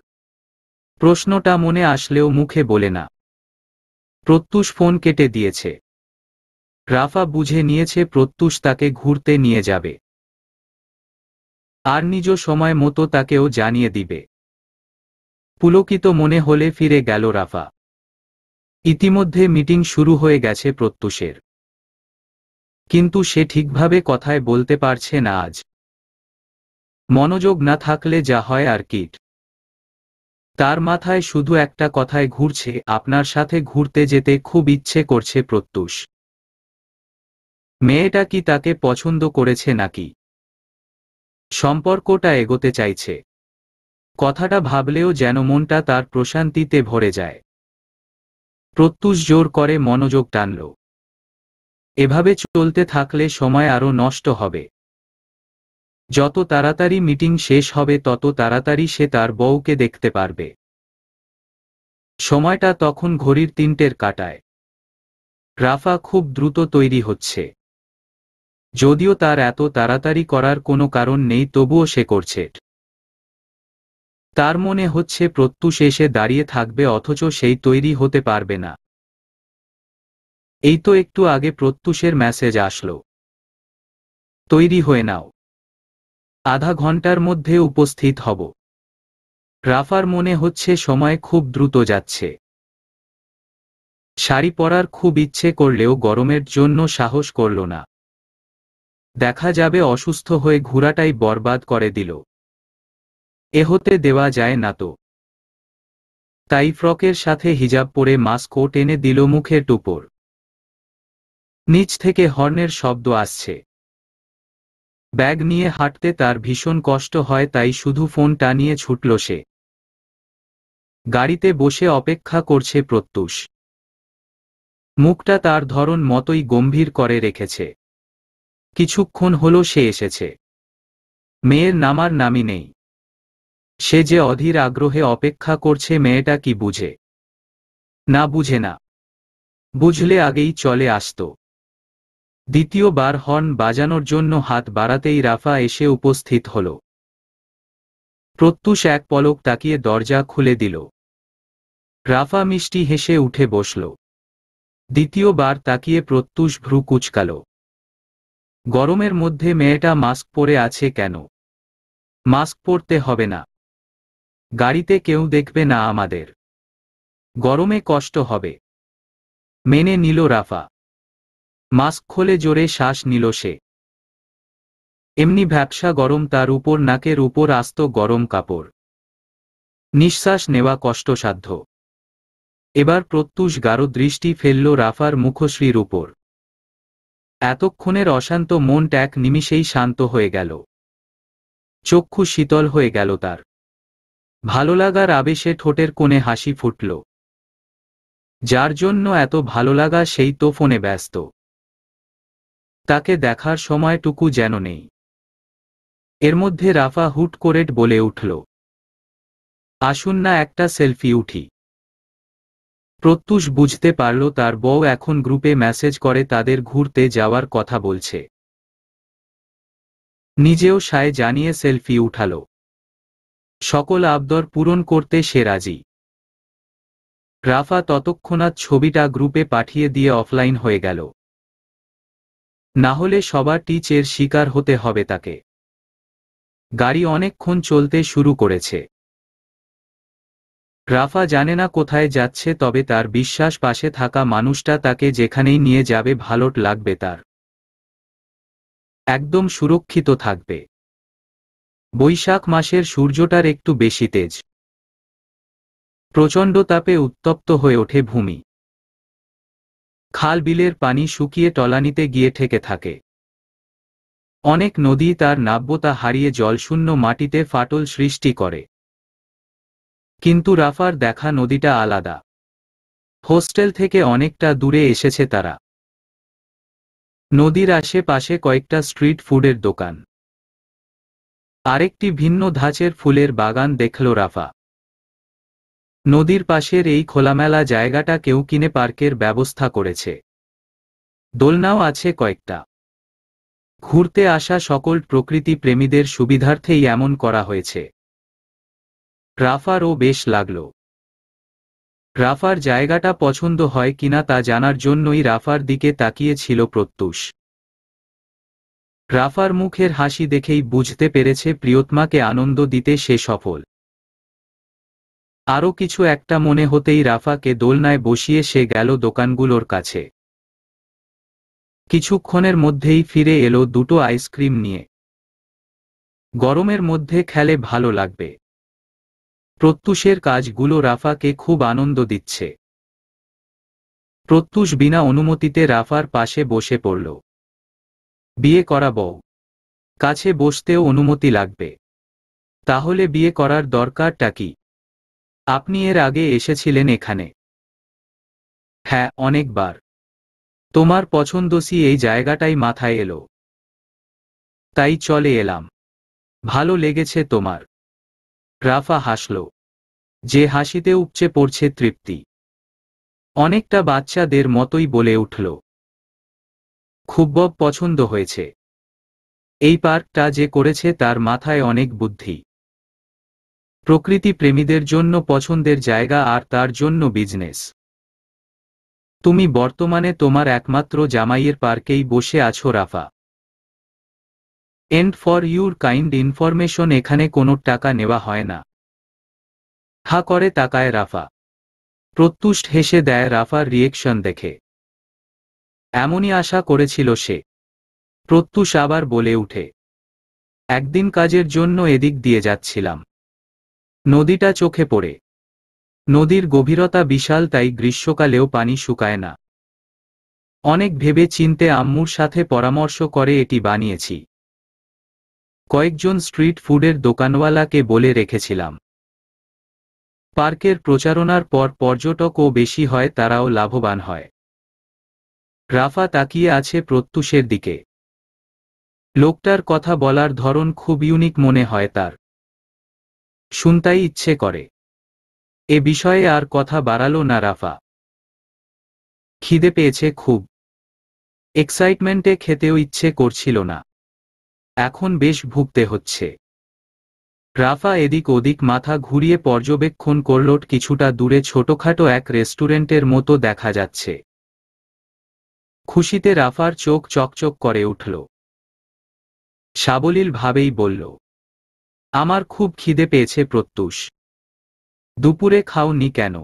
প্রশ্নটা মনে আসলেও মুখে বলে না প্রত্যুষ ফোন কেটে দিয়েছে রাফা বুঝে নিয়েছে প্রত্যুষ তাকে ঘুরতে নিয়ে যাবে আর নিজ সময় মতো তাকেও জানিয়ে দিবে পুলকিত মনে হলে ফিরে গেল রাফা ইতিমধ্যে মিটিং শুরু হয়ে গেছে প্রত্যুষের কিন্তু সে ঠিকভাবে কথায় বলতে পারছে না আজ মনোযোগ না থাকলে যা হয় আর কিট তার মাথায় শুধু একটা কথায় ঘুরছে আপনার সাথে ঘুরতে যেতে খুব ইচ্ছে করছে প্রত্যুষ মেয়েটা কি তাকে পছন্দ করেছে নাকি সম্পর্কটা এগোতে চাইছে কথাটা ভাবলেও যেন মনটা তার প্রশান্তিতে ভরে যায় প্রত্যুষ জোর করে মনোযোগ টানল এভাবে চলতে থাকলে সময় আরও নষ্ট হবে যত তাড়াতাড়ি মিটিং শেষ হবে তত তাড়াতাড়ি সে তার বউকে দেখতে পারবে সময়টা তখন ঘড়ির তিনটের কাটায় রাফা খুব দ্রুত তৈরি হচ্ছে যদিও তার এত তাড়াতাড়ি করার কোনো কারণ নেই তবুও সে করছে তার মনে হচ্ছে প্রত্যুষ এসে দাঁড়িয়ে থাকবে অথচ সেই তৈরি হতে পারবে না এই তো একটু আগে প্রত্যুষের মেসেজ আসলো তৈরি হয়ে নাও আধা ঘন্টার মধ্যে উপস্থিত হব রাফার মনে হচ্ছে সময় খুব দ্রুত যাচ্ছে শাড়ি পরার খুব ইচ্ছে করলেও গরমের জন্য সাহস করল না দেখা যাবে অসুস্থ হয়ে ঘোরাটাই বরবাদ করে দিল এ হতে দেওয়া যায় না তো তাই ফ্রকের সাথে হিজাব পরে মাস্কোট টেনে দিল মুখের টুপর নিচ থেকে হর্নের শব্দ আসছে ব্যাগ নিয়ে হাঁটতে তার ভীষণ কষ্ট হয় তাই শুধু ফোনটা নিয়ে ছুটল সে গাড়িতে বসে অপেক্ষা করছে প্রত্যুষ মুখটা তার ধরন মতোই গম্ভীর করে রেখেছে কিছুক্ষণ হলো সে এসেছে মেয়ের নামার নামই নেই সে যে অধীর আগ্রহে অপেক্ষা করছে মেয়েটা কি বুঝে না বুঝে না বুঝলে আগেই চলে আসতো দ্বিতীয়বার হর্ন বাজানোর জন্য হাত বাড়াতেই রাফা এসে উপস্থিত হল প্রত্যুষ এক পলক তাকিয়ে দরজা খুলে দিল রাফা মিষ্টি হেসে উঠে বসল দ্বিতীয়বার তাকিয়ে প্রত্যুষ ভ্রু কুচকাল গরমের মধ্যে মেয়েটা মাস্ক পরে আছে কেন মাস্ক পরতে হবে না গাড়িতে কেউ দেখবে না আমাদের গরমে কষ্ট হবে মেনে নিল রাফা মাস্ক খোলে জোরে শ্বাস নিল সে এমনি ভ্যাবসা গরম তার উপর নাকের উপর আস্ত গরম কাপড় নিঃশ্বাস নেওয়া কষ্টসাধ্য এবার প্রত্যুষ গারো দৃষ্টি ফেলল রাফার মুখশ্রীর উপর এতক্ষণের অশান্ত মন এক নিমিষেই শান্ত হয়ে গেল চক্ষু শীতল হয়ে গেল তার ভালো লাগার আবেশে ঠোঁটের কোণে হাসি ফুটল যার জন্য এত ভালোলাগা সেই তো ফোনে ব্যস্ত তাকে দেখার সময়টুকু যেন নেই এর মধ্যে রাফা হুট করেট বলে উঠল আসুন না একটা সেলফি উঠি প্রত্যুষ বুঝতে পারল তার বউ এখন গ্রুপে মেসেজ করে তাদের ঘুরতে যাওয়ার কথা বলছে নিজেও সায় জানিয়ে সেলফি উঠাল সকল আবদর পূরণ করতে সে রাজি রাফা ততক্ষণাৎ ছবিটা গ্রুপে পাঠিয়ে দিয়ে অফলাইন হয়ে গেল না হলে সবার টিচের শিকার হতে হবে তাকে গাড়ি অনেকক্ষণ চলতে শুরু করেছে রাফা জানে না কোথায় যাচ্ছে তবে তার বিশ্বাস পাশে থাকা মানুষটা তাকে যেখানেই নিয়ে যাবে ভালোট লাগবে তার একদম সুরক্ষিত থাকবে বৈশাখ মাসের সূর্যটার একটু বেশি তেজ প্রচণ্ড তাপে উত্তপ্ত হয়ে ওঠে ভূমি খাল বিলের পানি শুকিয়ে টলানিতে গিয়ে ঠেকে থাকে অনেক নদী তার নাব্যতা হারিয়ে জলশূন্য মাটিতে ফাটল সৃষ্টি করে কিন্তু রাফার দেখা নদীটা আলাদা হোস্টেল থেকে অনেকটা দূরে এসেছে তারা নদীর আশেপাশে কয়েকটা স্ট্রিট ফুডের দোকান আরেকটি ভিন্ন ধাঁচের ফুলের বাগান দেখল রাফা নদীর পাশের এই খোলামেলা জায়গাটা কেউ কিনে পার্কের ব্যবস্থা করেছে দোলনাও আছে কয়েকটা ঘুরতে আসা সকল প্রকৃতি প্রেমীদের সুবিধার্থেই এমন করা হয়েছে রাফারও বেশ লাগল রাফার জায়গাটা পছন্দ হয় কিনা তা জানার জন্যই রাফার দিকে তাকিয়েছিল প্রত্যুষ রাফার মুখের হাসি দেখেই বুঝতে পেরেছে প্রিয়তমাকে আনন্দ দিতে সে সফল আরও কিছু একটা মনে হতেই রাফাকে দোলনায় বসিয়ে সে গেল দোকানগুলোর কাছে কিছুক্ষণের মধ্যেই ফিরে এলো দুটো আইসক্রিম নিয়ে গরমের মধ্যে খেলে ভালো লাগবে প্রত্যুষের কাজগুলো রাফাকে খুব আনন্দ দিচ্ছে প্রত্যুষ বিনা অনুমতিতে রাফার পাশে বসে পড়ল বিয়ে করা বউ কাছে বসতেও অনুমতি লাগবে তাহলে বিয়ে করার দরকারটা কি আপনি এর আগে এসেছিলেন এখানে হ্যাঁ অনেকবার তোমার পছন্দসি এই জায়গাটাই মাথায় এলো তাই চলে এলাম ভালো লেগেছে তোমার রাফা হাসল যে হাসিতে উপচে পড়ছে তৃপ্তি অনেকটা বাচ্চাদের মতোই বলে উঠল খুব পছন্দ হয়েছে এই পার্কটা যে করেছে তার মাথায় অনেক বুদ্ধি প্রকৃতি প্রেমীদের জন্য পছন্দের জায়গা আর তার জন্য বিজনেস তুমি বর্তমানে তোমার একমাত্র জামাইয়ের পার্কেই বসে আছো Rafa and for your kind information এখানে কোনো টাকা নেওয়া হয় না হা করে তাকায় রাফা প্রত্যুষ হেসে দেয় রাফার রিয়েকশন দেখে এমনই আশা করেছিল সে প্রত্যুষ আবার বলে উঠে একদিন কাজের জন্য এদিক দিয়ে যাচ্ছিলাম নদীটা চোখে পড়ে নদীর গভীরতা বিশাল তাই গ্রীষ্মকালেও পানি শুকায় না অনেক ভেবে চিনতে আম্মুর সাথে পরামর্শ করে এটি বানিয়েছি কয়েকজন স্ট্রিট ফুডের দোকানওয়ালাকে বলে রেখেছিলাম পার্কের প্রচারণার পর পর্যটকও বেশি হয় তারাও লাভবান হয় রাফা তাকিয়ে আছে প্রত্যুষের দিকে লোকটার কথা বলার ধরন খুব ইউনিক মনে হয় তার শুনতাই ইচ্ছে করে এ বিষয়ে আর কথা বাড়ালো না রাফা খিদে পেয়েছে খুব এক্সাইটমেন্টে খেতেও ইচ্ছে করছিল না এখন বেশ ভুগতে হচ্ছে রাফা এদিক ওদিক মাথা ঘুরিয়ে পর্যবেক্ষণ করলোট কিছুটা দূরে ছোটখাটো এক রেস্টুরেন্টের মতো দেখা যাচ্ছে খুশিতে রাফার চোখ চকচক করে উঠল ভাবেই বলল আমার খুব খিদে পেয়েছে প্রত্যুষ দুপুরে খাওনি কেন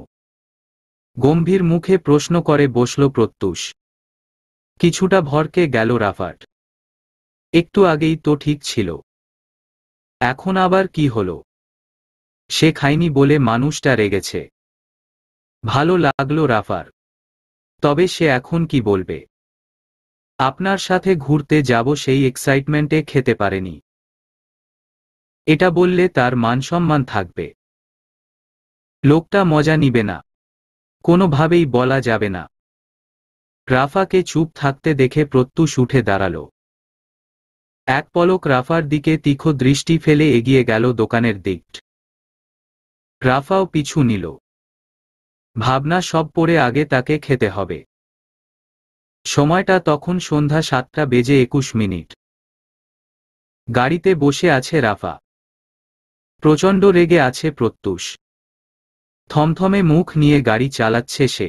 গম্ভীর মুখে প্রশ্ন করে বসল প্রত্যুষ কিছুটা ভরকে গেল রাফাট একটু আগেই তো ঠিক ছিল এখন আবার কি হল সে খায়নি বলে মানুষটা রেগেছে ভালো লাগলো রাফার তবে সে এখন কি বলবে আপনার সাথে ঘুরতে যাব সেই এক্সাইটমেন্টে খেতে পারেনি এটা বললে তার মানসম্মান থাকবে লোকটা মজা নিবে না কোনোভাবেই বলা যাবে না রাফাকে চুপ থাকতে দেখে প্রত্যুষ উঠে দাঁড়াল এক পলক রাফার দিকে তীক্ষ্ণ দৃষ্টি ফেলে এগিয়ে গেল দোকানের দিক রাফাও পিছু নিল ভাবনা সব পড়ে আগে তাকে খেতে হবে সময়টা তখন সন্ধ্যা সাতটা বেজে একুশ মিনিট গাড়িতে বসে আছে রাফা প্রচণ্ড রেগে আছে প্রত্যুষ থমথমে মুখ নিয়ে গাড়ি চালাচ্ছে সে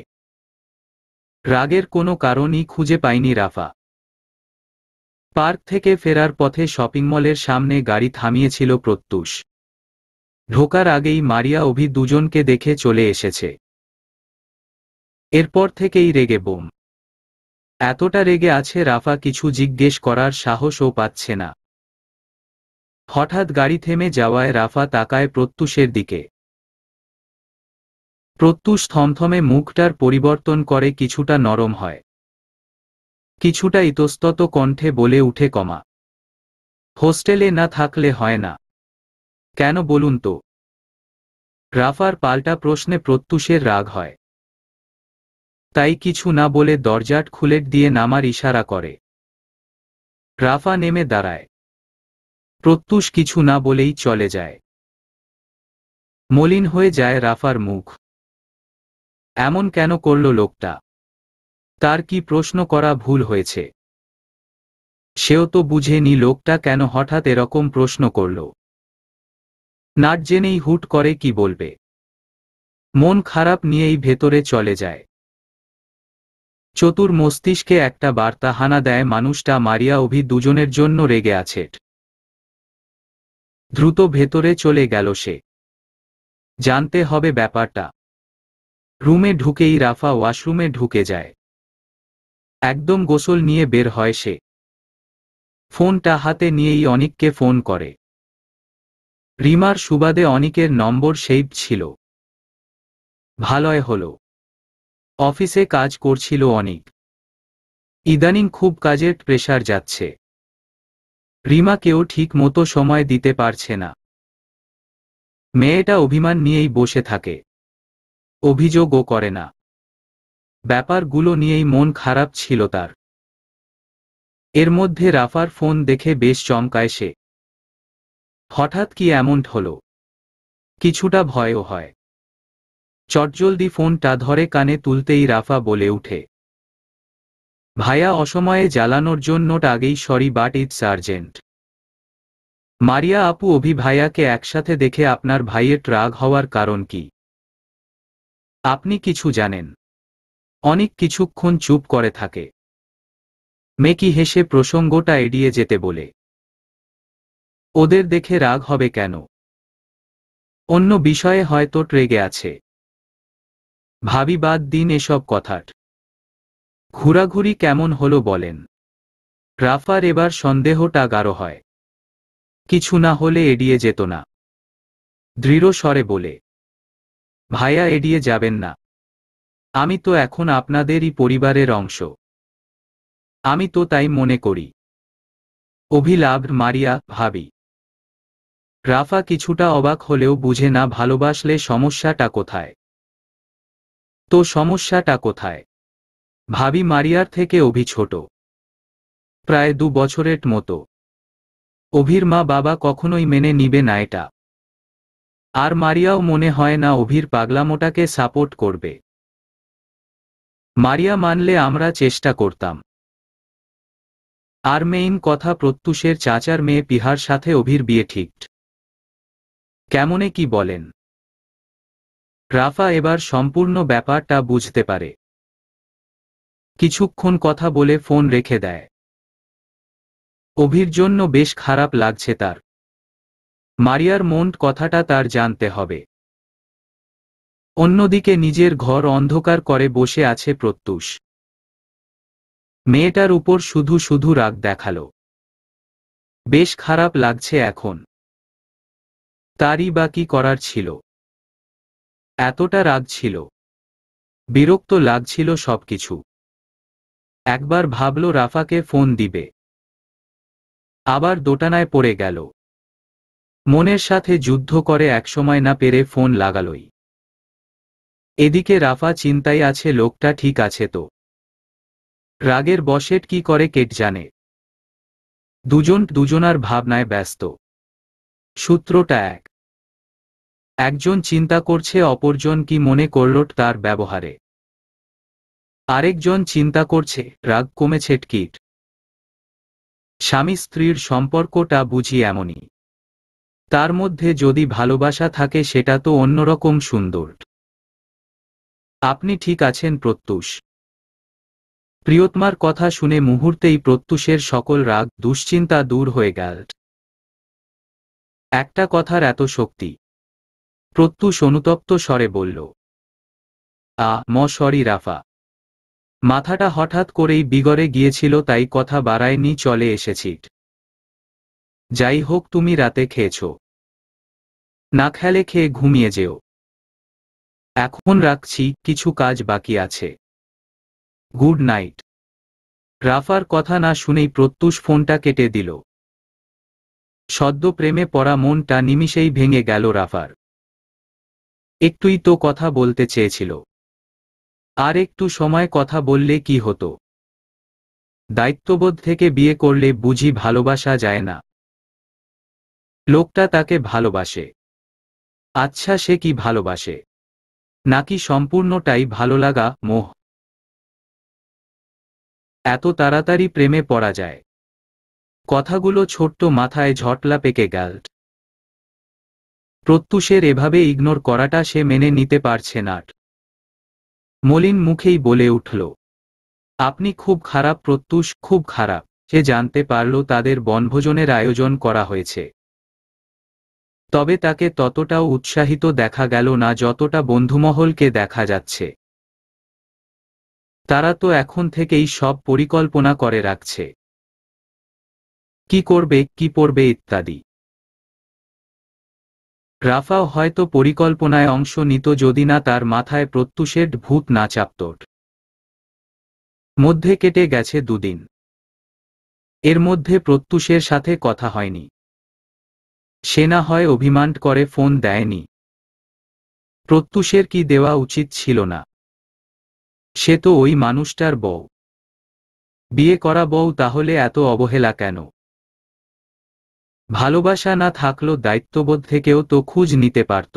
রাগের কোনো কারণই খুঁজে পায়নি রাফা পার্ক থেকে ফেরার পথে শপিং মলের সামনে গাড়ি থামিয়েছিল প্রত্যুষ ঢোকার আগেই মারিয়া অভি দুজনকে দেখে চলে এসেছে এরপর থেকেই রেগে বোম এতটা রেগে আছে রাফা কিছু জিজ্ঞেস করার সাহসও পাচ্ছে না হঠাৎ গাড়ি থেমে যাওয়ায় রাফা তাকায় প্রত্যুষের দিকে প্রত্যুষ থমথমে মুখটার পরিবর্তন করে কিছুটা নরম হয় কিছুটা ইতস্তত কণ্ঠে বলে উঠে কমা হোস্টেলে না থাকলে হয় না কেন বলুন তো রাফার পাল্টা প্রশ্নে প্রত্যুষের রাগ হয় তাই কিছু না বলে দরজাট খুলেট দিয়ে নামার ইশারা করে রাফা নেমে দাঁড়ায় প্রত্যুষ কিছু না বলেই চলে যায় মলিন হয়ে যায় রাফার মুখ এমন কেন করল লোকটা তার কি প্রশ্ন করা ভুল হয়েছে সেও তো বুঝেনি লোকটা কেন হঠাৎ এরকম প্রশ্ন করল নাট জেনেই হুট করে কি বলবে মন খারাপ নিয়েই ভেতরে চলে যায় চতুর মস্তিষ্কে একটা বার্তা হানা দেয় মানুষটা মারিয়া অভি দুজনের জন্য রেগে আছে দ্রুত ভেতরে চলে গেল সে জানতে হবে ব্যাপারটা রুমে ঢুকেই রাফা ওয়াশরুমে ঢুকে যায় একদম গোসল নিয়ে বের হয় সে ফোনটা হাতে নিয়েই অনিককে ফোন করে রিমার সুবাদে অনিকের নম্বর সেইভ ছিল ভালয় হল অফিসে কাজ করছিল অনিক ইদানিং খুব কাজের প্রেশার যাচ্ছে কেউ ঠিক মতো সময় দিতে পারছে না মেয়েটা অভিমান নিয়েই বসে থাকে অভিযোগও করে না ব্যাপারগুলো নিয়েই মন খারাপ ছিল তার এর মধ্যে রাফার ফোন দেখে বেশ চমকায় সে হঠাৎ কি এমন হল কিছুটা ভয়ও হয় চটজলদি ফোনটা ধরে কানে তুলতেই রাফা বলে উঠে ভাইয়া অসময়ে জ্বালানোর জন্য আগেই sorry but it sergeant Maria আপু অভি ভাইয়াকে একসাথে দেখে আপনার ভাইয়ের ট্রাগ হওয়ার কারণ কি আপনি কিছু জানেন অনেক কিছুক্ষণ চুপ করে থাকে মেকি হেসে প্রসঙ্গটা এড়িয়ে যেতে বলে ওদের দেখে রাগ হবে কেন অন্য বিষয়ে হয়তো ট্রেগে আছে ভাবি বাদ দিন এসব কথাট ঘোরাঘুরি কেমন হলো বলেন রাফার এবার সন্দেহটা গাঢ় হয় কিছু না হলে এড়িয়ে যেত না দৃঢ় স্বরে বলে ভাইয়া এড়িয়ে যাবেন না আমি তো এখন আপনাদেরই পরিবারের অংশ আমি তো তাই মনে করি অভিলাভ মারিয়া ভাবি রাফা কিছুটা অবাক হলেও বুঝে না ভালোবাসলে সমস্যাটা কোথায় তো সমস্যাটা কোথায় ভাবি মারিয়ার থেকে অভি ছোট প্রায় দু বছরের মতো অভির মা বাবা কখনোই মেনে নিবে না এটা আর মারিয়াও মনে হয় না অভির পাগলামোটাকে সাপোর্ট করবে মারিয়া মানলে আমরা চেষ্টা করতাম আর মেইন কথা প্রত্যুষের চাচার মেয়ে পিহার সাথে অভির বিয়ে ঠিক কেমনে কি বলেন রাফা এবার সম্পূর্ণ ব্যাপারটা বুঝতে পারে কিছুক্ষণ কথা বলে ফোন রেখে দেয় অভির জন্য বেশ খারাপ লাগছে তার মারিয়ার মন কথাটা তার জানতে হবে অন্যদিকে নিজের ঘর অন্ধকার করে বসে আছে প্রত্যুষ মেয়েটার উপর শুধু শুধু রাগ দেখালো বেশ খারাপ লাগছে এখন তারই বা কি করার ছিল এতটা রাগ ছিল বিরক্ত লাগছিল সবকিছু একবার ভাবল রাফাকে ফোন দিবে আবার দোটানায় পড়ে গেল মনের সাথে যুদ্ধ করে একসময় না পেরে ফোন লাগালই এদিকে রাফা চিন্তায় আছে লোকটা ঠিক আছে তো রাগের বসেট কি করে কেট জানে দুজন দুজনার ভাবনায় ব্যস্ত সূত্রটা এক একজন চিন্তা করছে অপরজন কি মনে করল তার ব্যবহারে আরেকজন চিন্তা করছে রাগ কমেছে টিকিট স্বামী স্ত্রীর সম্পর্কটা বুঝি এমনই তার মধ্যে যদি ভালোবাসা থাকে সেটা তো অন্যরকম সুন্দর আপনি ঠিক আছেন প্রত্যুষ প্রিয়তমার কথা শুনে মুহূর্তেই প্রত্যুষের সকল রাগ দুশ্চিন্তা দূর হয়ে গেল একটা কথার এত শক্তি প্রত্যুষ অনুতপ্ত স্বরে বলল আ ম সরি রাফা মাথাটা হঠাৎ করেই বিগড়ে গিয়েছিল তাই কথা বাড়ায়নি চলে এসেছি যাই হোক তুমি রাতে খেয়েছ না খেলে খেয়ে ঘুমিয়ে যেও এখন রাখছি কিছু কাজ বাকি আছে গুড নাইট রাফার কথা না শুনেই প্রত্যুষ ফোনটা কেটে দিল সদ্য প্রেমে পড়া মনটা নিমিষেই ভেঙে গেল রাফার একটুই তো কথা বলতে চেয়েছিল আর একটু সময় কথা বললে কি হতো দায়িত্ববোধ থেকে বিয়ে করলে বুঝি ভালোবাসা যায় না লোকটা তাকে ভালোবাসে আচ্ছা সে কি ভালোবাসে নাকি সম্পূর্ণটাই ভালো লাগা মোহ এত তাড়াতাড়ি প্রেমে পড়া যায় কথাগুলো ছোট্ট মাথায় ঝটলা পেকে গেল প্রত্যুষের এভাবে ইগনোর করাটা সে মেনে নিতে পারছে না মলিন মুখেই বলে উঠল আপনি খুব খারাপ প্রত্যুষ খুব খারাপ সে জানতে পারল তাদের বনভোজনের আয়োজন করা হয়েছে তবে তাকে ততটাও উৎসাহিত দেখা গেল না যতটা বন্ধুমহলকে দেখা যাচ্ছে তারা তো এখন থেকেই সব পরিকল্পনা করে রাখছে কি করবে কি পড়বে ইত্যাদি রাফাও হয়তো পরিকল্পনায় অংশ নিত যদি না তার মাথায় প্রত্যুষের ভূত না চাপতর মধ্যে কেটে গেছে দুদিন এর মধ্যে প্রত্যুষের সাথে কথা হয়নি সে না হয় অভিমান করে ফোন দেয়নি প্রত্যুষের কি দেওয়া উচিত ছিল না সে তো ওই মানুষটার বউ বিয়ে করা বউ তাহলে এত অবহেলা কেন ভালোবাসা না থাকলো দায়িত্ববোধ থেকেও তো খুঁজ নিতে পারত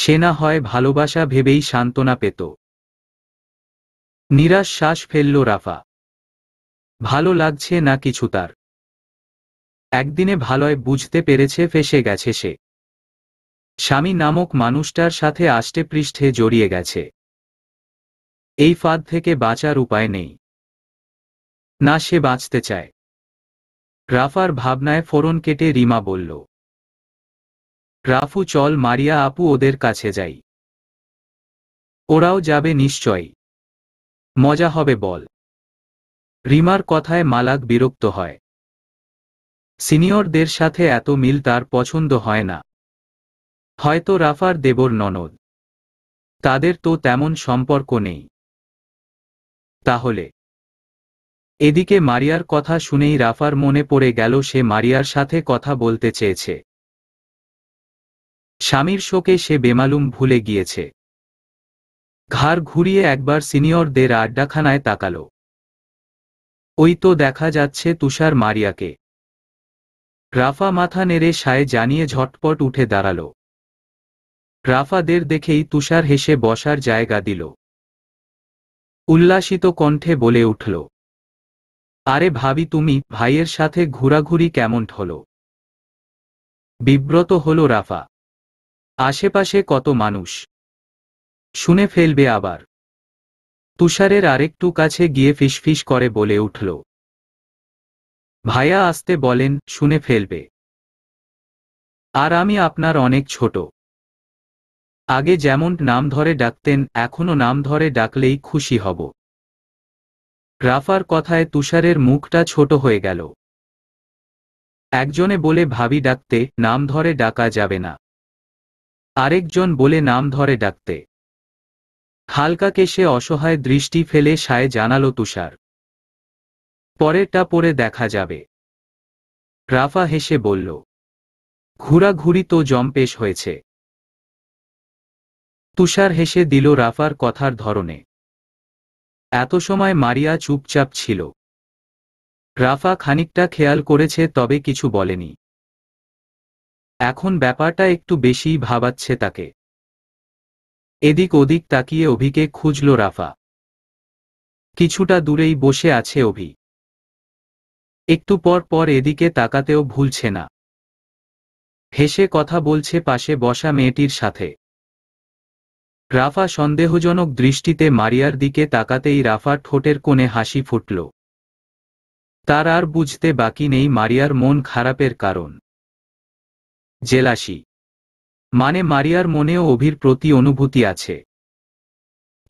সে না হয় ভালোবাসা ভেবেই সান্ত্বনা পেত নিরাশ শ্বাস ফেলল রাফা ভালো লাগছে না কিছু তার একদিনে ভালোয় বুঝতে পেরেছে ফেসে গেছে সে স্বামী নামক মানুষটার সাথে আষ্টে পৃষ্ঠে জড়িয়ে গেছে এই ফাঁদ থেকে বাঁচার উপায় নেই না সে বাঁচতে চায় রাফার ভাবনায় ফোরন কেটে রিমা বলল রাফু চল মারিয়া আপু ওদের কাছে যাই ওরাও যাবে নিশ্চয় মজা হবে বল রিমার কথায় মালাক বিরক্ত হয় সিনিয়রদের সাথে এত মিল তার পছন্দ হয় না হয়তো রাফার দেবর ননদ তাদের তো তেমন সম্পর্ক নেই তাহলে এদিকে মারিয়ার কথা শুনেই রাফার মনে পড়ে গেল সে মারিয়ার সাথে কথা বলতে চেয়েছে স্বামীর শোকে সে বেমালুম ভুলে গিয়েছে ঘাড় ঘুরিয়ে একবার সিনিয়রদের আড্ডাখানায় তাকাল ওই তো দেখা যাচ্ছে তুষার মারিয়াকে রাফা মাথা নেড়ে সায় জানিয়ে ঝটপট উঠে দাঁড়াল রাফাদের দেখেই তুষার হেসে বসার জায়গা দিল উল্লাসিত কণ্ঠে বলে উঠল আরে ভাবি তুমি ভাইয়ের সাথে ঘোরাঘুরি কেমন হলো বিব্রত হল রাফা আশেপাশে কত মানুষ শুনে ফেলবে আবার তুষারের আরেকটু কাছে গিয়ে ফিসফিস করে বলে উঠল ভাইয়া আসতে বলেন শুনে ফেলবে আর আমি আপনার অনেক ছোট আগে যেমন নাম ধরে ডাকতেন এখনো নাম ধরে ডাকলেই খুশি হব গ্রাফার কথায় তুষারের মুখটা ছোট হয়ে গেল একজনে বলে ভাবি ডাকতে নাম ধরে ডাকা যাবে না আরেকজন বলে নাম ধরে ডাকতে হালকা কেসে অসহায় দৃষ্টি ফেলে সায় জানালো তুষার পরেরটা পরে দেখা যাবে রাফা হেসে বলল ঘুরাঘুরি তো জম্পেশ হয়েছে তুষার হেসে দিল রাফার কথার ধরনে এত সময় মারিয়া চুপচাপ ছিল রাফা খানিকটা খেয়াল করেছে তবে কিছু বলেনি এখন ব্যাপারটা একটু বেশি ভাবাচ্ছে তাকে এদিক ওদিক তাকিয়ে অভিকে খুঁজল রাফা কিছুটা দূরেই বসে আছে অভি একটু পর পর এদিকে তাকাতেও ভুলছে না হেসে কথা বলছে পাশে বসা মেয়েটির সাথে রাফা সন্দেহজনক দৃষ্টিতে মারিয়ার দিকে তাকাতেই রাফার ঠোঁটের কোণে হাসি ফুটল তার আর বুঝতে বাকি নেই মারিয়ার মন খারাপের কারণ জেলাসি মানে মারিয়ার মনেও অভির প্রতি অনুভূতি আছে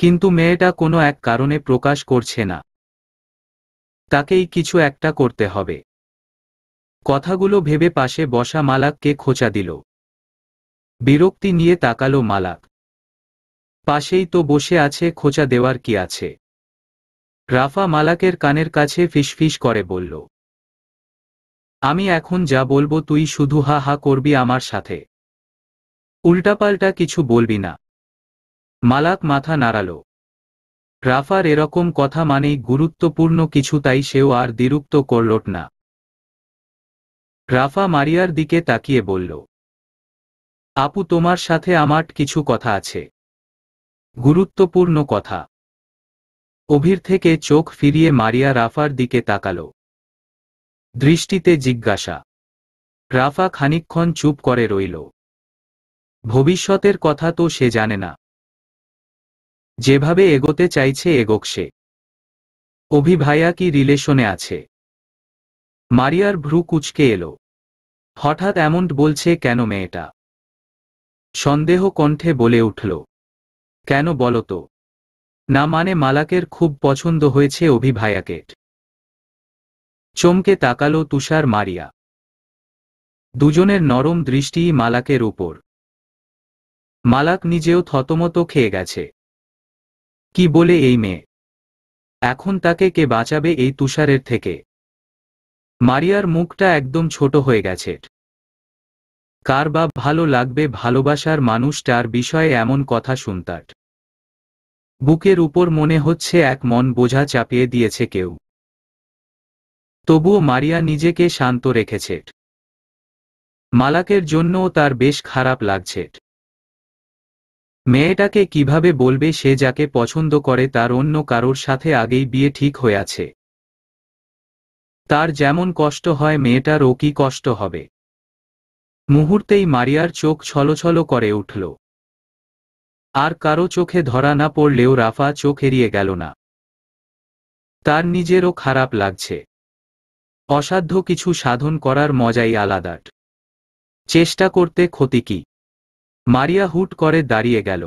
কিন্তু মেয়েটা কোনো এক কারণে প্রকাশ করছে না তাকেই কিছু একটা করতে হবে কথাগুলো ভেবে পাশে বসা মালাককে খোঁচা দিল বিরক্তি নিয়ে তাকালো মালাক পাশেই তো বসে আছে খোঁচা দেওয়ার কি আছে রাফা মালাকের কানের কাছে ফিসফিস করে বলল আমি এখন যা বলবো তুই শুধু হা হা করবি আমার সাথে উল্টাপাল্টা কিছু বলবি না মালাক মাথা নাড়াল রাফার এরকম কথা মানেই গুরুত্বপূর্ণ কিছু তাই সেও আর দিরুক্ত করল না রাফা মারিয়ার দিকে তাকিয়ে বলল আপু তোমার সাথে আমার কিছু কথা আছে গুরুত্বপূর্ণ কথা অভির থেকে চোখ ফিরিয়ে মারিয়া রাফার দিকে তাকাল দৃষ্টিতে জিজ্ঞাসা রাফা খানিক্ষণ চুপ করে রইল ভবিষ্যতের কথা তো সে জানে না যেভাবে এগোতে চাইছে এগোক সে অভি ভাইয়া কি রিলেশনে আছে মারিয়ার ভ্রু কুচকে এলো হঠাৎ এমন বলছে কেন মেয়েটা সন্দেহ কণ্ঠে বলে উঠল কেন বলতো না মানে মালাকের খুব পছন্দ হয়েছে অভিভায়াকে চমকে তাকালো তুষার মারিয়া দুজনের নরম দৃষ্টি মালাকের উপর মালাক নিজেও থতমত খেয়ে গেছে কি বলে এই মেয়ে এখন তাকে কে বাঁচাবে এই তুষারের থেকে মারিয়ার মুখটা একদম ছোট হয়ে গেছে কার বা ভালো লাগবে ভালোবাসার মানুষটার বিষয়ে এমন কথা শুনতার বুকের উপর মনে হচ্ছে এক মন বোঝা চাপিয়ে দিয়েছে কেউ তবুও মারিয়া নিজেকে শান্ত রেখেছে মালাকের জন্যও তার বেশ খারাপ লাগছে মেয়েটাকে কিভাবে বলবে সে যাকে পছন্দ করে তার অন্য কারোর সাথে আগেই বিয়ে ঠিক হয়ে আছে তার যেমন কষ্ট হয় মেয়েটার ও কি কষ্ট হবে মুহূর্তেই মারিয়ার চোখ ছলছল করে উঠল আর কারো চোখে ধরা না পড়লেও রাফা চোখ এড়িয়ে গেল না তার নিজেরও খারাপ লাগছে অসাধ্য কিছু সাধন করার মজাই আলাদাট চেষ্টা করতে ক্ষতি কি মারিয়া হুট করে দাঁড়িয়ে গেল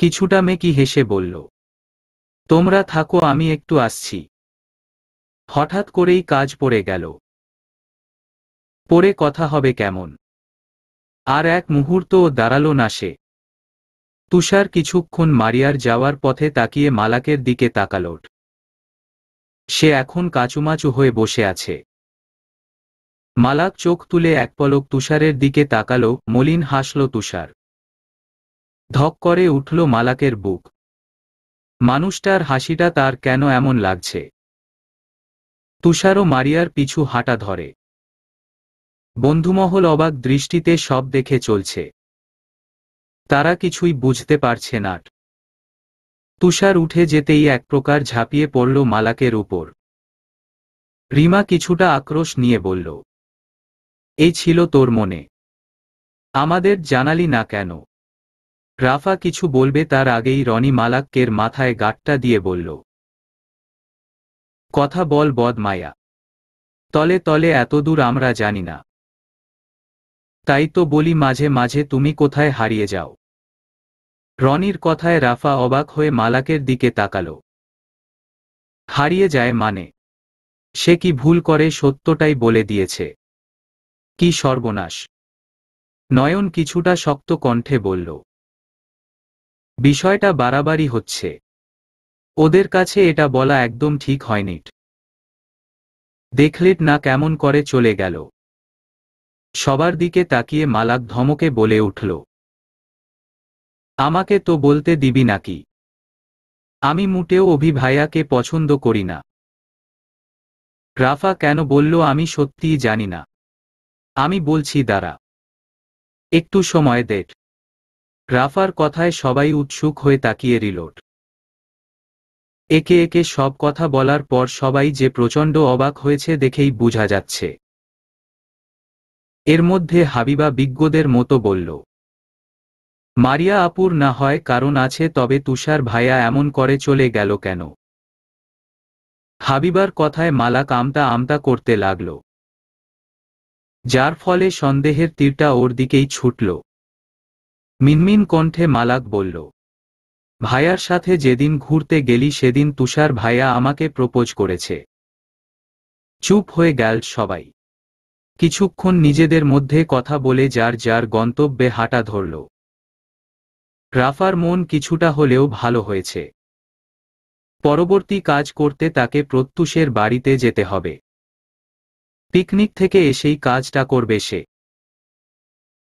কিছুটা মেকি হেসে বলল তোমরা থাকো আমি একটু আসছি হঠাৎ করেই কাজ পড়ে গেল পরে কথা হবে কেমন আর এক মুহূর্তও দাঁড়ালো না সে তুষার কিছুক্ষণ মারিয়ার যাওয়ার পথে তাকিয়ে মালাকের দিকে তাকালোট সে এখন কাচুমাচু হয়ে বসে আছে মালাক চোখ তুলে এক পলক তুষারের দিকে তাকালো মলিন হাসল তুষার ধক করে উঠল মালাকের বুক মানুষটার হাসিটা তার কেন এমন লাগছে তুষারও মারিয়ার পিছু হাঁটা ধরে বন্ধুমহল অবাক দৃষ্টিতে সব দেখে চলছে তারা কিছুই বুঝতে পারছে না তুষার উঠে যেতেই এক প্রকার ঝাঁপিয়ে পড়ল মালাকের উপর রিমা কিছুটা আক্রোশ নিয়ে বলল এই ছিল তোর মনে আমাদের জানালি না কেন রাফা কিছু বলবে তার আগেই রনি মালাক্কের মাথায় গাটটা দিয়ে বলল কথা বল বদ মায়া তলে তলে এতদূর আমরা জানি না তাই তো বলি মাঝে মাঝে তুমি কোথায় হারিয়ে যাও রনির কথায় রাফা অবাক হয়ে মালাকের দিকে তাকালো হারিয়ে যায় মানে সে কি ভুল করে সত্যটাই বলে দিয়েছে কি সর্বনাশ নয়ন কিছুটা শক্ত কণ্ঠে বলল বিষয়টা বাড়াবাড়ি হচ্ছে ওদের কাছে এটা বলা একদম ঠিক হয়নি দেখলেট না কেমন করে চলে গেল সবার দিকে তাকিয়ে মালাক ধমকে বলে উঠল আমাকে তো বলতে দিবি নাকি আমি মুটেও অভি ভাইয়াকে পছন্দ করি না রাফা কেন বলল আমি সত্যিই জানি না আমি বলছি দাঁড়া একটু সময় দেট রাফার কথায় সবাই উৎসুক হয়ে তাকিয়ে রিলোট একে একে সব কথা বলার পর সবাই যে প্রচণ্ড অবাক হয়েছে দেখেই বোঝা যাচ্ছে এর মধ্যে হাবিবা বিজ্ঞদের মতো বলল মারিয়া আপুর না হয় কারণ আছে তবে তুষার ভাইয়া এমন করে চলে গেল কেন হাবিবার কথায় মালাক আমতা আমতা করতে লাগল যার ফলে সন্দেহের তীরটা ওর দিকেই ছুটল মিনমিন কণ্ঠে মালাক বলল ভাইয়ার সাথে যেদিন ঘুরতে গেলি সেদিন তুষার ভাইয়া আমাকে প্রপোজ করেছে চুপ হয়ে গেল সবাই কিছুক্ষণ নিজেদের মধ্যে কথা বলে যার যার গন্তব্যে হাঁটা ধরল রাফার মন কিছুটা হলেও ভালো হয়েছে পরবর্তী কাজ করতে তাকে প্রত্যুষের বাড়িতে যেতে হবে পিকনিক থেকে এসেই কাজটা করবে সে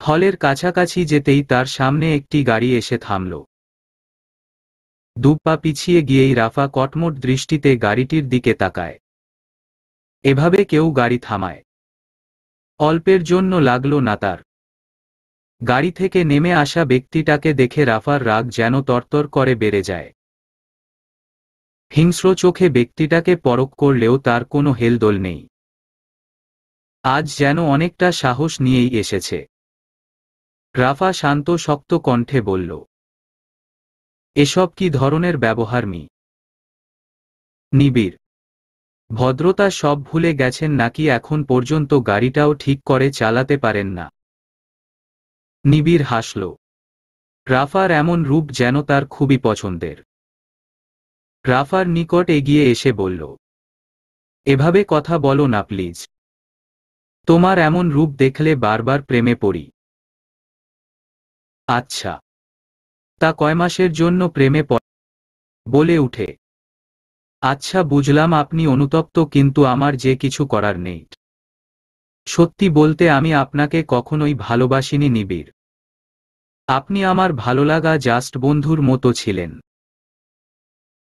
হলের কাছাকাছি যেতেই তার সামনে একটি গাড়ি এসে থামল দুপ্পা পিছিয়ে গিয়েই রাফা কটমট দৃষ্টিতে গাড়িটির দিকে তাকায় এভাবে কেউ গাড়ি থামায় অল্পের জন্য লাগল না তার গাড়ি থেকে নেমে আসা ব্যক্তিটাকে দেখে রাফার রাগ যেন তরতর করে বেড়ে যায় হিংস্র চোখে ব্যক্তিটাকে পরক করলেও তার কোনো হেলদোল নেই আজ যেন অনেকটা সাহস নিয়েই এসেছে রাফা শান্ত শক্ত কণ্ঠে বলল এসব কি ধরনের ব্যবহার মি নিবিড় ভদ্রতা সব ভুলে গেছেন নাকি এখন পর্যন্ত গাড়িটাও ঠিক করে চালাতে পারেন না নিবিড় হাসল রাফার এমন রূপ যেন তার খুবই পছন্দের রাফার নিকট এগিয়ে এসে বলল এভাবে কথা বলো না প্লিজ তোমার এমন রূপ দেখলে বারবার প্রেমে পড়ি আচ্ছা তা কয় মাসের জন্য প্রেমে পড়ে বলে উঠে আচ্ছা বুঝলাম আপনি অনুতপ্ত কিন্তু আমার যে কিছু করার নেই সত্যি বলতে আমি আপনাকে কখনোই ভালোবাসিনি নিবিড় আপনি আমার ভালোলাগা জাস্ট বন্ধুর মতো ছিলেন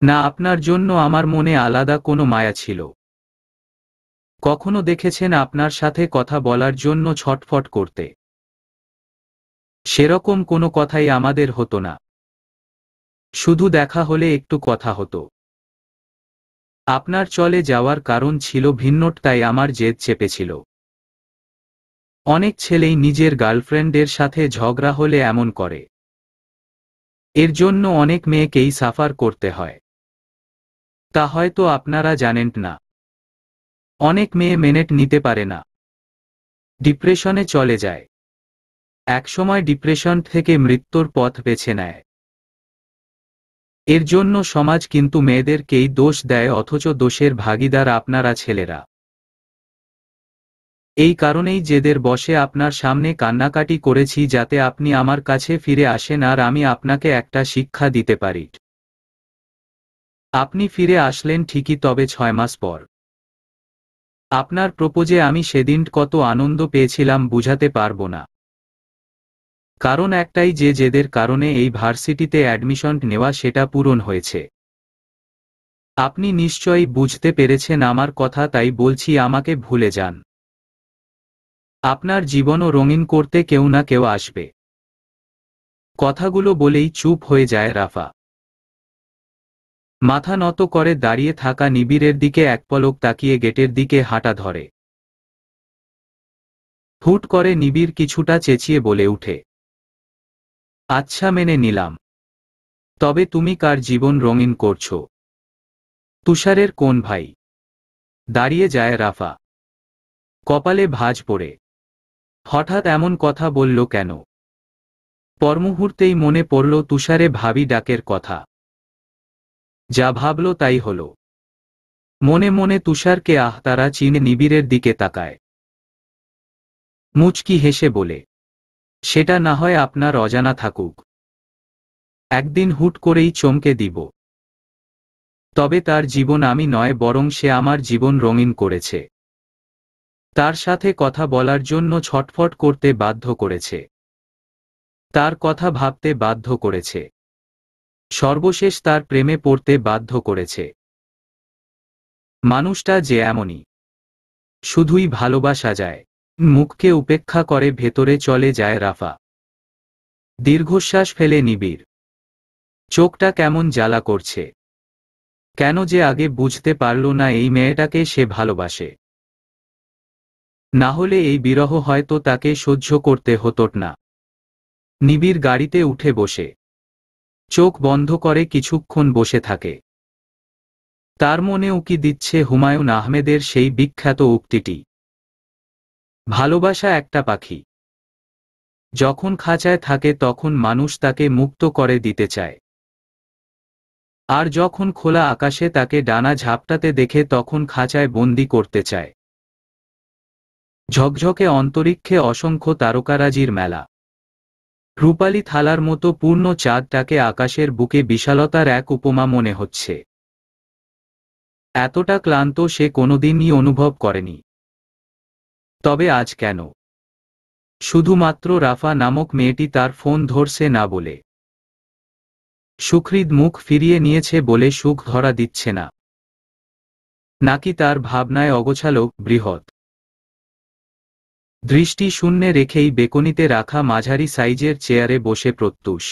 না আপনার জন্য আমার মনে আলাদা কোনো মায়া ছিল কখনো দেখেছেন আপনার সাথে কথা বলার জন্য ছটফট করতে সেরকম কোনো কথাই আমাদের হতো না শুধু দেখা হলে একটু কথা হতো আপনার চলে যাওয়ার কারণ ছিল ভিন্নট তাই আমার জেদ চেপেছিল অনেক ছেলেই নিজের গার্লফ্রেন্ডের সাথে ঝগড়া হলে এমন করে এর জন্য অনেক মেয়েকেই সাফার করতে হয় তা হয়তো আপনারা জানেন না অনেক মেয়ে মেনেট নিতে পারে না ডিপ্রেশনে চলে যায় একসময় ডিপ্রেশন থেকে মৃত্যুর পথ বেছে নেয় এর জন্য সমাজ কিন্তু মেয়েদেরকেই দোষ দেয় অথচ দোষের ভাগিদার আপনারা ছেলেরা এই কারণেই যেদের বসে আপনার সামনে কান্নাকাটি করেছি যাতে আপনি আমার কাছে ফিরে আসেন আর আমি আপনাকে একটা শিক্ষা দিতে পারি আপনি ফিরে আসলেন ঠিকই তবে ছয় মাস পর আপনার প্রপোজে আমি সেদিন কত আনন্দ পেয়েছিলাম বুঝাতে পারবো না কারণ একটাই যে যেদের কারণে এই ভার্সিটিতে অ্যাডমিশন নেওয়া সেটা পূরণ হয়েছে আপনি নিশ্চয়ই বুঝতে পেরেছেন আমার কথা তাই বলছি আমাকে ভুলে যান আপনার জীবনও রঙিন করতে কেউ না কেউ আসবে কথাগুলো বলেই চুপ হয়ে যায় রাফা মাথা নত করে দাঁড়িয়ে থাকা নিবিড়ের দিকে এক পলক তাকিয়ে গেটের দিকে হাঁটা ধরে ফুট করে নিবিড় কিছুটা চেঁচিয়ে বলে উঠে আচ্ছা মেনে নিলাম তবে তুমি কার জীবন রঙিন করছো তুষারের কোন ভাই দাঁড়িয়ে যায় রাফা কপালে ভাজ পড়ে হঠাৎ এমন কথা বলল কেন পরমুহূর্তেই মনে পড়ল তুষারে ভাবি ডাকের কথা যা ভাবল তাই হল মনে মনে তুষারকে আহতারা চিনে নিবিড়ের দিকে তাকায় মুচকি হেসে বলে সেটা না হয় আপনার অজানা থাকুক একদিন হুট করেই চমকে দিব তবে তার জীবন আমি নয় বরং সে আমার জীবন রঙিন করেছে তার সাথে কথা বলার জন্য ছটফট করতে বাধ্য করেছে তার কথা ভাবতে বাধ্য করেছে সর্বশেষ তার প্রেমে পড়তে বাধ্য করেছে মানুষটা যে এমনই শুধুই ভালোবাসা যায় মুখকে উপেক্ষা করে ভেতরে চলে যায় রাফা দীর্ঘশ্বাস ফেলে নিবিড় চোখটা কেমন জ্বালা করছে কেন যে আগে বুঝতে পারল না এই মেয়েটাকে সে ভালোবাসে না হলে এই বিরহ হয়তো তাকে সহ্য করতে হতো না নিবিড় গাড়িতে উঠে বসে চোখ বন্ধ করে কিছুক্ষণ বসে থাকে তার মনে উকি দিচ্ছে হুমায়ুন আহমেদের সেই বিখ্যাত উক্তিটি ভালোবাসা একটা পাখি যখন খাঁচায় থাকে তখন মানুষ তাকে মুক্ত করে দিতে চায় আর যখন খোলা আকাশে তাকে ডানা ঝাপটাতে দেখে তখন খাঁচায় বন্দি করতে চায় ঝকঝকে অন্তরিক্ষে অসংখ্য তারকারাজির মেলা রূপালি থালার মতো পূর্ণ চাঁদটাকে আকাশের বুকে বিশালতার এক উপমা মনে হচ্ছে এতটা ক্লান্ত সে কোনোদিনই অনুভব করেনি তবে আজ কেন শুধুমাত্র রাফা নামক মেয়েটি তার ফোন ধরছে না বলে সুখৃদ মুখ ফিরিয়ে নিয়েছে বলে সুখ ধরা দিচ্ছে না নাকি তার ভাবনায় অগোছালো বৃহৎ দৃষ্টি শূন্যে রেখেই বেকনিতে রাখা মাঝারি সাইজের চেয়ারে বসে প্রত্যুষ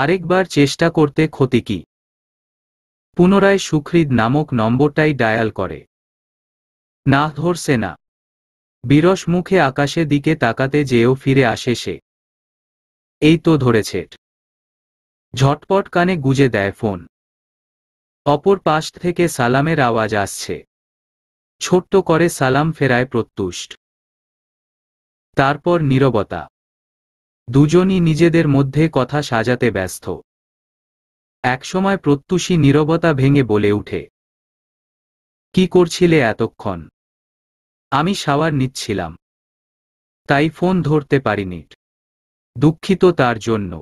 আরেকবার চেষ্টা করতে ক্ষতি কি পুনরায় সুখৃদ নামক নম্বরটাই ডায়াল করে না ধরছে না বিরস মুখে আকাশে দিকে তাকাতে যেও ফিরে আসে সে এই তো ধরেছে ঝটপট কানে গুজে দেয় ফোন অপর পাশ থেকে সালামের আওয়াজ আসছে ছোট্ট করে সালাম ফেরায় প্রত্যুষ্ট তারপর নীরবতা দুজনই নিজেদের মধ্যে কথা সাজাতে ব্যস্ত একসময় প্রত্যুষী নীরবতা ভেঙে বলে উঠে কি করছিলে এতক্ষণ আমি শাওয়ার নিচ্ছিলাম তাই ফোন ধরতে পারিনি দুঃখিত তার জন্য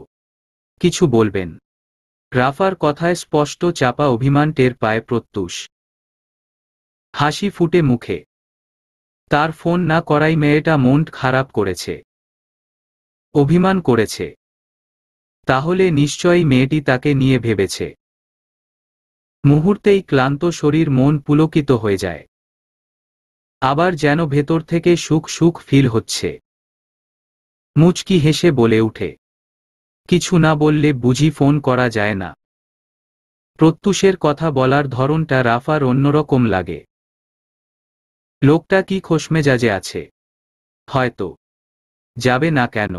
কিছু বলবেন রাফার কথায় স্পষ্ট চাপা অভিমান টের পায় প্রত্যুষ হাসি ফুটে মুখে তার ফোন না করাই মেয়েটা মন খারাপ করেছে অভিমান করেছে তাহলে নিশ্চয়ই মেয়েটি তাকে নিয়ে ভেবেছে মুহূর্তেই ক্লান্ত শরীর মন পুলকিত হয়ে যায় আবার যেন ভেতর থেকে সুখ সুখ ফিল হচ্ছে মুচকি হেসে বলে উঠে কিছু না বললে বুঝি ফোন করা যায় না প্রত্যুষের কথা বলার ধরনটা রাফার অন্যরকম লাগে লোকটা কি খোসমেজাজে আছে হয়তো যাবে না কেন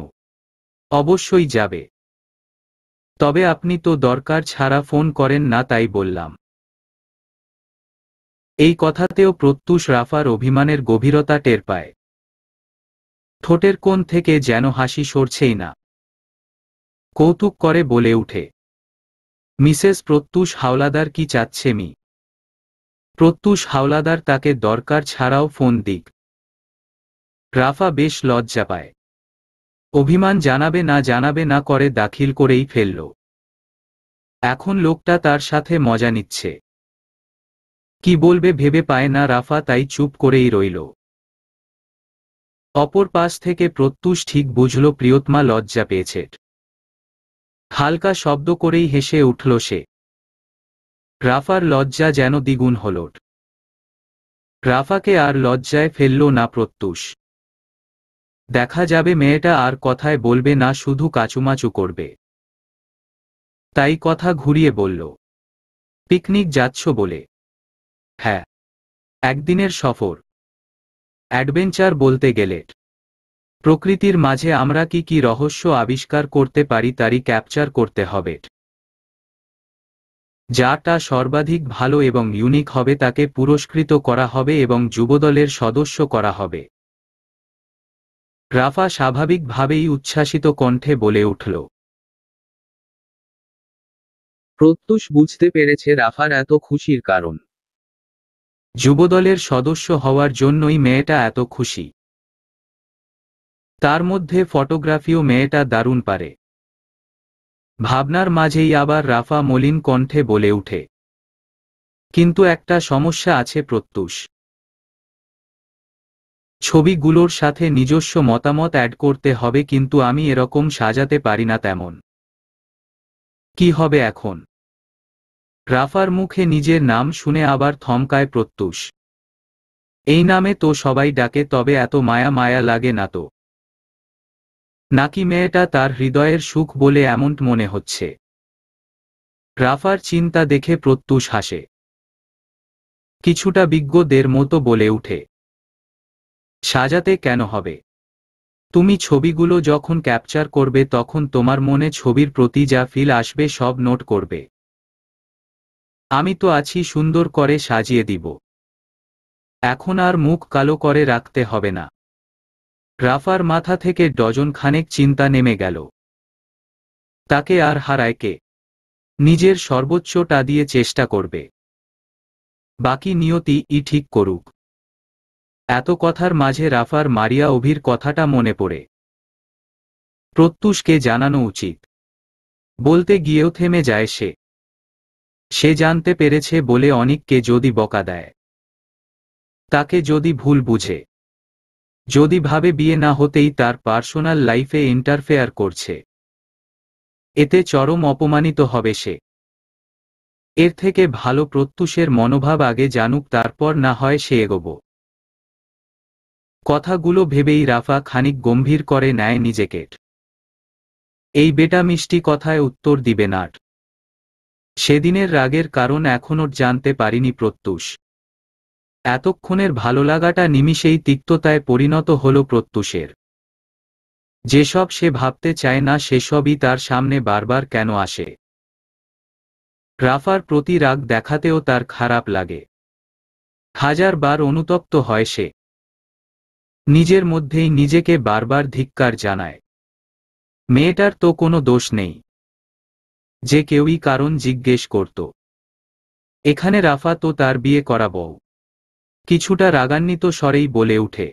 অবশ্যই যাবে তবে আপনি তো দরকার ছাড়া ফোন করেন না তাই বললাম এই কথাতেও প্রত্যুষ রাফার অভিমানের গভীরতা টের পায় ঠোঁটের কোণ থেকে যেন হাসি সরছেই না কৌতুক করে বলে উঠে মিসেস প্রত্যুষ হাওলাদার কি চাচ্ছে মি প্রত্যুষ হাওলাদার তাকে দরকার ছাড়াও ফোন দিক রাফা বেশ লজ্জা পায় অভিমান জানাবে না জানাবে না করে দাখিল করেই ফেলল এখন লোকটা তার সাথে মজা নিচ্ছে কি বলবে ভেবে পায় না রাফা তাই চুপ করেই রইল অপর পাশ থেকে প্রত্যুষ ঠিক বুঝল প্রিয়তমা লজ্জা পেয়েছে হালকা শব্দ করেই হেসে উঠল সে রাফার লজ্জা যেন দ্বিগুণ হল রাফাকে আর লজ্জায় ফেলল না প্রত্যুষ দেখা যাবে মেয়েটা আর কথায় বলবে না শুধু কাচুমাচু করবে তাই কথা ঘুরিয়ে বলল পিকনিক যাচ্ছ বলে হ্যাঁ একদিনের সফর অ্যাডভেঞ্চার বলতে গেলে প্রকৃতির মাঝে আমরা কি কি রহস্য আবিষ্কার করতে পারি তারই ক্যাপচার করতে হবে যাটা সর্বাধিক ভালো এবং ইউনিক হবে তাকে পুরস্কৃত করা হবে এবং যুবদলের সদস্য করা হবে রাফা স্বাভাবিকভাবেই উচ্ছ্বাসিত কণ্ঠে বলে উঠল প্রত্যুষ বুঝতে পেরেছে রাফার এত খুশির কারণ যুবদলের সদস্য হওয়ার জন্যই মেয়েটা এত খুশি তার মধ্যে ফটোগ্রাফিও মেয়েটা দারুণ পারে ভাবনার মাঝেই আবার রাফা মলিন কণ্ঠে বলে উঠে কিন্তু একটা সমস্যা আছে প্রত্যুষ ছবিগুলোর সাথে নিজস্ব মতামত অ্যাড করতে হবে কিন্তু আমি এরকম সাজাতে পারি না তেমন কি হবে এখন রাফার মুখে নিজের নাম শুনে আবার থমকায় প্রত্যুষ এই নামে তো সবাই ডাকে তবে এত মায়া মায়া লাগে না তো নাকি মেয়েটা তার হৃদয়ের সুখ বলে এমন মনে হচ্ছে রাফার চিন্তা দেখে প্রত্যুষ হাসে কিছুটা বিজ্ঞদের মতো বলে উঠে সাজাতে কেন হবে তুমি ছবিগুলো যখন ক্যাপচার করবে তখন তোমার মনে ছবির প্রতি যা ফিল আসবে সব নোট করবে আমি তো আছি সুন্দর করে সাজিয়ে দিব এখন আর মুখ কালো করে রাখতে হবে না রাফার মাথা থেকে ডজন খানেক চিন্তা নেমে গেল তাকে আর হারায় কে নিজের সর্বোচ্চটা দিয়ে চেষ্টা করবে বাকি নিয়তি ই ঠিক করুক এত কথার মাঝে রাফার মারিয়া অভির কথাটা মনে পড়ে প্রত্যুষকে জানানো উচিত বলতে গিয়েও থেমে যায় সে সে জানতে পেরেছে বলে অনেককে যদি বকা দেয় তাকে যদি ভুল বুঝে যদি ভাবে বিয়ে না হতেই তার পার্সোনাল লাইফে ইন্টারফেয়ার করছে এতে চরম অপমানিত হবে সে এর থেকে ভালো প্রত্যুষের মনোভাব আগে জানুক তারপর না হয় সে এগোব কথাগুলো ভেবেই রাফা খানিক গম্ভীর করে নেয় নিজেকে এই বেটা মিষ্টি কথায় উত্তর দিবে নাট সেদিনের রাগের কারণ এখনও জানতে পারিনি প্রত্যুষ এতক্ষণের ভালোলাগাটা নিমিষেই তিক্ততায় পরিণত হল প্রত্যুষের যেসব সে ভাবতে চায় না সেসবই তার সামনে বারবার কেন আসে রাফার প্রতি রাগ দেখাতেও তার খারাপ লাগে হাজারবার অনুতপ্ত হয় সে নিজের মধ্যেই নিজেকে বারবার ধিক্কার জানায় মেয়েটার তো কোনো দোষ নেই যে কেউই কারণ জিজ্ঞেস করত এখানে রাফা তো তার বিয়ে করা বউ কিছুটা রাগান্বিত স্বরেই বলে উঠে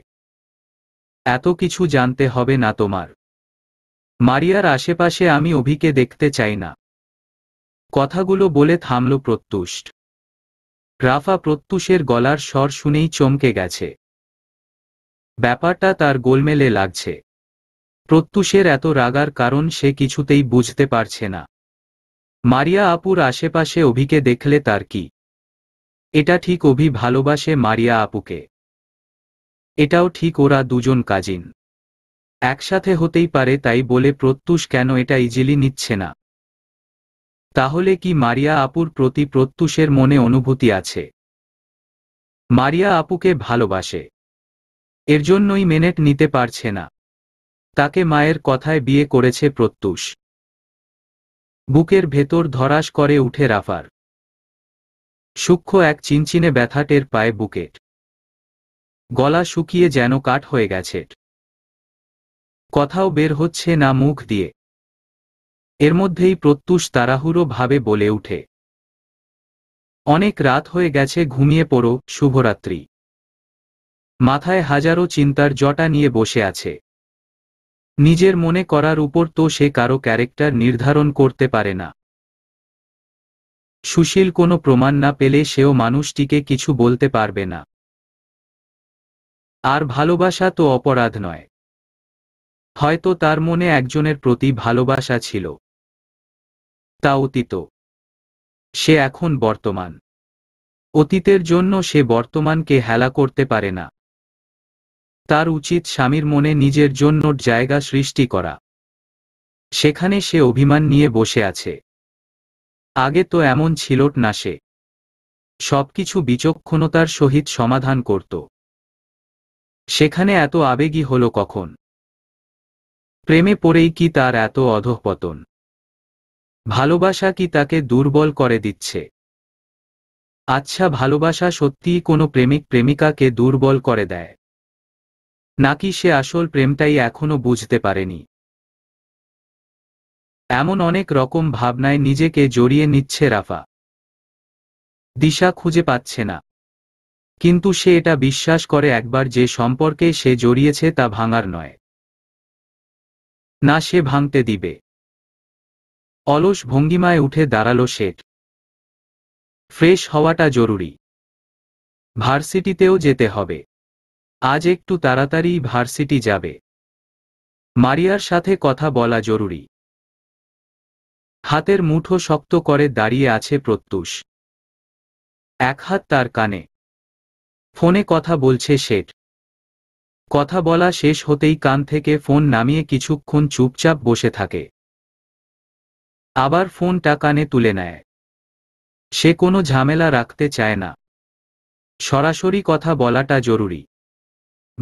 এত কিছু জানতে হবে না তোমার মারিয়ার আশেপাশে আমি অভিকে দেখতে চাই না কথাগুলো বলে থামল প্রত্যুষ রাফা প্রত্যুষের গলার স্বর শুনেই চমকে গেছে ব্যাপারটা তার গোলমেলে লাগছে প্রত্যুষের এত রাগার কারণ সে কিছুতেই বুঝতে পারছে না মারিয়া আপুর আশেপাশে অভিকে দেখলে তার কি এটা ঠিক অভি ভালোবাসে মারিয়া আপুকে এটাও ঠিক ওরা দুজন কাজিন একসাথে হতেই পারে তাই বলে প্রত্যুষ কেন এটা ইজিলি নিচ্ছে না তাহলে কি মারিয়া আপুর প্রতি প্রত্যুষের মনে অনুভূতি আছে মারিয়া আপুকে ভালোবাসে এর জন্যই মেনেট নিতে পারছে না তাকে মায়ের কথায় বিয়ে করেছে প্রত্যুষ বুকের ভেতর ধরাস করে উঠে রাফার সূক্ষ্ম এক চিনচিনে ব্যথা টের বুকেট গলা শুকিয়ে যেন কাঠ হয়ে গেছে কথাও বের হচ্ছে না মুখ দিয়ে এর মধ্যেই প্রত্যুষ তারাহুরো ভাবে বলে উঠে অনেক রাত হয়ে গেছে ঘুমিয়ে পড়ো শুভরাত্রি মাথায় হাজারো চিন্তার জটা নিয়ে বসে আছে নিজের মনে করার উপর তো সে কারো ক্যারেক্টার নির্ধারণ করতে পারে না সুশীল কোনো প্রমাণ না পেলে সেও মানুষটিকে কিছু বলতে পারবে না আর ভালোবাসা তো অপরাধ নয় হয়তো তার মনে একজনের প্রতি ভালোবাসা ছিল তা অতীত সে এখন বর্তমান অতীতের জন্য সে বর্তমানকে হেলা করতে পারে না তার উচিত স্বামীর মনে নিজের জন্য জায়গা সৃষ্টি করা সেখানে সে অভিমান নিয়ে বসে আছে আগে তো এমন ছিল না সে সবকিছু বিচক্ষণতার সহিত সমাধান করত সেখানে এত আবেগী হল কখন প্রেমে পড়েই কি তার এত অধঃপতন ভালোবাসা কি তাকে দুর্বল করে দিচ্ছে আচ্ছা ভালোবাসা সত্যিই কোনো প্রেমিক প্রেমিকাকে দুর্বল করে দেয় নাকি সে আসল প্রেমটাই এখনো বুঝতে পারেনি এমন অনেক রকম ভাবনায় নিজেকে জড়িয়ে নিচ্ছে রাফা দিশা খুঁজে পাচ্ছে না কিন্তু সে এটা বিশ্বাস করে একবার যে সম্পর্কে সে জড়িয়েছে তা ভাঙার নয় না সে ভাঙতে দিবে অলস ভঙ্গিমায় উঠে দাঁড়ালো শেঠ ফ্রেশ হওয়াটা জরুরি ভার্সিটিতেও যেতে হবে আজ একটু তাড়াতাড়ি ভার্সিটি যাবে মারিয়ার সাথে কথা বলা জরুরি হাতের মুঠো শক্ত করে দাঁড়িয়ে আছে প্রত্যুষ এক হাত তার কানে ফোনে কথা বলছে শেঠ কথা বলা শেষ হতেই কান থেকে ফোন নামিয়ে কিছুক্ষণ চুপচাপ বসে থাকে আবার ফোনটা কানে তুলে নেয় সে কোনো ঝামেলা রাখতে চায় না সরাসরি কথা বলাটা জরুরি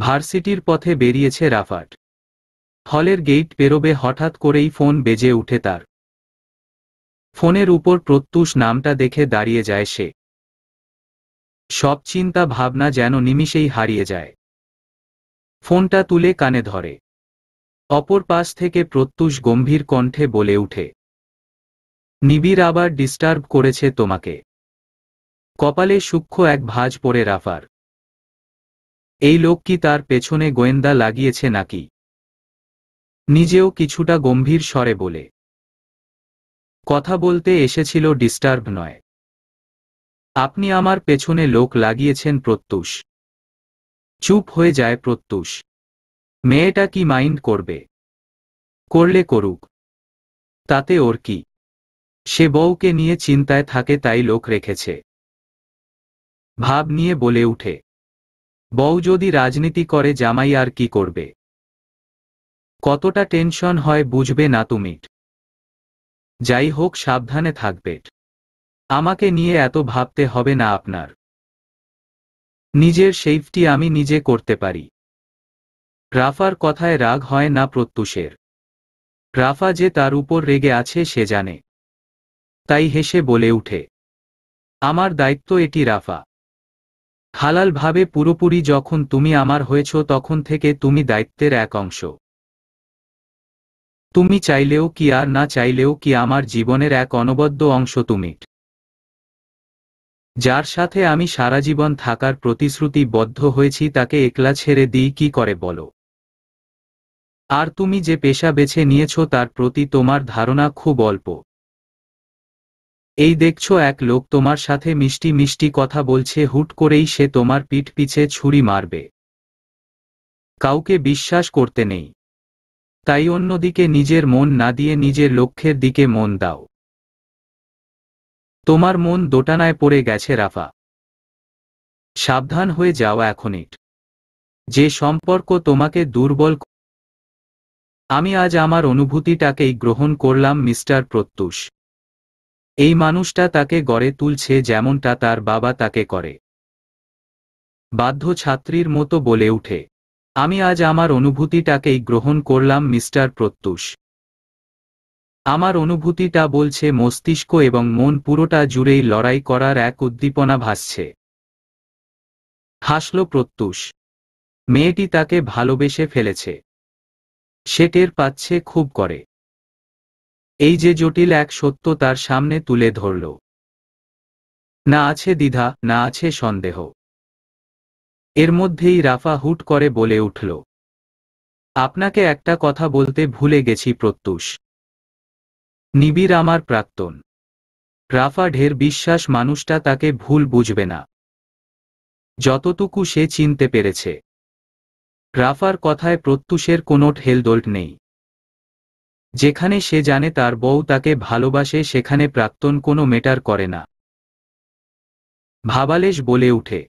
ভার্সিটির পথে বেরিয়েছে রাফাট হলের গেট পেরোবে হঠাৎ করেই ফোন বেজে উঠে তার ফোনের উপর প্রত্যুষ নামটা দেখে দাঁড়িয়ে যায় সে সব চিন্তা ভাবনা যেন নিমিষেই হারিয়ে যায় ফোনটা তুলে কানে ধরে অপর পাশ থেকে প্রত্যুষ গম্ভীর কণ্ঠে বলে উঠে নিবিড় আবার ডিস্টার্ব করেছে তোমাকে কপালে সূক্ষ্ম এক ভাজ পড়ে রাফার এই লোক কি তার পেছনে গোয়েন্দা লাগিয়েছে নাকি নিজেও কিছুটা গম্ভীর স্বরে বলে কথা বলতে এসেছিল ডিস্টার্ব নয় আপনি আমার পেছনে লোক লাগিয়েছেন প্রত্যুষ চুপ হয়ে যায় প্রত্যুষ মেয়েটা কি মাইন্ড করবে করলে করুক তাতে ওর কি সে বউকে নিয়ে চিন্তায় থাকে তাই লোক রেখেছে ভাব নিয়ে বলে উঠে বউ যদি রাজনীতি করে জামাই আর কি করবে কতটা টেনশন হয় বুঝবে না তুমির যাই হোক সাবধানে থাকবে আমাকে নিয়ে এত ভাবতে হবে না আপনার নিজের সেফটি আমি নিজে করতে পারি রাফার কথায় রাগ হয় না প্রত্যুষের রাফা যে তার উপর রেগে আছে সে জানে তাই হেসে বলে উঠে আমার দায়িত্ব এটি রাফা হালালভাবে পুরোপুরি যখন তুমি আমার হয়েছ তখন থেকে তুমি দায়িত্বের এক অংশ তুমি চাইলেও কি আর না চাইলেও কি আমার জীবনের এক অনবদ্য অংশ তুমি যার সাথে আমি সারা জীবন থাকার বদ্ধ হয়েছি তাকে একলা ছেড়ে দিই কি করে বলো আর তুমি যে পেশা বেছে নিয়েছ তার প্রতি তোমার ধারণা খুব অল্প এই দেখছো এক লোক তোমার সাথে মিষ্টি মিষ্টি কথা বলছে হুট করেই সে তোমার পিঠ পিছে ছুরি মারবে কাউকে বিশ্বাস করতে নেই তাই অন্যদিকে নিজের মন না দিয়ে নিজের লক্ষ্যের দিকে মন দাও তোমার মন দোটানায় পড়ে গেছে রাফা সাবধান হয়ে যাও এখনই যে সম্পর্ক তোমাকে দুর্বল আমি আজ আমার অনুভূতিটাকেই গ্রহণ করলাম মিস্টার প্রত্যুষ এই মানুষটা তাকে গড়ে তুলছে যেমনটা তার বাবা তাকে করে বাধ্য ছাত্রীর মতো বলে উঠে আমি আজ আমার অনুভূতিটাকেই গ্রহণ করলাম মিস্টার প্রত্যুষ আমার অনুভূতিটা বলছে মস্তিষ্ক এবং মন পুরোটা জুড়েই লড়াই করার এক উদ্দীপনা ভাসছে হাসল প্রত্যুষ মেয়েটি তাকে ভালোবেসে ফেলেছে সে টের পাচ্ছে খুব করে এই যে জটিল এক সত্য তার সামনে তুলে ধরল না আছে দ্বিধা না আছে সন্দেহ এর মধ্যেই রাফা হুট করে বলে উঠল আপনাকে একটা কথা বলতে ভুলে গেছি প্রত্যুষ নিবিড় আমার প্রাক্তন রাফা ঢের বিশ্বাস মানুষটা তাকে ভুল বুঝবে না যতটুকু সে চিনতে পেরেছে রাফার কথায় প্রত্যুষের কোনো ঠেলদোল্ট নেই যেখানে সে জানে তার বউ তাকে ভালোবাসে সেখানে প্রাক্তন কোনো মেটার করে না ভাবালেশ বলে উঠে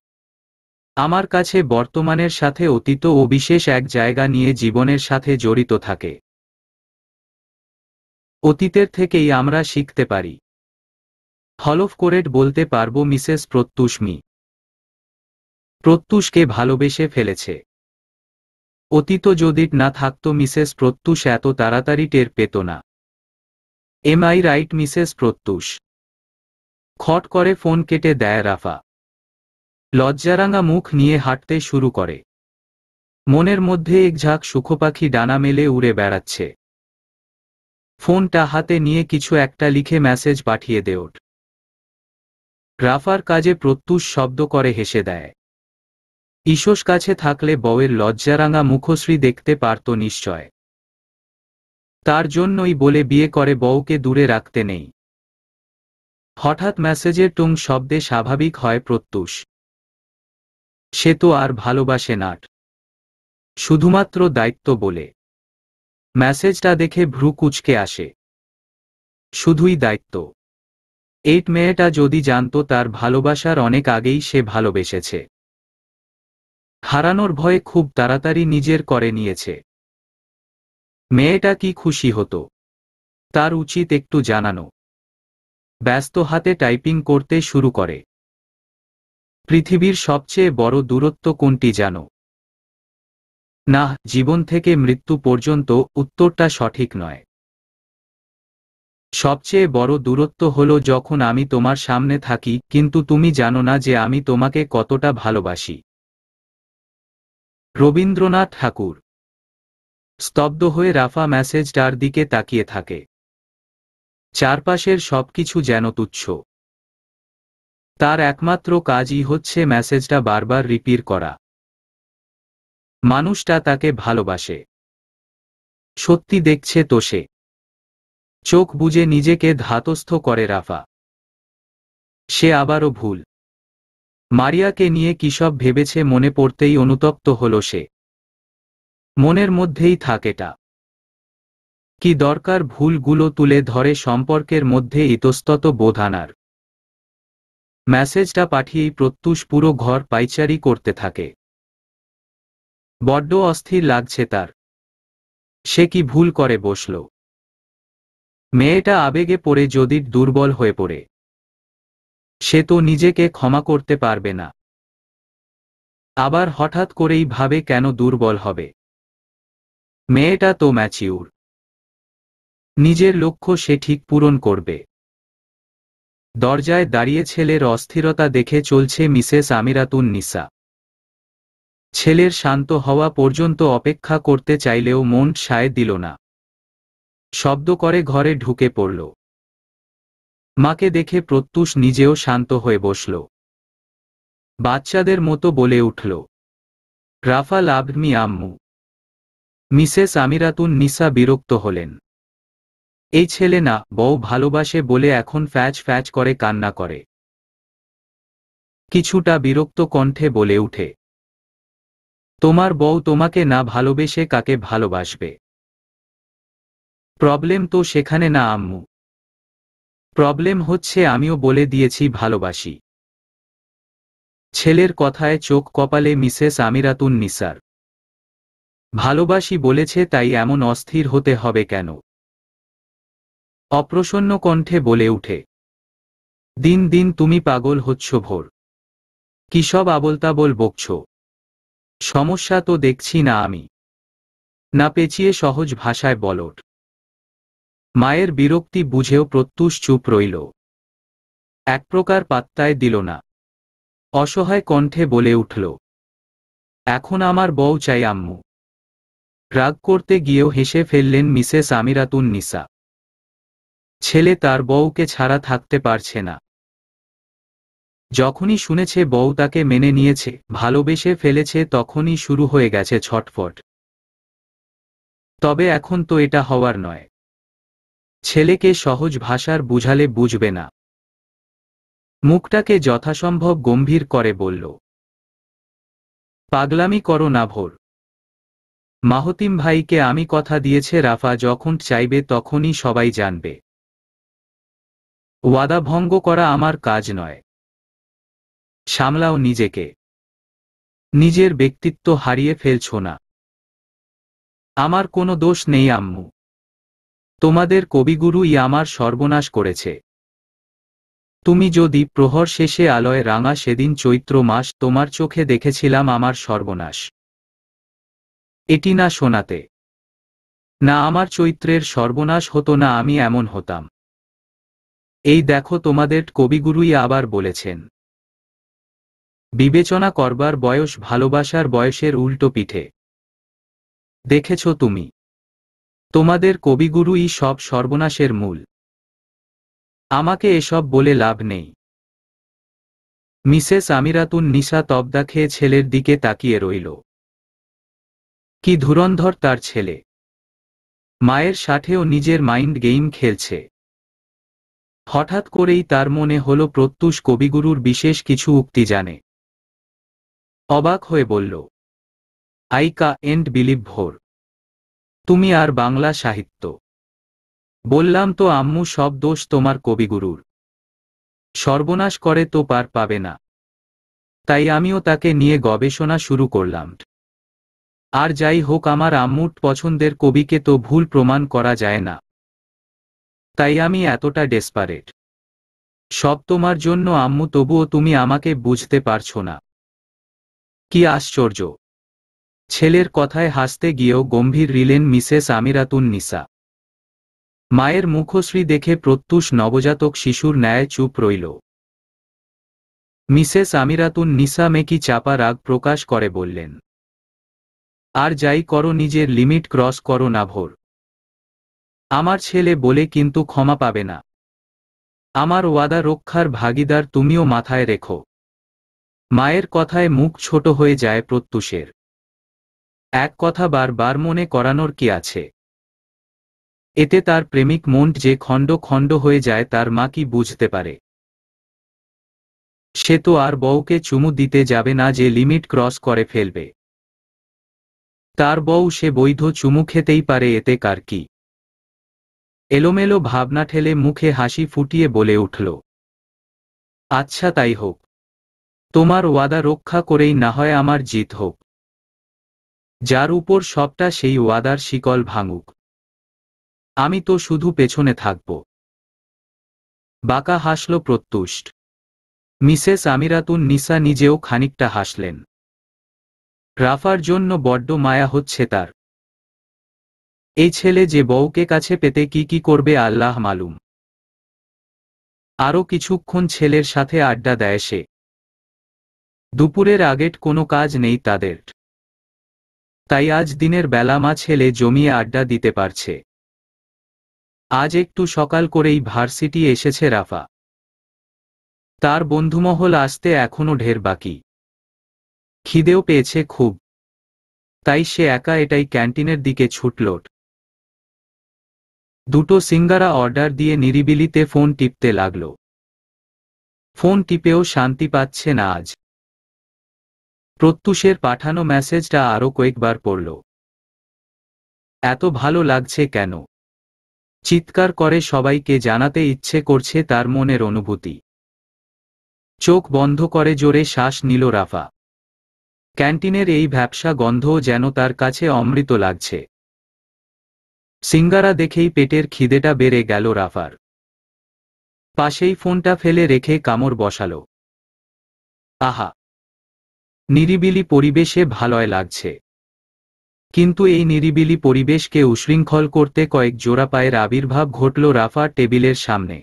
আমার কাছে বর্তমানের সাথে অতীত ও বিশেষ এক জায়গা নিয়ে জীবনের সাথে জড়িত থাকে অতীতের থেকেই আমরা শিখতে পারি হলফ কোরেট বলতে পারবো মিসেস প্রত্যুষ্মি প্রত্যুষকে ভালোবেসে ফেলেছে অতীত যদি না থাকত মিসেস প্রত্যুষ এত তাড়াতাড়ি টের পেত না am I right Mrs Prottush খট করে ফোন কেটে দেয় রাফা লজ্জারাঙা মুখ নিয়ে হাঁটতে শুরু করে মনের মধ্যে এক ঝাঁক সুখপাখি ডানা মেলে উড়ে বেড়াচ্ছে ফোনটা হাতে নিয়ে কিছু একটা লিখে মেসেজ পাঠিয়ে দেওট রাফার কাজে প্রত্যুষ শব্দ করে হেসে দেয় ঈশোস কাছে থাকলে বউয়ের লজ্জারাঙা মুখশ্রী দেখতে পারত নিশ্চয় তার জন্যই বলে বিয়ে করে বউকে দূরে রাখতে নেই হঠাৎ ম্যাসেজের টুং শব্দে স্বাভাবিক হয় প্রত্যুষ সে তো আর ভালোবাসে নাট শুধুমাত্র দায়িত্ব বলে ম্যাসেজটা দেখে ভ্রু কুচকে আসে শুধুই দায়িত্ব এইট মেয়েটা যদি জানত তার ভালোবাসার অনেক আগেই সে ভালোবেসেছে হারানোর ভয়ে খুব তাড়াতাড়ি নিজের করে নিয়েছে মেয়েটা কি খুশি হতো তার উচিত একটু জানানো ব্যস্ত হাতে টাইপিং করতে শুরু করে পৃথিবীর সবচেয়ে বড় দূরত্ব কোনটি জানো না জীবন থেকে মৃত্যু পর্যন্ত উত্তরটা সঠিক নয় সবচেয়ে বড় দূরত্ব হলো যখন আমি তোমার সামনে থাকি কিন্তু তুমি জানো না যে আমি তোমাকে কতটা ভালোবাসি রবীন্দ্রনাথ ঠাকুর স্তব্ধ হয়ে রাফা ম্যাসেজটার দিকে তাকিয়ে থাকে চারপাশের সবকিছু যেন তুচ্ছ তার একমাত্র কাজই হচ্ছে ম্যাসেজটা বারবার রিপির করা মানুষটা তাকে ভালোবাসে সত্যি দেখছে তো সে চোখ বুঝে নিজেকে ধাতস্থ করে রাফা সে আবারও ভুল মারিয়াকে নিয়ে কিসব ভেবেছে মনে পড়তেই অনুতপ্ত হল সে মনের মধ্যেই থাকেটা কি দরকার ভুলগুলো তুলে ধরে সম্পর্কের মধ্যে ইতস্তত বোধানার মেসেজটা পাঠিয়েই প্রত্যুষ পুরো ঘর পাইচারি করতে থাকে বড্ড অস্থির লাগছে তার সে কি ভুল করে বসল মেয়েটা আবেগে পড়ে যদি দুর্বল হয়ে পড়ে সে তো নিজেকে ক্ষমা করতে পারবে না আবার হঠাৎ করেই ভাবে কেন দুর্বল হবে মেয়েটা তো ম্যাচিউর নিজের লক্ষ্য সে ঠিক পূরণ করবে দরজায় দাঁড়িয়ে ছেলের অস্থিরতা দেখে চলছে মিসেস আমিরাতুন নিসা ছেলের শান্ত হওয়া পর্যন্ত অপেক্ষা করতে চাইলেও মন সায় দিল না শব্দ করে ঘরে ঢুকে পড়ল মাকে দেখে প্রত্যুষ নিজেও শান্ত হয়ে বসল বাচ্চাদের মতো বলে উঠল রাফা লাভমি আম্মু মিসেস আমিরাতুন নিসা বিরক্ত হলেন এই ছেলে না বউ ভালোবাসে বলে এখন ফ্যাচ ফ্যাচ করে কান্না করে কিছুটা বিরক্ত কণ্ঠে বলে উঠে তোমার বউ তোমাকে না ভালোবেসে কাকে ভালোবাসবে প্রবলেম তো সেখানে না আম্মু প্রবলেম হচ্ছে আমিও বলে দিয়েছি ভালোবাসি ছেলের কথায় চোখ কপালে মিসেস আমিরাতুন নিসার ভালোবাসি বলেছে তাই এমন অস্থির হতে হবে কেন অপ্রসন্ন কণ্ঠে বলে উঠে দিন দিন তুমি পাগল হচ্ছ ভোর কিসব আবলতাবল বকছ সমস্যা তো দেখছি না আমি না পেঁচিয়ে সহজ ভাষায় বলট মায়ের বিরক্তি বুঝেও প্রত্যুষ চুপ রইল এক প্রকার পাত্তায় দিল না অসহায় কণ্ঠে বলে উঠল এখন আমার বউ চাই আম্মু রাগ করতে গিয়েও হেসে ফেললেন মিসেস আমিরাতুন নিসা ছেলে তার বউকে ছাড়া থাকতে পারছে না যখনই শুনেছে বউ তাকে মেনে নিয়েছে ভালোবেসে ফেলেছে তখনই শুরু হয়ে গেছে ছটফট তবে এখন তো এটা হওয়ার নয় ছেলেকে সহজ ভাষার বুঝালে বুঝবে না মুখটাকে যথাসম্ভব গম্ভীর করে বলল পাগলামি করো না ভোর মাহতিম ভাইকে আমি কথা দিয়েছে রাফা যখন চাইবে তখনই সবাই জানবে ওয়াদা ভঙ্গ করা আমার কাজ নয় সামলাও নিজেকে নিজের ব্যক্তিত্ব হারিয়ে ফেলছ না আমার কোনো দোষ নেই আম্মু তোমাদের কবিগুরুই আমার সর্বনাশ করেছে তুমি যদি প্রহর শেষে আলয় রাঙা সেদিন চৈত্র মাস তোমার চোখে দেখেছিলাম আমার সর্বনাশ এটি না শোনাতে না আমার চৈত্রের সর্বনাশ হতো না আমি এমন হতাম এই দেখো তোমাদের কবিগুরুই আবার বলেছেন বিবেচনা করবার বয়স ভালোবাসার বয়সের উল্টো পিঠে দেখেছ তুমি তোমাদের কবিগুরুই সব সর্বনাশের মূল আমাকে এসব বলে লাভ নেই মিসেস আমিরাতুন নিশা তবদা খেয়ে ছেলের দিকে তাকিয়ে রইল কি ধুরন্ধর তার ছেলে মায়ের সাথেও নিজের মাইন্ড গেম খেলছে হঠাৎ করেই তার মনে হল প্রত্যুষ কবিগুরুর বিশেষ কিছু উক্তি জানে অবাক হয়ে বলল আই কা এন্ড বিলিভ ভোর তুমি আর বাংলা সাহিত্য বললাম তো আম্মু সব দোষ তোমার কবিগুরুর সর্বনাশ করে তো পার পাবে না তাই আমিও তাকে নিয়ে গবেষণা শুরু করলাম আর যাই হোক আমার আম্মুর পছন্দের কবিকে তো ভুল প্রমাণ করা যায় না তাই আমি এতটা ডেসপারেট সব তোমার জন্য আম্মু তবুও তুমি আমাকে বুঝতে পারছো না কি আশ্চর্য ছেলের কথায় হাসতে গিয়েও গম্ভীর রিলেন মিসেস আমিরাতুন নিসা মায়ের মুখশ্রী দেখে প্রত্যুষ নবজাতক শিশুর ন্যায় চুপ রইল মিসেস আমিরাতুন নিসা মেকি চাপা রাগ প্রকাশ করে বললেন আর যাই করো নিজের লিমিট ক্রস করো না ভোর আমার ছেলে বলে কিন্তু ক্ষমা পাবে না আমার ওয়াদা রক্ষার ভাগিদার তুমিও মাথায় রেখো মায়ের কথায় মুখ ছোট হয়ে যায় প্রত্যুষের এক কথা বারবার মনে করানোর কি আছে এতে তার প্রেমিক মন যে খণ্ড খণ্ড হয়ে যায় তার মা কি বুঝতে পারে সে তো আর বউকে চুমু দিতে যাবে না যে লিমিট ক্রস করে ফেলবে তার বউ সে বৈধ চুমু খেতেই পারে এতে কার কি এলোমেলো ভাবনা ঠেলে মুখে হাসি ফুটিয়ে বলে উঠল আচ্ছা তাই হোক তোমার ওয়াদা রক্ষা করেই না হয় আমার জিত হোক যার উপর সবটা সেই ওয়াদার শিকল ভাঙুক আমি তো শুধু পেছনে থাকব বাঁকা হাসল প্রত্যুষ্ট মিসেস আমিরাতুন নিসা নিজেও খানিকটা হাসলেন রাফার জন্য বড্ড মায়া হচ্ছে তার এই ছেলে যে বউকে কাছে পেতে কি কি করবে আল্লাহ মালুম আরও কিছুক্ষণ ছেলের সাথে আড্ডা দেয় সে দুপুরের আগেট কোনো কাজ নেই তাদের তাই আজ দিনের বেলা মা ছেলে জমিয়ে আড্ডা দিতে পারছে আজ একটু সকাল করেই ভার্সিটি এসেছে রাফা তার বন্ধুমহল আসতে এখনো ঢের বাকি খিদেও পেয়েছে খুব তাই সে একা এটাই ক্যান্টিনের দিকে ছুটলোট দুটো সিঙ্গারা অর্ডার দিয়ে নিরিবিলিতে ফোন টিপতে লাগল ফোন টিপেও শান্তি পাচ্ছে না আজ প্রত্যুষের পাঠানো মেসেজটা আরও কয়েকবার পড়ল এত ভালো লাগছে কেন চিৎকার করে সবাইকে জানাতে ইচ্ছে করছে তার মনের অনুভূতি চোখ বন্ধ করে জোরে শ্বাস নিল রাফা ক্যান্টিনের এই ভ্যাবসা গন্ধও যেন তার কাছে অমৃত লাগছে সিঙ্গারা দেখেই পেটের খিদেটা বেড়ে গেল রাফার পাশেই ফোনটা ফেলে রেখে কামড় বসালো আহা নিরিবিলি পরিবেশে ভালয় লাগছে কিন্তু এই নিরিবিলি পরিবেশকে উশৃঙ্খল করতে কয়েক জোড়া পায়ের আবির্ভাব ঘটল রাফা টেবিলের সামনে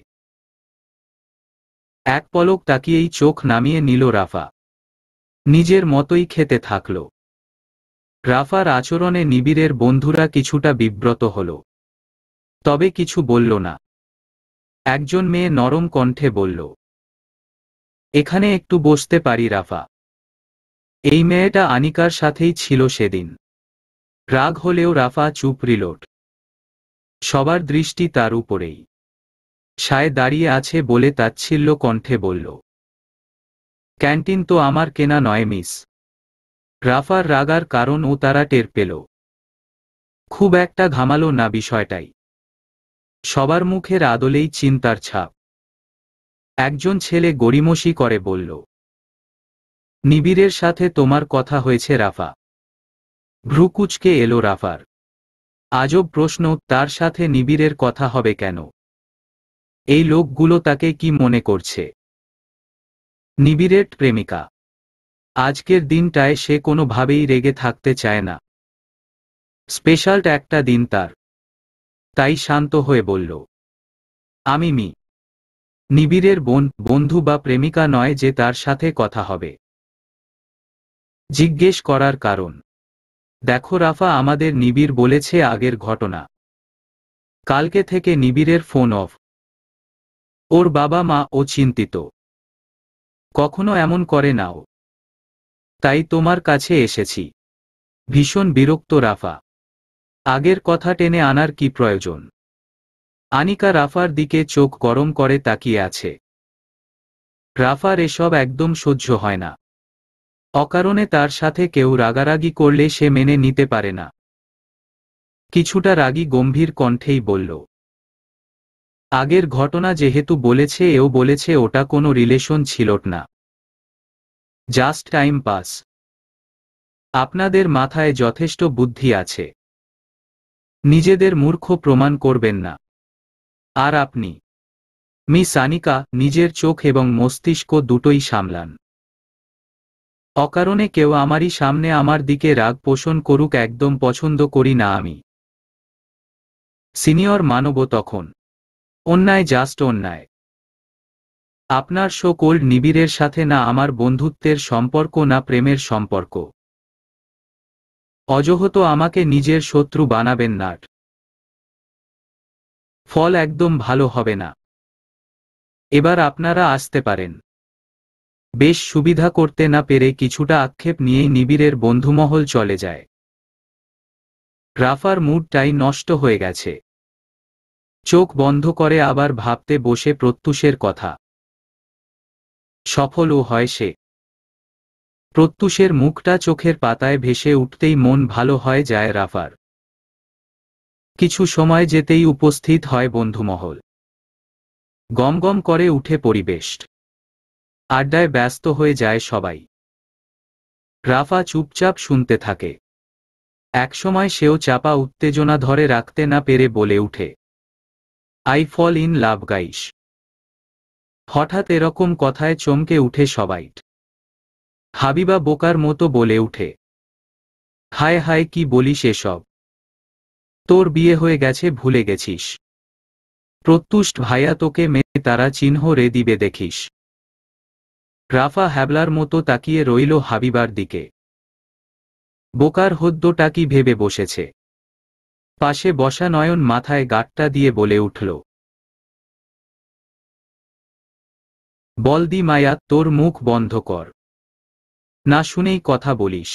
এক পলক তাকিয়েই চোখ নামিয়ে নিল রাফা নিজের মতোই খেতে থাকল রাফার আচরণে নিবিড়ের বন্ধুরা কিছুটা বিব্রত হল তবে কিছু বলল না একজন মেয়ে নরম কণ্ঠে বলল এখানে একটু বসতে পারি রাফা এই মেয়েটা আনিকার সাথেই ছিল সেদিন রাগ হলেও রাফা চুপ রিলোট সবার দৃষ্টি তার উপরেই সায় দাঁড়িয়ে আছে বলে তাচ্ছিল্য কণ্ঠে বলল ক্যান্টিন তো আমার কেনা নয় মিস রাফার রাগার কারণ ও তারা টের পেল খুব একটা ঘামালো না বিষয়টাই সবার মুখের আদলেই চিন্তার ছাপ একজন ছেলে গরিমসি করে বলল নিবিড়ের সাথে তোমার কথা হয়েছে রাফা ভ্রুকুচকে এলো রাফার আজব প্রশ্ন তার সাথে নিবিড়ের কথা হবে কেন এই লোকগুলো তাকে কি মনে করছে নিবিড়ের প্রেমিকা আজকের দিনটায় সে কোনোভাবেই রেগে থাকতে চায় না স্পেশাল একটা দিন তার তাই শান্ত হয়ে বলল আমি মি নিবিড়ের বোন বন্ধু বা প্রেমিকা নয় যে তার সাথে কথা হবে জিজ্ঞেস করার কারণ দেখো রাফা আমাদের নিবিড় বলেছে আগের ঘটনা কালকে থেকে নিবিড়ের ফোন অফ ওর বাবা মা ও চিন্তিত কখনো এমন করে নাও তাই তোমার কাছে এসেছি ভীষণ বিরক্ত রাফা আগের কথা টেনে আনার কি প্রয়োজন আনিকা রাফার দিকে চোখ গরম করে তাকিয়ে আছে রাফার এসব একদম সহ্য হয় না অকারণে তার সাথে কেউ রাগারাগি করলে সে মেনে নিতে পারে না কিছুটা রাগি গম্ভীর কণ্ঠেই বলল আগের ঘটনা যেহেতু বলেছে এও বলেছে ওটা কোনো রিলেশন ছিল না জাস্ট টাইম পাস আপনাদের মাথায় যথেষ্ট বুদ্ধি আছে নিজেদের মূর্খ প্রমাণ করবেন না আর আপনি মি সানিকা নিজের চোখ এবং মস্তিষ্ক দুটোই সামলান অকারণে কেউ আমারই সামনে আমার দিকে রাগ পোষণ করুক একদম পছন্দ করি না আমি সিনিয়র মানব তখন অন্যায় জাস্ট অন্যায় আপনার শো কোল্ড নিবিড়ের সাথে না আমার বন্ধুত্বের সম্পর্ক না প্রেমের সম্পর্ক অজহত আমাকে নিজের শত্রু বানাবেন নাট ফল একদম ভালো হবে না এবার আপনারা আসতে পারেন বেশ সুবিধা করতে না পেরে কিছুটা আক্ষেপ নিয়ে নিবিড়ের বন্ধুমহল চলে যায় রাফার মুডটাই নষ্ট হয়ে গেছে চোখ বন্ধ করে আবার ভাবতে বসে প্রত্যুষের কথা সফলও হয় সে প্রত্যুষের মুখটা চোখের পাতায় ভেসে উঠতেই মন ভালো হয় যায় রাফার কিছু সময় যেতেই উপস্থিত হয় বন্ধুমহল গমগম করে উঠে পরিবেশ আড্ডায় ব্যস্ত হয়ে যায় সবাই রাফা চুপচাপ শুনতে থাকে একসময় সেও চাপা উত্তেজনা ধরে রাখতে না পেরে বলে উঠে I fall in love guys হঠাৎ এরকম কথায় চমকে উঠে সবাই হাবিবা বোকার মতো বলে উঠে হায় হায় কি বলিস এসব তোর বিয়ে হয়ে গেছে ভুলে গেছিস প্রত্যুষ্ট ভাইয়া তোকে মেয়ে তারা চিহ্ন রে দিবে দেখিস গ্রাফা হ্যাবলার মতো তাকিয়ে রইল হাবিবার দিকে বোকার হদ্যটা কি ভেবে বসেছে পাশে বসা নয়ন মাথায় গাটটা দিয়ে বলে উঠল বলদি মায়া তোর মুখ বন্ধ কর না শুনেই কথা বলিস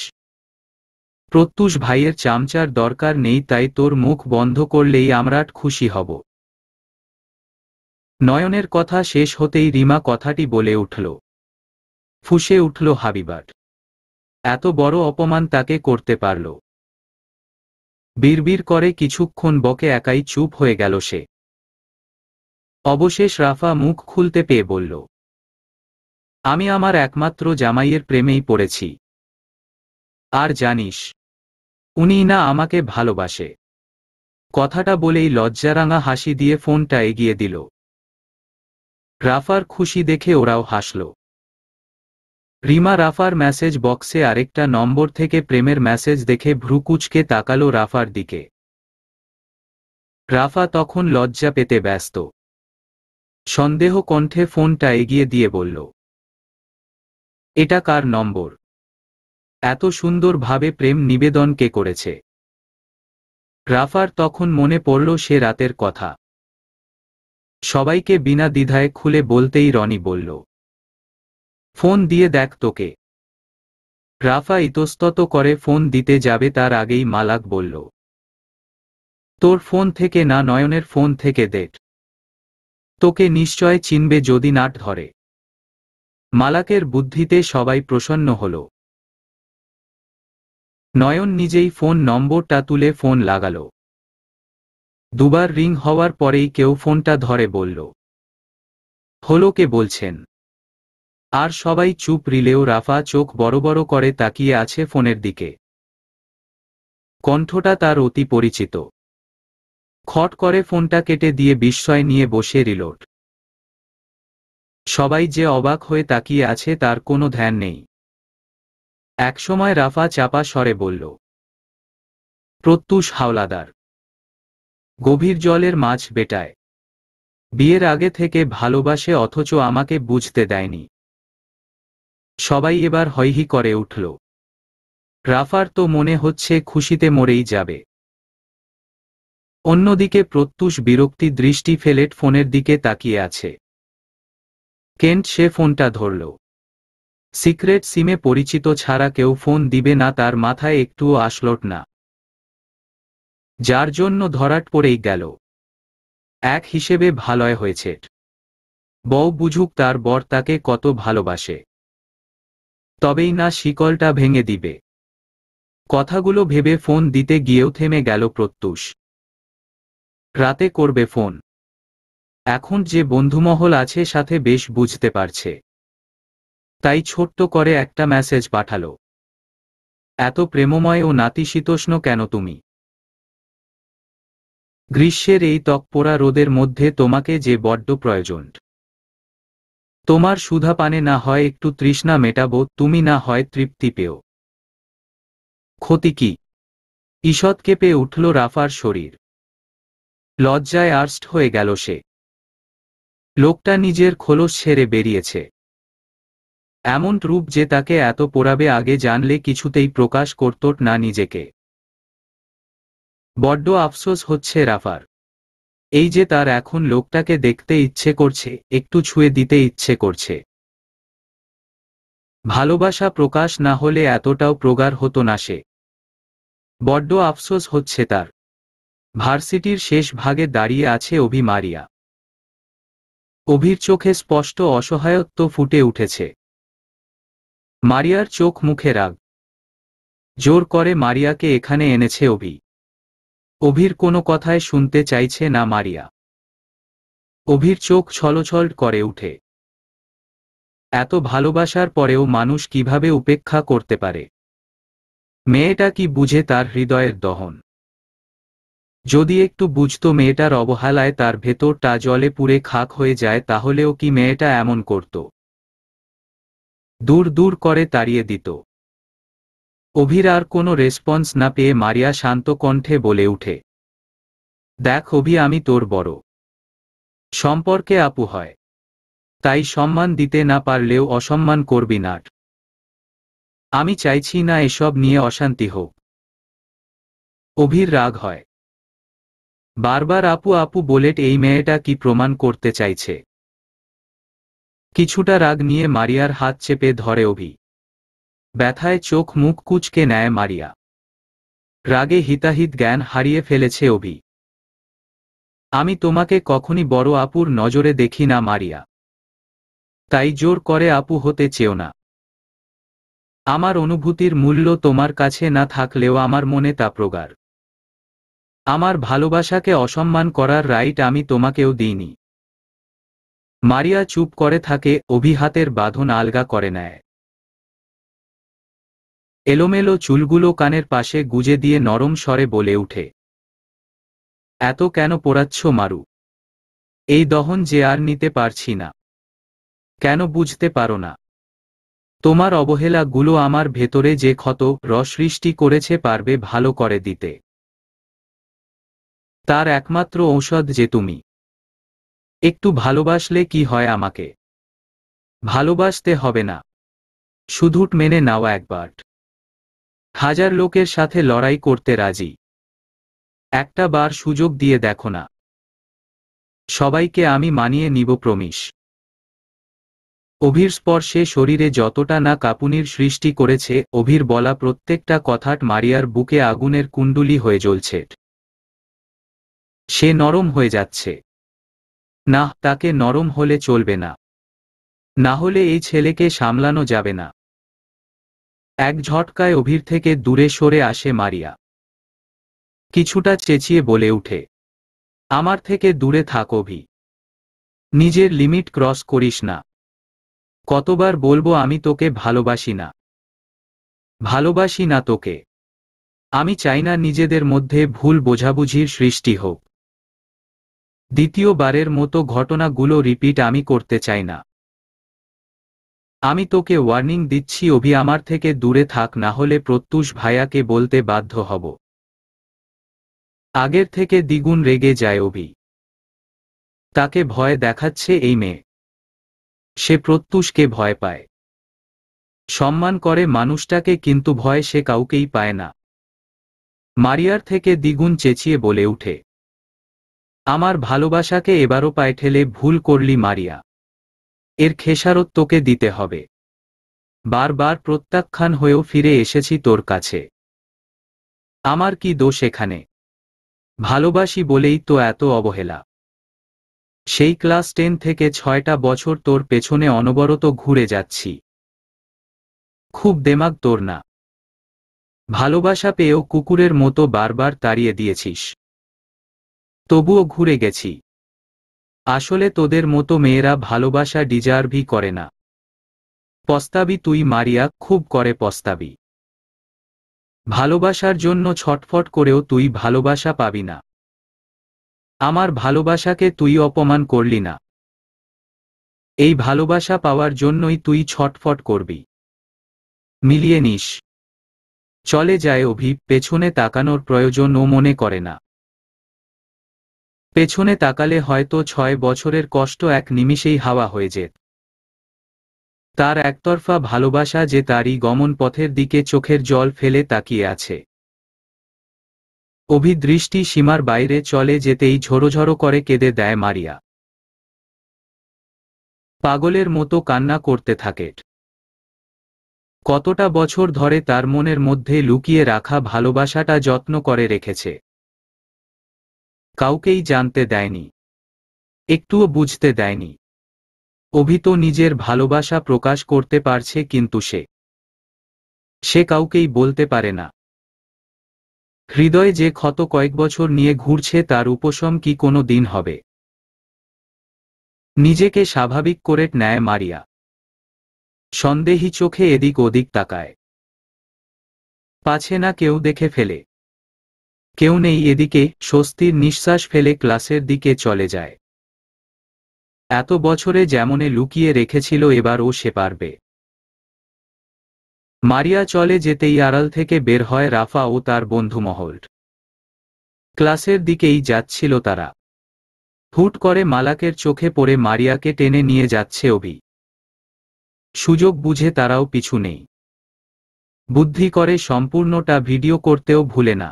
প্রত্যুষ ভাইয়ের চামচার দরকার নেই তাই তোর মুখ বন্ধ করলেই আমরাট খুশি হব নয়নের কথা শেষ হতেই রিমা কথাটি বলে উঠল ফুঁসে উঠল হাবিবার এত বড় অপমান তাকে করতে পারল বিড়বিড় করে কিছুক্ষণ বকে একাই চুপ হয়ে গেল সে অবশেষ রাফা মুখ খুলতে পেয়ে বলল আমি আমার একমাত্র জামাইয়ের প্রেমেই পড়েছি আর জানিস উনি না আমাকে ভালোবাসে কথাটা বলেই লজ্জারাঙা হাসি দিয়ে ফোনটা এগিয়ে দিল রাফার খুশি দেখে ওরাও হাসল রিমা রাফার মেসেজ বক্সে আরেকটা নম্বর থেকে প্রেমের মেসেজ দেখে ভ্রুকুচকে তাকালো রাফার দিকে রাফা তখন লজ্জা পেতে ব্যস্ত সন্দেহ কণ্ঠে ফোনটা এগিয়ে দিয়ে বলল এটা কার নম্বর এত সুন্দরভাবে প্রেম নিবেদন কে করেছে রাফার তখন মনে পড়ল সে রাতের কথা সবাইকে বিনা দ্বিধায় খুলে বলতেই রনি বলল ফোন দিয়ে দেখ তোকে রাফা ইতস্তত করে ফোন দিতে যাবে তার আগেই মালাক বলল তোর ফোন থেকে না নয়নের ফোন থেকে দেট তোকে নিশ্চয় চিনবে যদি নাট ধরে মালাকের বুদ্ধিতে সবাই প্রসন্ন হল নয়ন নিজেই ফোন নম্বরটা তুলে ফোন লাগাল দুবার রিং হওয়ার পরেই কেউ ফোনটা ধরে বলল হলো কে বলছেন আর সবাই চুপ রিলেও রাফা চোখ বড় বড় করে তাকিয়ে আছে ফোনের দিকে কণ্ঠটা তার অতি পরিচিত খট করে ফোনটা কেটে দিয়ে বিস্ময় নিয়ে বসে রিলোট সবাই যে অবাক হয়ে তাকিয়ে আছে তার কোনো ধ্যান নেই একসময় রাফা চাপা স্বরে বলল প্রত্যুষ হাওলাদার গভীর জলের মাছ বেটায় বিয়ের আগে থেকে ভালোবাসে অথচ আমাকে বুঝতে দেয়নি সবাই এবার হইহি করে উঠল রাফার তো মনে হচ্ছে খুশিতে মরেই যাবে অন্যদিকে প্রত্যুষ বিরক্তি দৃষ্টি ফেলেট ফোনের দিকে তাকিয়ে আছে কেন্ট সে ফোনটা ধরল সিক্রেট সিমে পরিচিত ছাড়া কেউ ফোন দিবে না তার মাথায় একটুও আসলট না যার জন্য ধরাট পড়েই গেল এক হিসেবে ভালয় হয়েছে বউ বুঝুক তার বর তাকে কত ভালোবাসে তবেই না শিকলটা ভেঙে দিবে কথাগুলো ভেবে ফোন দিতে গিয়েও থেমে গেল প্রত্যুষ রাতে করবে ফোন এখন যে বন্ধুমহল আছে সাথে বেশ বুঝতে পারছে তাই ছোট্ট করে একটা মেসেজ পাঠালো এত প্রেমময় ও নাতিশীতোষ্ণ কেন তুমি গ্রীষ্মের এই তকপোড়া রোদের মধ্যে তোমাকে যে বড্ড প্রয়োজন তোমার সুধাপানে না হয় একটু তৃষ্ণা মেটাবো তুমি না হয় তৃপ্তি পেও ক্ষতি কি ঈষৎ কেঁপে উঠল রাফার শরীর লজ্জায় আর্স্ট হয়ে গেল সে লোকটা নিজের খোলস ছেড়ে বেরিয়েছে এমন রূপ যে তাকে এত পোড়াবে আগে জানলে কিছুতেই প্রকাশ করত না নিজেকে বড্ড আফসোস হচ্ছে রাফার এই যে তার এখন লোকটাকে দেখতে ইচ্ছে করছে একটু ছুঁয়ে দিতে ইচ্ছে করছে ভালোবাসা প্রকাশ না হলে এতটাও প্রগাঢ় হতো না সে বড্ড আফসোস হচ্ছে তার ভার্সিটির শেষ ভাগে দাঁড়িয়ে আছে অভি মারিয়া অভির চোখে স্পষ্ট অসহায়ত্ব ফুটে উঠেছে মারিয়ার চোখ মুখে রাগ জোর করে মারিয়াকে এখানে এনেছে অভি অভির কোনো কথায় শুনতে চাইছে না মারিয়া অভির চোখ ছলছল করে উঠে এত ভালোবাসার পরেও মানুষ কিভাবে উপেক্ষা করতে পারে মেয়েটা কি বুঝে তার হৃদয়ের দহন যদি একটু বুঝত মেয়েটার অবহেলায় তার ভেতরটা জলে পুড়ে খাক হয়ে যায় তাহলেও কি মেয়েটা এমন করত দূর দূর করে তাড়িয়ে দিত অভির আর কোনো রেসপন্স না পেয়ে মারিয়া শান্ত কণ্ঠে বলে উঠে দেখ অভি আমি তোর বড় সম্পর্কে আপু হয় তাই সম্মান দিতে না পারলেও অসম্মান করবি নাট আমি চাইছি না এসব নিয়ে অশান্তি হোক অভির রাগ হয় বারবার আপু আপু বুলেট এই মেয়েটা কি প্রমাণ করতে চাইছে কিছুটা রাগ নিয়ে মারিয়ার হাত চেপে ধরে অভি ব্যথায় চোখ মুখ কুচকে নেয় মারিয়া রাগে হিতাহিত জ্ঞান হারিয়ে ফেলেছে অভি আমি তোমাকে কখনই বড় আপুর নজরে দেখি না মারিয়া তাই জোর করে আপু হতে চেও না আমার অনুভূতির মূল্য তোমার কাছে না থাকলেও আমার মনে তা প্রগার আমার ভালোবাসাকে অসম্মান করার রাইট আমি তোমাকেও দিইনি মারিয়া চুপ করে থাকে অভিহাতের বাঁধন আলগা করে নেয় এলোমেলো চুলগুলো কানের পাশে গুজে দিয়ে নরম স্বরে বলে উঠে এত কেন পোড়াচ্ছ মারু এই দহন যে আর নিতে পারছি না কেন বুঝতে পারো না তোমার অবহেলাগুলো আমার ভেতরে যে ক্ষত রসৃষ্টি করেছে পারবে ভালো করে দিতে তার একমাত্র ঔষধ যে তুমি একটু ভালোবাসলে কি হয় আমাকে ভালোবাসতে হবে না শুধুট মেনে নাও একবার হাজার লোকের সাথে লড়াই করতে রাজি একটা বার সুযোগ দিয়ে দেখো না সবাইকে আমি মানিয়ে নিব প্রমিশ অভির স্পর্শে শরীরে যতটা না কাপুনির সৃষ্টি করেছে অভির বলা প্রত্যেকটা কথাট মারিয়ার বুকে আগুনের কুণ্ডুলি হয়ে জ্বলছে সে নরম হয়ে যাচ্ছে না তাকে নরম হলে চলবে না না হলে এই ছেলেকে সামলানো যাবে না এক ঝটকায় অভির থেকে দূরে সরে আসে মারিয়া কিছুটা চেঁচিয়ে বলে উঠে আমার থেকে দূরে থাক অভি নিজের লিমিট ক্রস করিস না কতবার বলবো আমি তোকে ভালোবাসি না ভালোবাসি না তোকে আমি চাই না নিজেদের মধ্যে ভুল বোঝাবুঝির সৃষ্টি হোক দ্বিতীয়বারের মতো ঘটনাগুলো রিপিট আমি করতে চাই না আমি তোকে ওয়ার্নিং দিচ্ছি অভি আমার থেকে দূরে থাক না হলে প্রত্যুষ ভাইয়াকে বলতে বাধ্য হব আগের থেকে দ্বিগুণ রেগে যায় অভি তাকে ভয় দেখাচ্ছে এই মেয়ে সে প্রত্যুষকে ভয় পায় সম্মান করে মানুষটাকে কিন্তু ভয় সে কাউকেই পায় না মারিয়ার থেকে দ্বিগুণ চেঁচিয়ে বলে উঠে আমার ভালোবাসাকে এবারও পায় ঠেলে ভুল করলি মারিয়া এর খেসারত তোকে দিতে হবে বারবার প্রত্যাখ্যান হয়েও ফিরে এসেছি তোর কাছে আমার কি দোষ এখানে ভালোবাসি বলেই তো এত অবহেলা সেই ক্লাস টেন থেকে ছয়টা বছর তোর পেছনে অনবরত ঘুরে যাচ্ছি খুব দেমাগ তোর না ভালোবাসা পেয়েও কুকুরের মতো বারবার তাড়িয়ে দিয়েছিস তবুও ঘুরে গেছি আসলে তোদের মতো মেয়েরা ভালোবাসা ডিজার্ভই করে না পস্তাবি তুই মারিয়া খুব করে পস্তাবি ভালোবাসার জন্য ছটফট করেও তুই ভালোবাসা পাবি না আমার ভালোবাসাকে তুই অপমান করলি না এই ভালোবাসা পাওয়ার জন্যই তুই ছটফট করবি মিলিয়ে নিস চলে যায় অভি পেছনে তাকানোর প্রয়োজনও মনে করে না পেছনে তাকালে হয়তো ছয় বছরের কষ্ট এক নিমিষেই হাওয়া হয়ে যেত তার একতরফা ভালোবাসা যে তারই গমন পথের দিকে চোখের জল ফেলে তাকিয়ে আছে অভিদৃষ্টি সীমার বাইরে চলে যেতেই ঝোড়ো করে কেঁদে দেয় মারিয়া পাগলের মতো কান্না করতে থাকে কতটা বছর ধরে তার মনের মধ্যে লুকিয়ে রাখা ভালোবাসাটা যত্ন করে রেখেছে কাউকেই জানতে দেয়নি একটুও বুঝতে দেয়নি অভিত নিজের ভালোবাসা প্রকাশ করতে পারছে কিন্তু সে সে কাউকেই বলতে পারে না হৃদয়ে যে ক্ষত কয়েক বছর নিয়ে ঘুরছে তার উপশম কি কোনো দিন হবে নিজেকে স্বাভাবিক করে নেয় মারিয়া সন্দেহী চোখে এদিক ওদিক তাকায় পাছে না কেউ দেখে ফেলে কেউ নেই এদিকে স্বস্তির নিঃশ্বাস ফেলে ক্লাসের দিকে চলে যায় এত বছরে যেমনে লুকিয়ে রেখেছিল এবার ও সে পারবে মারিয়া চলে যেতেই আড়াল থেকে বের হয় রাফা ও তার বন্ধু মহল ক্লাসের দিকেই যাচ্ছিল তারা হুট করে মালাকের চোখে পড়ে মারিয়াকে টেনে নিয়ে যাচ্ছে অভি সুযোগ বুঝে তারাও পিছু নেই বুদ্ধি করে সম্পূর্ণটা ভিডিও করতেও ভুলে না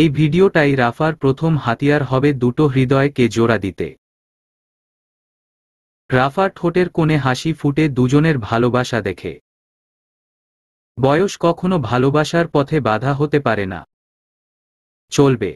এই ভিডিওটাই রাফার প্রথম হাতিয়ার হবে দুটো হৃদয়কে জোড়া দিতে রাফার ঠোঁটের কোণে হাসি ফুটে দুজনের ভালোবাসা দেখে বয়স কখনো ভালোবাসার পথে বাধা হতে পারে না চলবে